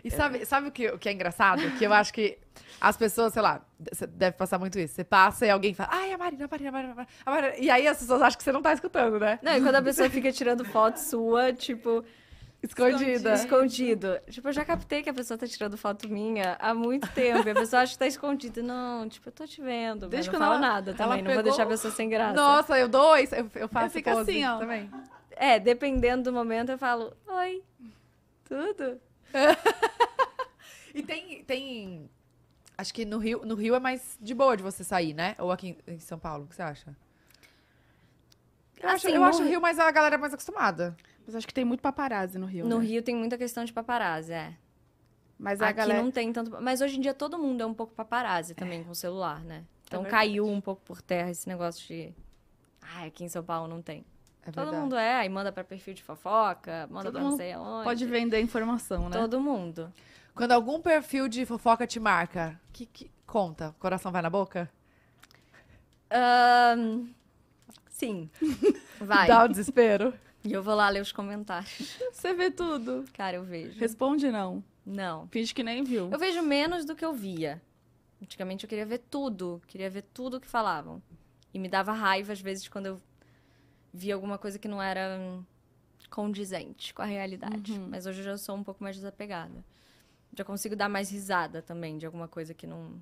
E sabe, é. sabe o, que, o que é engraçado? Que eu acho que as pessoas, sei lá, deve passar muito isso. Você passa e alguém fala, ai, a Marina, a Marina, a Marina, a Marina. E aí as pessoas acham que você não tá escutando, né? Não, e quando a pessoa fica tirando foto sua, tipo. Escondida. Escondido. Tipo, eu já captei que a pessoa tá tirando foto minha há muito tempo. E a pessoa acha que tá escondida. Não, tipo, eu tô te vendo. Desde não fala ela, nada também. Pegou... Não vou deixar a pessoa sem graça. Nossa, eu dou isso. Eu, eu faço eu assim, ó. também. É, dependendo do momento, eu falo, oi, tudo? e tem, tem. Acho que no Rio, no Rio é mais de boa de você sair, né? Ou aqui em, São Paulo, o que você acha? Eu, assim, acho, eu acho o Rio mais a galera é mais acostumada. Mas acho que tem muito paparazzi no Rio. No né? Rio tem muita questão de paparazzi, é. Mas aqui galera... não tem tanto. Mas hoje em dia todo mundo é um pouco paparazzi é. também é. com o celular, né? É então é caiu um pouco por terra esse negócio de. Ai, aqui em São Paulo não tem. É Todo mundo é, aí manda para perfil de fofoca, manda Todo pra não sei aonde. Pode vender informação, né? Todo mundo. Quando algum perfil de fofoca te marca, que, que conta? Coração vai na boca? Um, sim. Vai. Dá o desespero. E eu vou lá ler os comentários. Você vê tudo. Cara, eu vejo. Responde não. Não. Finge que nem viu. Eu vejo menos do que eu via. Antigamente eu queria ver tudo, queria ver tudo que falavam. E me dava raiva às vezes quando eu vi alguma coisa que não era hum, condizente com a realidade. Uhum. Mas hoje eu já sou um pouco mais desapegada. Já consigo dar mais risada também de alguma coisa que não.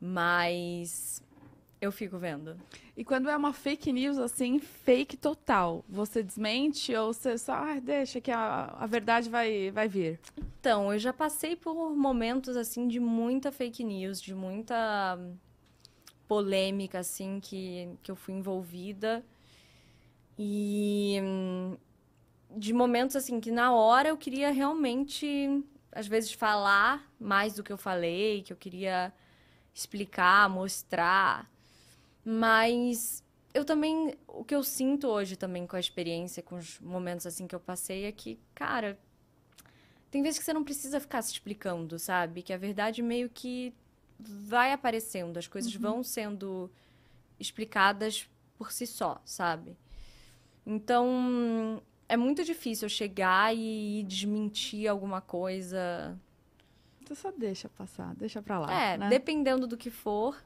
Mas eu fico vendo. E quando é uma fake news, assim, fake total, você desmente ou você só ah, deixa que a, a verdade vai, vai vir? Então, eu já passei por momentos, assim, de muita fake news, de muita polêmica, assim, que, que eu fui envolvida. E de momentos assim que na hora eu queria realmente às vezes falar mais do que eu falei, que eu queria explicar, mostrar. Mas eu também o que eu sinto hoje também com a experiência, com os momentos assim que eu passei é que, cara, tem vezes que você não precisa ficar se explicando, sabe? Que a verdade meio que vai aparecendo, as coisas uhum. vão sendo explicadas por si só, sabe? Então, é muito difícil eu chegar e desmentir alguma coisa. Você então, só deixa passar, deixa pra lá. É, né? dependendo do que for.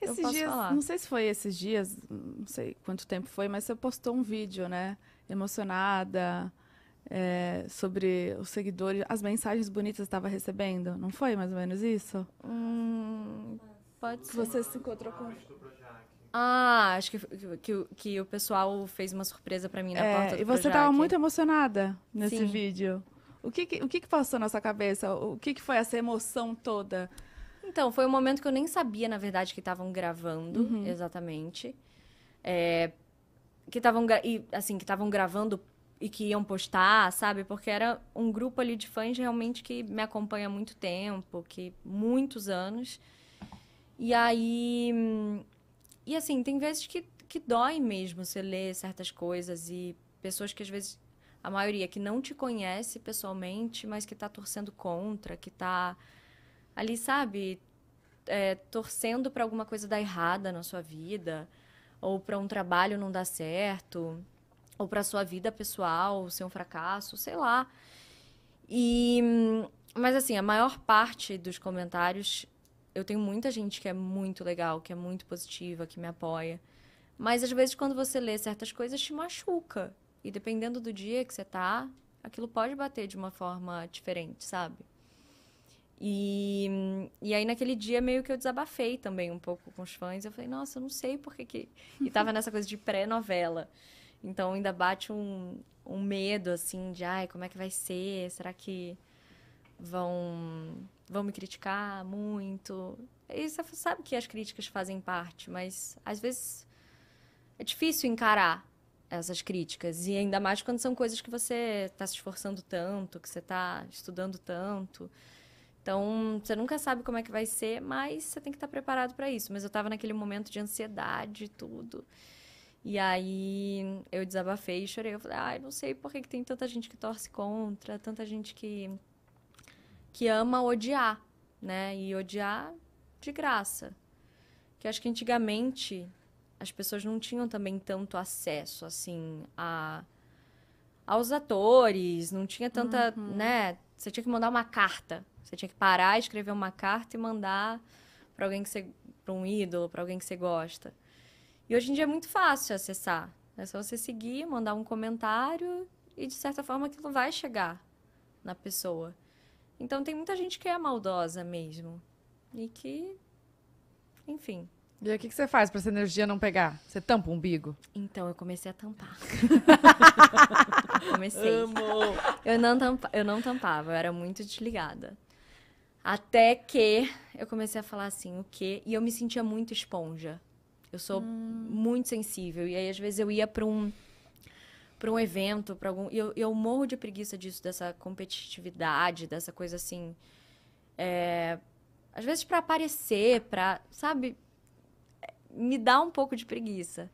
Esses dias, falar. não sei se foi esses dias, não sei quanto tempo foi, mas você postou um vídeo, né? Emocionada, é, sobre os seguidores, as mensagens bonitas que estava recebendo. Não foi mais ou menos isso? Hum, pode ser. Você se encontrou com. Ah, acho que, que, que o pessoal fez uma surpresa para mim na é, porta do E você Projac. tava muito emocionada nesse Sim. vídeo. O que, o que, que passou na sua cabeça? O que, que foi essa emoção toda? Então, foi um momento que eu nem sabia, na verdade, que estavam gravando, uhum. exatamente. É, que estavam assim, que estavam gravando e que iam postar, sabe? Porque era um grupo ali de fãs realmente que me acompanha há muito tempo, que muitos anos. E aí hum, e assim, tem vezes que, que dói mesmo você ler certas coisas e pessoas que às vezes. A maioria que não te conhece pessoalmente, mas que está torcendo contra, que está ali, sabe, é, torcendo para alguma coisa dar errada na sua vida, ou para um trabalho não dar certo, ou para sua vida pessoal ser um fracasso, sei lá. E hum, mas assim, a maior parte dos comentários eu tenho muita gente que é muito legal, que é muito positiva, que me apoia. Mas às vezes quando você lê certas coisas te machuca. E dependendo do dia que você tá, aquilo pode bater de uma forma diferente, sabe? E, e aí naquele dia meio que eu desabafei também um pouco com os fãs. Eu falei, nossa, eu não sei por que que... E tava nessa coisa de pré-novela. Então ainda bate um, um medo, assim, de, ai, como é que vai ser? Será que vão vão me criticar muito. E você sabe que as críticas fazem parte, mas às vezes é difícil encarar essas críticas. E ainda mais quando são coisas que você está se esforçando tanto, que você está estudando tanto. Então, você nunca sabe como é que vai ser, mas você tem que estar tá preparado para isso. Mas eu estava naquele momento de ansiedade e tudo. E aí eu desabafei e chorei. Eu falei, ai, ah, não sei por que, que tem tanta gente que torce contra, tanta gente que que ama odiar, né? E odiar de graça. Que acho que antigamente as pessoas não tinham também tanto acesso assim a aos atores, não tinha tanta, uhum. né? Você tinha que mandar uma carta. Você tinha que parar, escrever uma carta e mandar para alguém que você para um ídolo, para alguém que você gosta. E hoje em dia é muito fácil acessar. É só você seguir, mandar um comentário e de certa forma aquilo vai chegar na pessoa. Então tem muita gente que é maldosa mesmo. E que. Enfim. E o que, que você faz para essa energia não pegar? Você tampa o umbigo? Então, eu comecei a tampar. comecei. Amo. Eu não, tampa, eu não tampava, eu era muito desligada. Até que eu comecei a falar assim, o quê? E eu me sentia muito esponja. Eu sou hum. muito sensível. E aí, às vezes, eu ia para um para um evento, para algum. E eu, eu morro de preguiça disso, dessa competitividade, dessa coisa assim. É... Às vezes para aparecer, para. Sabe? Me dá um pouco de preguiça.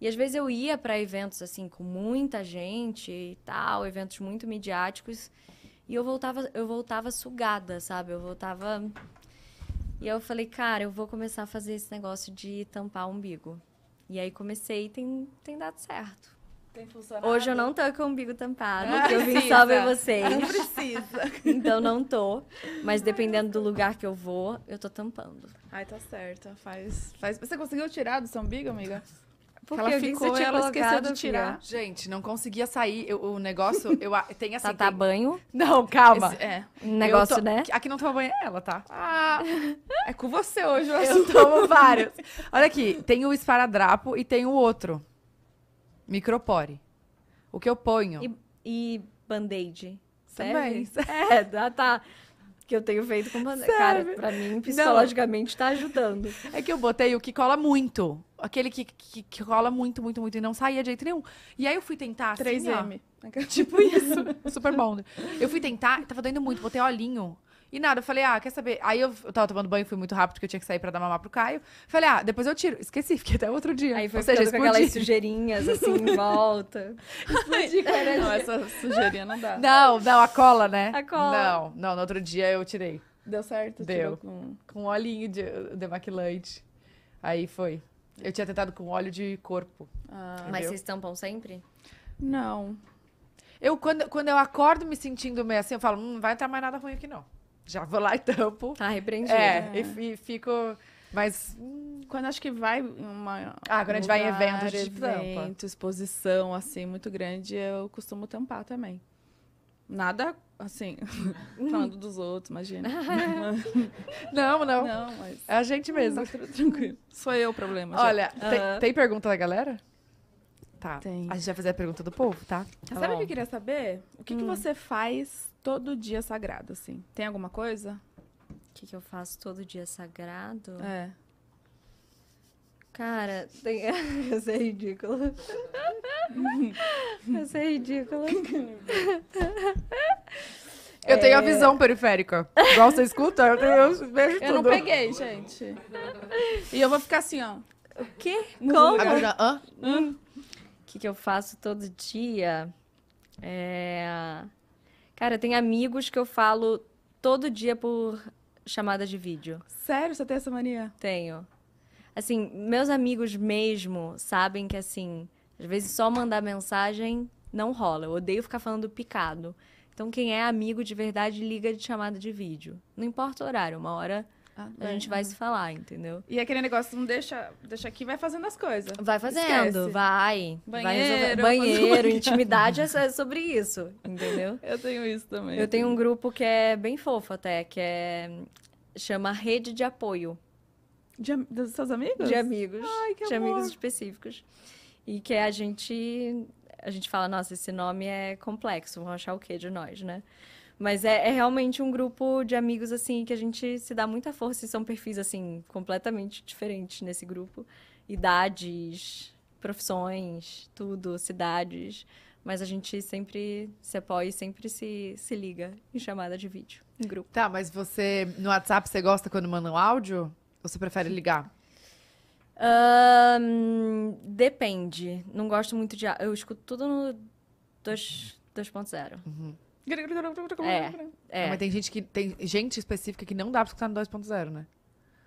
E às vezes eu ia para eventos assim com muita gente e tal, eventos muito midiáticos, e eu voltava, eu voltava sugada, sabe? Eu voltava E eu falei, cara, eu vou começar a fazer esse negócio de tampar o umbigo. E aí comecei e tem tem dado certo. Tem funcionado. Hoje eu não tô com o umbigo tampado, eu vim só ver vocês. Não precisa. Então não tô, mas dependendo do lugar que eu vou, eu tô tampando. Ai, tá certo. Faz, faz... Você conseguiu tirar do seu umbigo, amiga? Porque ela ficou e ela esqueceu de tirar. Gente, não conseguia sair. Eu, o negócio, eu tem assim. Tá, tá tem... banho? Não, calma. Esse, é. negócio, tô... né? Aqui não toma tá banho é ela, tá? Ah, é com você hoje, eu, eu tomo vários. Olha aqui, tem o esparadrapo e tem o outro. Micropore. O que eu ponho. E, e band-aid. Também. É, tá. Que eu tenho feito com band-aid. Cara, pra mim, psicologicamente, não. tá ajudando. É que eu botei o que cola muito. Aquele que, que, que cola muito, muito, muito. E não saía de jeito nenhum. E aí eu fui tentar. 3M. Assim, ó, tipo isso. Super bom. Né? Eu fui tentar, tava doendo muito. Botei olhinho. E nada, eu falei, ah, quer saber? Aí eu, eu tava tomando banho, fui muito rápido, porque eu tinha que sair pra dar mamar pro Caio. Falei, ah, depois eu tiro. Esqueci, fiquei até outro dia. Aí foi Ou seja, com aquelas sujeirinhas, assim, em volta. Explodi, cara. Não, essa sujeirinha não dá. Não, não, a cola, né? A cola. Não, não, no outro dia eu tirei. Deu certo? Deu. com... com olhinho de demaquilante. Aí foi. Eu tinha tentado com óleo de corpo. Ah, mas vocês tampam sempre? Não. Eu, quando, quando eu acordo me sentindo meio assim, eu falo, hum, não vai entrar mais nada ruim aqui, não já vou lá e tampo. Tá repreendida. É, é. E, e, fico. Mas. Quando acho que vai uma. Ah, quando a gente vai em evento, de evento, tampa. exposição, assim, muito grande, eu costumo tampar também. Nada assim, falando dos outros, imagina. não, não. Não, mas. É a gente mesmo. Tá tranquilo. Sou eu o problema. Olha, tem, tem pergunta da galera? Tá. Tem. A gente vai fazer a pergunta do povo, tá? tá, tá Sabe o que eu queria saber? O que, hum. que você faz todo dia sagrado, assim? Tem alguma coisa? O que, que eu faço todo dia sagrado? É. Cara, tem... isso é ridículo. isso é ridículo. Eu é... tenho a é. visão periférica. Igual você escuta, eu, eu vejo tudo. Eu não peguei, gente. E eu vou ficar assim, ó. O quê? Como? Agora, hã? Hum. O que, que eu faço todo dia? É... Cara, tem amigos que eu falo todo dia por chamada de vídeo. Sério? Você tem essa mania? Tenho. Assim, meus amigos mesmo sabem que, assim, às vezes só mandar mensagem não rola. Eu odeio ficar falando picado. Então, quem é amigo de verdade liga de chamada de vídeo. Não importa o horário, uma hora ah, a gente vai se falar, entendeu? E aquele negócio, não deixa, deixa aqui, vai fazendo as coisas. Vai fazendo, Esquece. vai. Banheiro, vai banheiro intimidade é sobre isso, entendeu? Eu tenho isso também. Eu, tenho um grupo que é bem fofo até, que é chama Rede de Apoio. De, dos seus amigos? De amigos. Ai, que de amor. amigos específicos. E que é a gente a gente fala, nossa, esse nome é complexo, vão achar o quê de nós, né? Mas é, é, realmente um grupo de amigos, assim, que a gente se dá muita força e são perfis, assim, completamente diferentes nesse grupo. Idades, profissões, tudo, cidades. Mas a gente sempre se apoia e sempre se, se liga em chamada de vídeo, em grupo. Tá, mas você, no WhatsApp, você gosta quando manda um áudio? Ou você prefere ligar? Um, depende. Não gosto muito de. Eu escuto tudo no 2.0. Uhum. É, é, é. Mas tem gente que tem gente específica que não dá pra escutar no 2.0, né?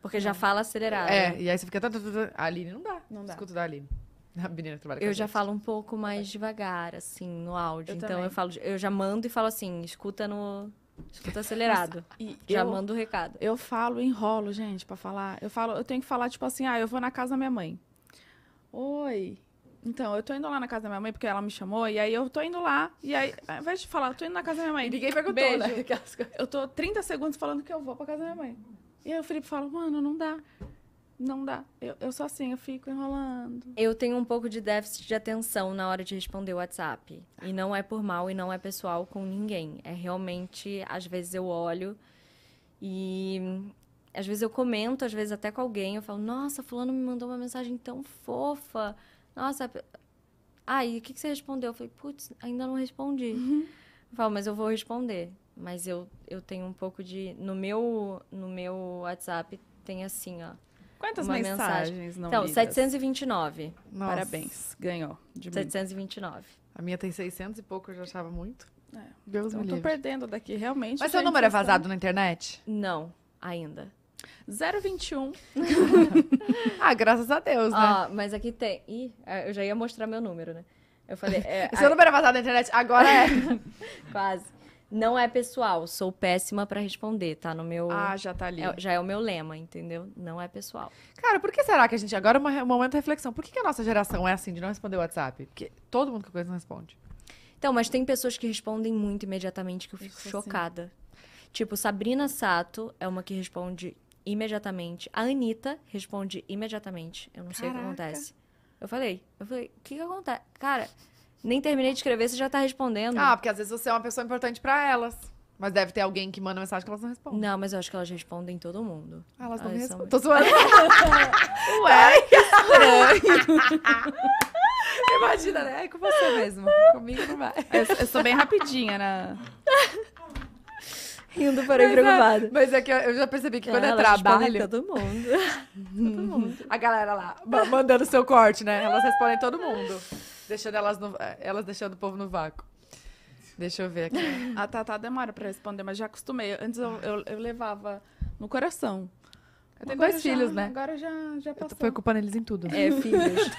Porque já é. fala acelerado. É, né? e aí você fica. Tá, tá, tá, a Aline não dá. Não dá. Escuta da Aline. A menina trabalha com Eu já gente. falo um pouco mais devagar, assim, no áudio. Eu então também. eu falo, eu já mando e falo assim, escuta no. Escuta acelerado. E já eu, mando o recado. Eu falo, enrolo, gente, para falar. Eu falo, eu tenho que falar, tipo assim, ah, eu vou na casa da minha mãe. Oi, então, eu tô indo lá na casa da minha mãe, porque ela me chamou, e aí eu tô indo lá, e aí, ao invés de falar, eu tô indo na casa da minha mãe. E ninguém perguntou, Beijo. né? Eu tô 30 segundos falando que eu vou pra casa da minha mãe. E aí o Felipe fala, mano, não dá. Não dá. Eu, eu sou assim, eu fico enrolando. Eu tenho um pouco de déficit de atenção na hora de responder o WhatsApp. E não é por mal e não é pessoal com ninguém. É realmente, às vezes eu olho e às vezes eu comento, às vezes até com alguém, eu falo, nossa, fulano me mandou uma mensagem tão fofa nossa, aí ah, o que, que você respondeu? Eu falei, putz, ainda não respondi. Uhum. Eu mas eu vou responder. Mas eu, eu tenho um pouco de. No meu, no meu WhatsApp tem assim, ó. Quantas mensagens mensagem. não Então, lidas? 729. Nossa. Parabéns, ganhou. De 729. Muito. A minha tem 600 e pouco, eu já achava muito. É. Deus então eu me tô perdendo daqui, realmente. Mas seu número é vazado na internet? Não, ainda. 021. ah, graças a Deus, né? Ó, mas aqui tem. Ih, é, eu já ia mostrar meu número, né? Eu falei. É, Seu a... número é vazado na internet? Agora é. Quase. Não é pessoal, sou péssima para responder, tá no meu. Ah, já tá ali. É, já é o meu lema, entendeu? Não é pessoal. Cara, por que será que a gente. Agora é um momento de reflexão. Por que, que a nossa geração é assim, de não responder o WhatsApp? Porque todo mundo que coisa não responde. Então, mas tem pessoas que respondem muito imediatamente que eu fico Isso chocada. Assim. Tipo, Sabrina Sato é uma que responde imediatamente. A Anitta responde imediatamente. Eu não Caraca. sei o que acontece. Eu falei, eu falei, o que, que acontece? Cara, nem terminei de escrever, você já tá respondendo. Ah, porque às vezes você é uma pessoa importante para elas. Mas deve ter alguém que manda mensagem que elas não respondem. Não, mas eu acho que elas respondem todo mundo. Ah, elas, elas não me respondem. São... Tô zoando. Ué, que estranho. Imagina, né? É com você mesmo. Comigo não vai. Eu, eu sou bem rapidinha na rindo, parei mas preocupada. É, mas é que eu já percebi que é, quando é trabalho. Tá todo mundo. Tá todo mundo. A galera lá, mandando seu corte, né? Elas respondem todo mundo. Deixando elas, no, é, elas deixando o povo no vácuo. Deixa eu ver aqui. A Tatá demora pra responder, mas já acostumei. Antes eu, eu, eu levava no coração. Eu tenho agora dois já, filhos, né? Agora já, já passou. Eu foi culpando eles em tudo. Né? É, filhos.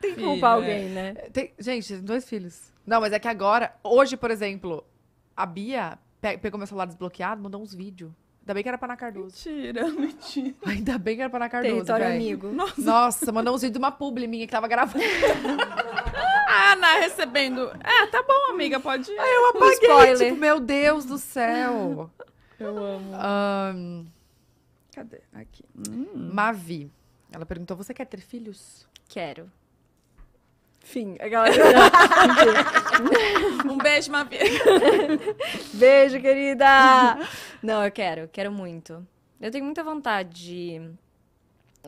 Tem que culpar Filho, é. alguém, né? Tem, gente, dois filhos. Não, mas é que agora, hoje, por exemplo, a Bia pegou meu celular desbloqueado, mandou uns vídeos. Ainda bem que era pra Ana Cardoso. Mentira, mentira. Ainda bem que era pra Ana Cardoso. Território amigo. Nossa. Nossa, mandou uns vídeos de uma publi minha que tava gravando. Ah, Ana recebendo. É, tá bom, amiga, pode ir. Aí eu apaguei, tipo, meu Deus do céu. Eu amo. Um... Cadê? Aqui. Hum. Mavi. Ela perguntou: você quer ter filhos? Quero. Fim. Aquela... Tá um beijo, Mavi. beijo, querida! Não, eu quero, quero muito. Eu tenho muita vontade de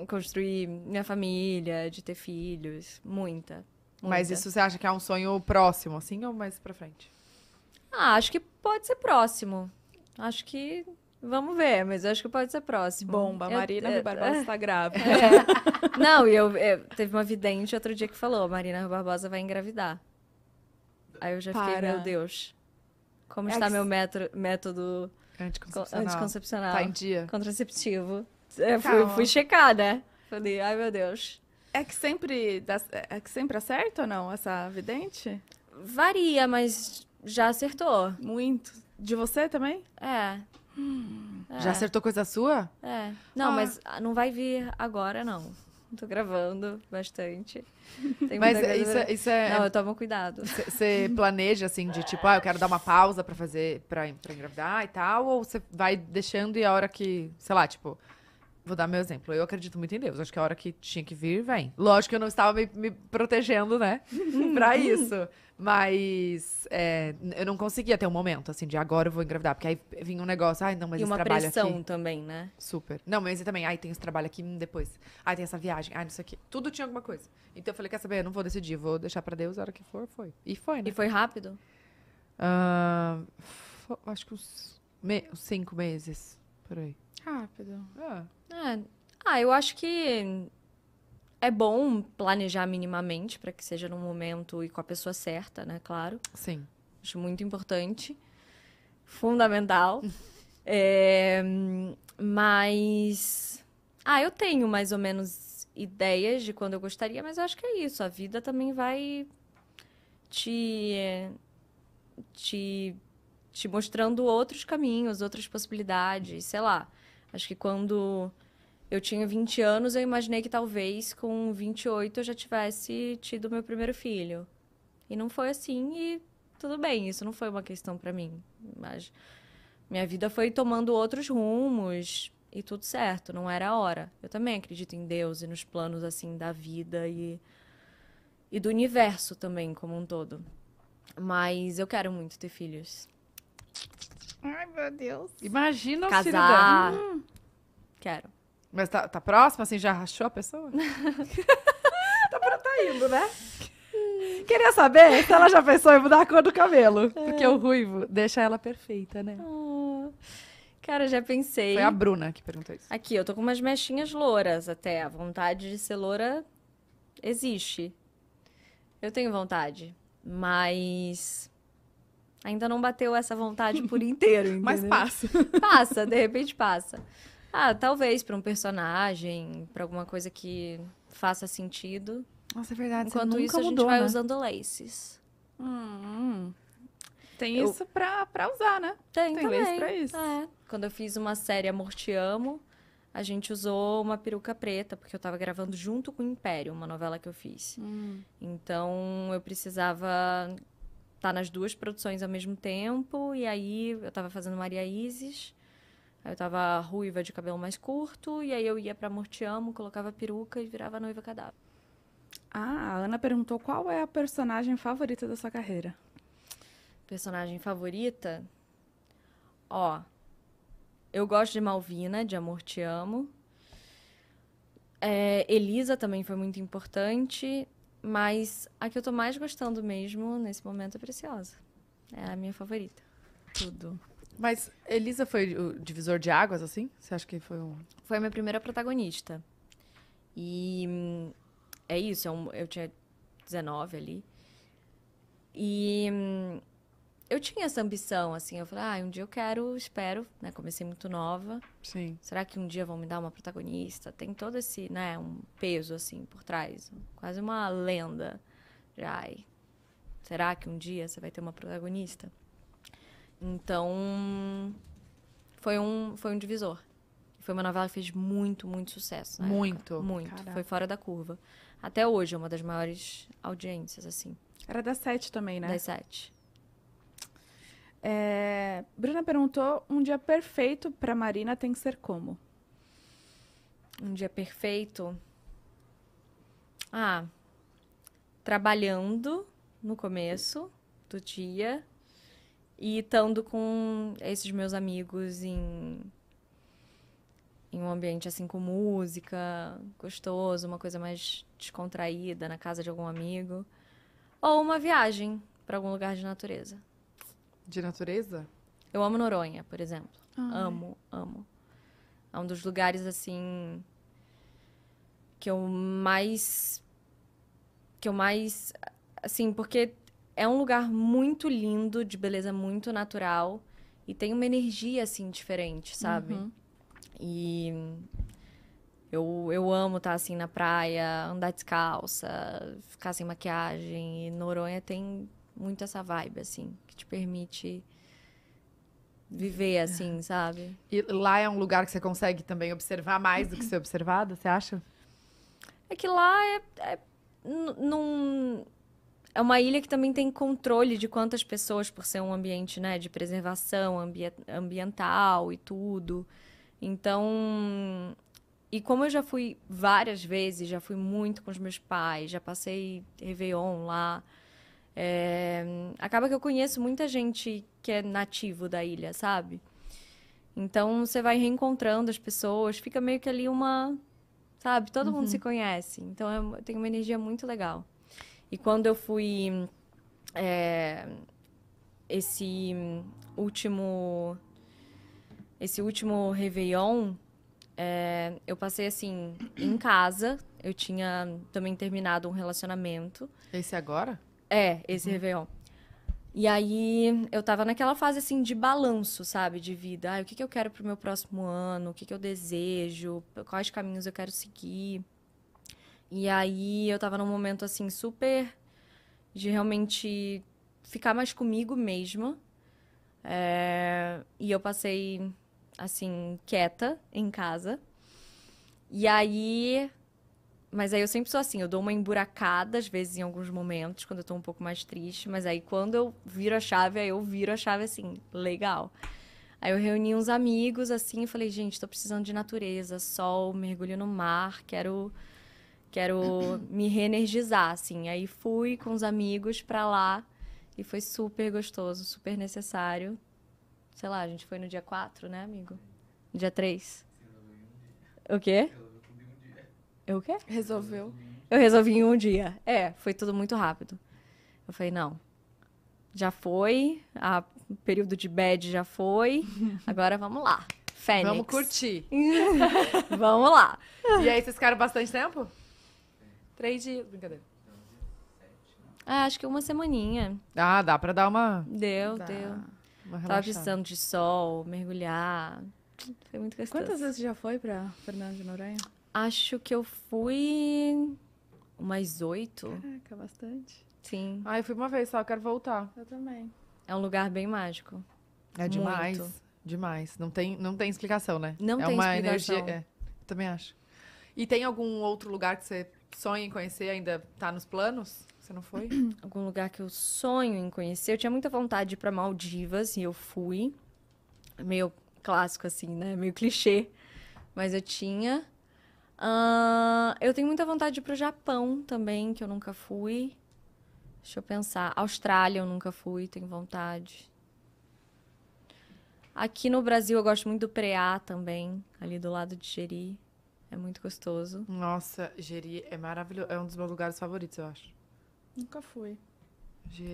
construir minha família, de ter filhos. Muita. muita. Mas isso você acha que é um sonho próximo, assim, ou mais pra frente? Ah, acho que pode ser próximo. Acho que Vamos ver, mas eu acho que pode ser próximo. Bomba, eu, Marina eu, é, Barbosa está é. grávida. É. Não, e eu, eu, é, teve uma vidente outro dia que falou, Marina Barbosa vai engravidar. Aí eu já Para. fiquei, meu Deus, como é está que... meu metro, método anticoncepcional. anticoncepcional tá em dia. Contraceptivo. Eu fui, fui checar, né? Falei, ai meu Deus. É que sempre, dá, é que sempre acerta ou não essa vidente? Varia, mas já acertou. Muito. De você também? É. Hum, é. Já acertou coisa sua? É. Não, ah. mas ah, não vai vir agora, não. Tô gravando bastante. Tem mas isso, é, isso é. Não, eu tomo cuidado. Você planeja, assim, de tipo, ah, eu quero dar uma pausa pra fazer, pra, pra engravidar e tal? Ou você vai deixando e a hora que, sei lá, tipo, Vou dar meu exemplo. Eu acredito muito em Deus. Acho que a hora que tinha que vir, vem. Lógico que eu não estava me, me protegendo, né? pra isso. Mas é, eu não conseguia ter um momento, assim, de agora eu vou engravidar. Porque aí vinha um negócio, ai, ah, não, mas e esse trabalho aqui... uma pressão também, né? Super. Não, mas e também, ai, tem esse trabalho aqui, hum, depois. Ai, tem essa viagem, ai, não sei o quê. Tudo tinha alguma coisa. Então eu falei, quer saber, eu não vou decidir. Vou deixar pra Deus a hora que for, foi. E foi, né? E foi rápido? Uh, acho que uns me cinco meses, por aí rápido. É. é. Ah, eu acho que é bom planejar minimamente para que seja no momento e com a pessoa certa, né? Claro. Sim. Acho muito importante. Fundamental. é, mas. Ah, eu tenho mais ou menos ideias de quando eu gostaria, mas eu acho que é isso. A vida também vai te. te, te mostrando outros caminhos, outras possibilidades, sei lá Acho que quando eu tinha 20 anos, eu imaginei que talvez com 28 eu já tivesse tido meu primeiro filho. E não foi assim e tudo bem, isso não foi uma questão para mim. Mas minha vida foi tomando outros rumos e tudo certo, não era a hora. Eu também acredito em Deus e nos planos assim da vida e e do universo também como um todo. Mas eu quero muito ter filhos. Ai, meu Deus. Imagina o filho Casar. Hum. hum. Quero. Mas tá, tá próximo, assim, já rachou a pessoa? tá, tá indo, né? Queria saber se ela já pensou em mudar a cor do cabelo. É. Porque o ruivo deixa ela perfeita, né? Oh. Cara, já pensei. Foi a Bruna que perguntou isso. Aqui, eu tô com umas mechinhas louras até. A vontade de ser loura existe. Eu tenho vontade. Mas Ainda não bateu essa vontade por inteiro, entendeu? Mas passa. Passa, de repente passa. Ah, talvez para um personagem, para alguma coisa que faça sentido. Nossa, é verdade. Enquanto isso, mudou, a gente vai né? usando laces. Hum, hum, tem eu... isso pra, pra usar, né? Tem, tem lace pra isso. É. Quando eu fiz uma série Amor Te Amo, a gente usou uma peruca preta, porque eu tava gravando junto com o Império, uma novela que eu fiz. Hum. Então eu precisava tá nas duas produções ao mesmo tempo. E aí eu estava fazendo Maria Isis. Aí eu tava ruiva de cabelo mais curto, e aí eu ia pra Amor Te Amo, colocava peruca e virava noiva cadáver. Ah, a Ana perguntou qual é a personagem favorita da sua carreira. Personagem favorita? Ó, eu gosto de Malvina, de Amor Te Amo. É, Elisa também foi muito importante. Mas a que eu tô mais gostando mesmo nesse momento é Preciosa. É a minha favorita. Tudo. Mas Elisa foi o divisor de águas, assim? Você acha que foi um. Foi a minha primeira protagonista. E hum, é isso, eu, é eu tinha 19 ali. E hum, eu tinha essa ambição, assim, eu falei, ah, um dia eu quero, espero, né? Comecei muito nova. Sim. Será que um dia vão me dar uma protagonista? Tem todo esse, né, um peso, assim, por trás. Quase uma lenda. Já, ai, será que um dia você vai ter uma protagonista? Então, foi um, foi um divisor. Foi uma novela que fez muito, muito sucesso. muito? Época. Muito. Caraca. Foi fora da curva. Até hoje é uma das maiores audiências, assim. Era das sete também, né? Das sete. É... Bruna perguntou: um dia perfeito para Marina tem que ser como? Um dia perfeito? Ah, trabalhando no começo do dia e estando com esses meus amigos em em um ambiente assim com música, gostoso, uma coisa mais descontraída na casa de algum amigo, ou uma viagem para algum lugar de natureza. De natureza? Eu amo Noronha, por exemplo. Ai. Ah, é. Amo, amo. É um dos lugares, assim, que eu mais... Que eu mais... Assim, porque é um lugar muito lindo, de beleza muito natural. E tem uma energia, assim, diferente, sabe? Uhum. E eu, eu amo estar, tá, assim, na praia, andar descalça, ficar sem maquiagem. E Noronha tem muito essa vibe, assim, que te permite viver, assim, é. sabe? E lá é um lugar que você consegue também observar mais do que ser observado você acha? É que lá é, é, num, é uma ilha que também tem controle de quantas pessoas, por ser um ambiente, né, de preservação ambi ambiental e tudo. Então, e como eu já fui várias vezes, já fui muito com os meus pais, já passei Réveillon lá, é, acaba que eu conheço muita gente que é nativo da ilha, sabe? Então você vai reencontrando as pessoas, fica meio que ali uma. Sabe? Todo uhum. mundo se conhece. Então é, eu tem uma energia muito legal. E quando eu fui. É, esse último. Esse último Réveillon, é, eu passei assim, em casa. Eu tinha também terminado um relacionamento. Esse agora? É, esse uhum. Réveillon. E aí eu tava naquela fase assim de balanço, sabe, de vida. Ah, o que, que eu quero pro meu próximo ano? O que, que eu desejo? Quais caminhos eu quero seguir? E aí eu tava num momento assim super de realmente ficar mais comigo mesma. É... E eu passei assim quieta em casa. E aí mas aí eu sempre sou assim, eu dou uma emburacada, às vezes, em alguns momentos, quando eu tô um pouco mais triste. Mas aí quando eu viro a chave, aí eu viro a chave assim, legal. Aí eu reuni uns amigos, assim, e falei, gente, tô precisando de natureza, sol, mergulho no mar, quero. Quero me reenergizar, assim. Aí fui com os amigos pra lá e foi super gostoso, super necessário. Sei lá, a gente foi no dia 4, né, amigo? Dia 3. O quê? quê? Eu o quê? Resolveu. Eu resolvi em um dia. É, foi tudo muito rápido. Eu falei, não. Já foi, o período de bad já foi, agora vamos lá. Fênix. Vamos curtir. vamos lá. E aí, vocês ficaram bastante tempo? Três dias. Brincadeira. Ah, acho que uma semaninha. Ah, dá pra dar uma. Deu, dá. deu. Uma Tava precisando de sol, mergulhar. Foi muito gostoso. Quantas vezes já foi pra Fernando de Noronha? Acho que eu fui umas oito. Caraca, bastante. Sim. Ah, eu fui uma vez só, quero voltar. Eu também. É um lugar bem mágico. É demais. Muito. Demais. Não tem, não tem explicação, né? Não é tem uma explicação. energia. É, também acho. E tem algum outro lugar que você sonha em conhecer ainda tá nos planos? Você não foi? algum lugar que eu sonho em conhecer. Eu tinha muita vontade de ir para Maldivas e eu fui. Meio clássico assim, né? Meio clichê. Mas eu tinha Uh, eu tenho muita vontade de ir pro Japão também, que eu nunca fui. Deixa eu pensar. Austrália eu nunca fui, tenho vontade. Aqui no Brasil eu gosto muito do Preá também, ali do lado de Jeri. É muito gostoso. Nossa, Jeri é maravilhoso. É um dos meus lugares favoritos, eu acho. Nunca fui.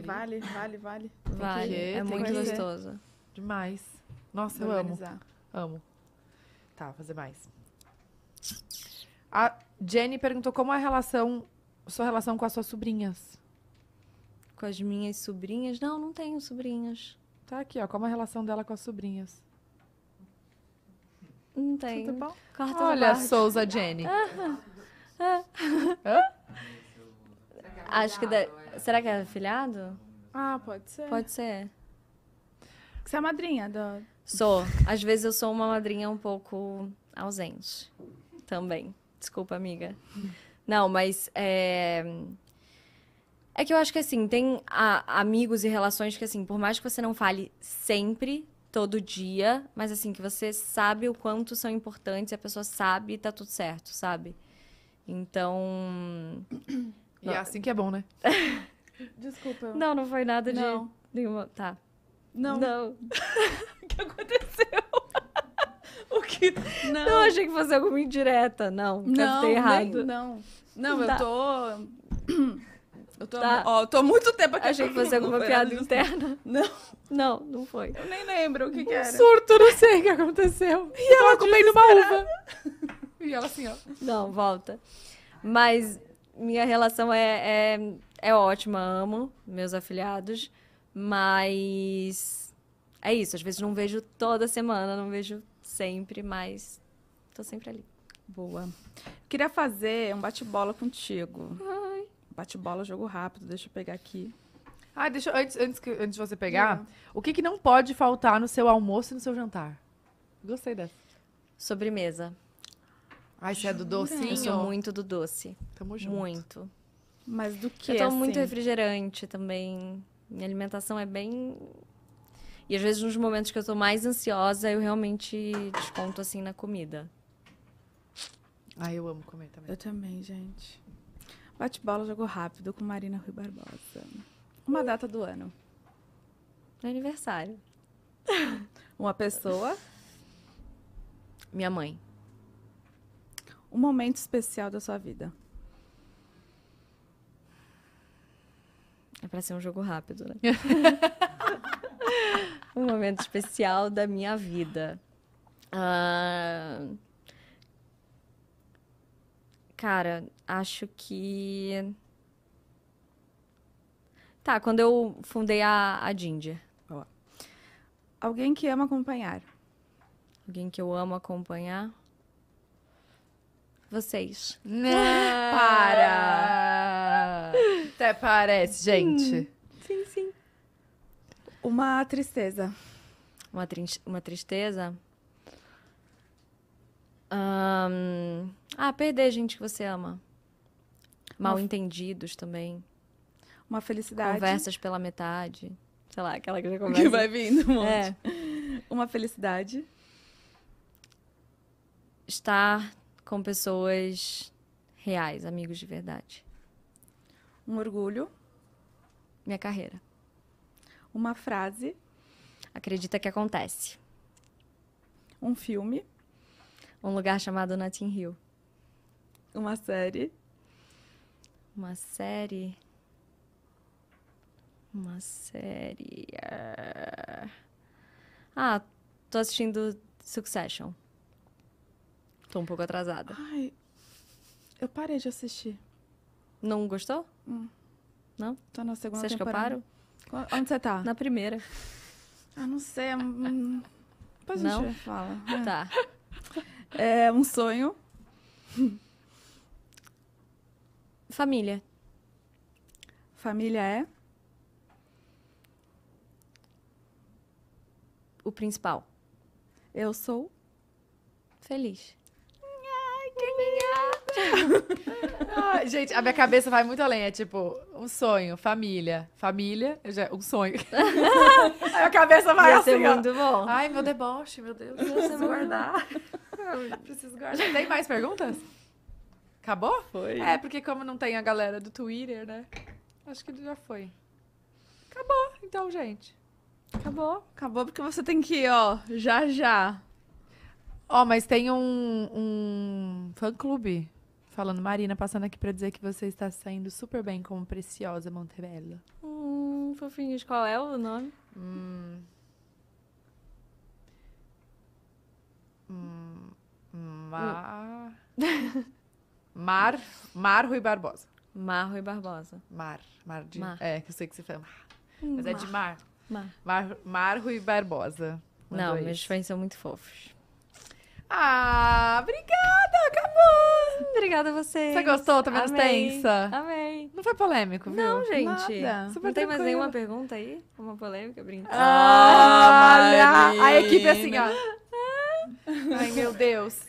Vale, vale, vale. Vale. é muito gostoso. Demais. Nossa, eu, eu amo. Amo. Tá, fazer mais. A Jenny perguntou como é a relação, sua relação com as suas sobrinhas. Com as minhas sobrinhas? Não, não tenho sobrinhas. Tá aqui, ó. Como é a relação dela com as sobrinhas? Não tem. Tudo bom? Corta Olha, Souza Jenny. Ah, ah, ah. Acho que. De... Será que é afilhado? Ah, pode ser. Pode ser. Você é madrinha do. Sou. Às vezes eu sou uma madrinha um pouco ausente também. Desculpa, amiga. Não, mas é... É que eu acho que, assim, tem a, amigos e relações que, assim, por mais que você não fale sempre, todo dia, mas, assim, que você sabe o quanto são importantes, a pessoa sabe e tá tudo certo, sabe? Então... E é assim que é bom, né? Desculpa. Não, não foi nada de... Não. Nenhuma... Tá. Não. Não. o que aconteceu? que. Não. não achei que fosse alguma indireta, não. Não, errado. Nem, não. Não, tá. eu tô. Eu tô, tá. ó, tô muito tempo aqui. Achei que fosse alguma piada interna. Não. Não, não foi. Eu nem lembro o que, um que era. surto, não sei o que aconteceu. E eu ela comendo uma uva. E ela assim, ó. Não, volta. Mas minha relação é, é, é ótima, amo meus afiliados. Mas é isso, às vezes não vejo toda semana, não vejo sempre, mas tô sempre ali. Boa. Queria fazer um bate-bola contigo. Bate-bola, jogo rápido, deixa eu pegar aqui. Ah, deixa eu, antes, antes, que, antes de você pegar, não. o que, que não pode faltar no seu almoço e no seu jantar? Gostei dessa. Sobremesa. Ai, você é do docinho? Eu sou muito do doce. Tamo junto. Muito. Mas do que? Eu tomo assim? muito refrigerante também. Minha alimentação é bem e às vezes nos momentos que eu tô mais ansiosa, eu realmente desconto assim na comida. Ah, eu amo comer também. Eu também, gente. Bate-bola, jogo rápido com Marina Rui Barbosa. Uma data do ano. Aniversário. Uma pessoa. Minha mãe. Um momento especial da sua vida. É pra ser um jogo rápido, né? um momento especial da minha vida. Ah, cara, acho que. Tá, quando eu fundei a, a Ginger. Boa. Alguém que ama acompanhar. Alguém que eu amo acompanhar? Vocês. Não. Para! Até parece, gente. Hum. Uma tristeza. Uma, tri uma tristeza? Um... Ah, perder gente que você ama. Mal uma... entendidos também. Uma felicidade. Conversas pela metade. Sei lá, aquela que já começa. Que vai vindo um monte. É. Uma felicidade. Estar com pessoas reais, amigos de verdade. Um orgulho. Minha carreira uma frase. Acredita que acontece. Um filme. Um lugar chamado Notting Hill. Uma série. Uma série. Uma série. Ah. ah, tô assistindo Succession. Tô um pouco atrasada. Ai, eu parei de assistir. Não gostou? Hum. Não? Tô na segunda Você acha temporada. que eu paro? Onde você tá? Na primeira. Ah, não sei. Hum... Depois não? a gente fala. É. Tá. É um sonho. Família. Família é? O principal. Eu sou feliz gente, a minha cabeça vai muito além. É tipo, um sonho, família. Família, já, um sonho. a minha cabeça vai Ia assim. Ser muito bom. Ai, meu deboche, meu Deus. Preciso guardar. Preciso guardar. Tem mais perguntas? Acabou? Foi. É, porque como não tem a galera do Twitter, né? Acho que já foi. Acabou, então, gente. Acabou. Acabou porque você tem que ir, ó, já já. Ó, oh, mas tem um, um fã-clube falando, Marina, passando aqui para dizer que você está saindo super bem como Preciosa Montebello. Hum, fofinhos, qual é o nome? Hum. hum mar. Hum. mar. Mar Rui Barbosa. Mar Rui Barbosa. Mar. Mar de. Mar. É, que eu sei que você fala. Hum, Mas mar. é de mar. Mar. Mar, mar Rui Barbosa. Não, meus fãs são muito fofos. Ah, obrigada, acabou. Obrigada a vocês. Você gostou? Tá menos tensa? Amei. Não foi polêmico, viu? Não, gente. Nada. Super não tem mais nenhuma pergunta aí? Uma polêmica, brincadeira. Ah, ah a equipe é assim, ó. Ai, meu Deus.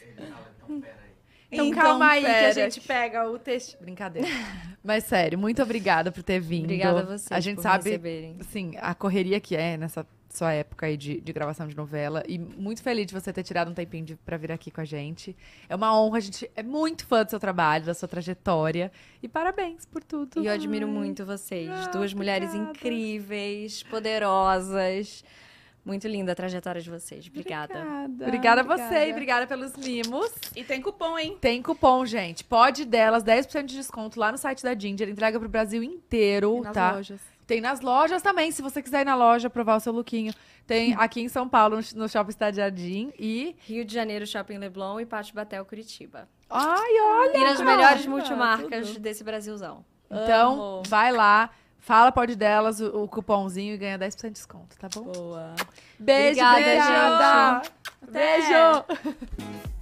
Então, então calma aí pera. que a gente pega o texto. Brincadeira. Mas sério, muito obrigada por ter vindo. Obrigada a vocês. A gente sabe, receberem. sim, a correria que é nessa sua época aí de, de, gravação de novela. E muito feliz de você ter tirado um tempinho de, pra vir aqui com a gente. É uma honra, a gente é muito fã do seu trabalho, da sua trajetória. E parabéns por tudo. E eu admiro muito vocês. Ah, Duas obrigada. mulheres incríveis, poderosas. Muito linda a trajetória de vocês. Obrigada. Obrigada, obrigada a você e obrigada pelos mimos. E tem cupom, hein? Tem cupom, gente. Pode delas, 10% de desconto lá no site da Ginger. Entrega pro Brasil inteiro, e nas tá? Lojas. Tem nas lojas também, se você quiser ir na loja provar o seu lookinho. Tem uhum. aqui em São Paulo, no Shopping Cidade Jardim e... Rio de Janeiro, Shopping Leblon e Pátio Batel, Curitiba. Ai, olha! E nas cara, melhores multimarcas tudo. desse Brasilzão. Então, vai lá. Fala, pode delas, o, o, cupomzinho e ganha 10% de desconto, tá bom? Boa. Beijo, Obrigada, beijada. Beijo.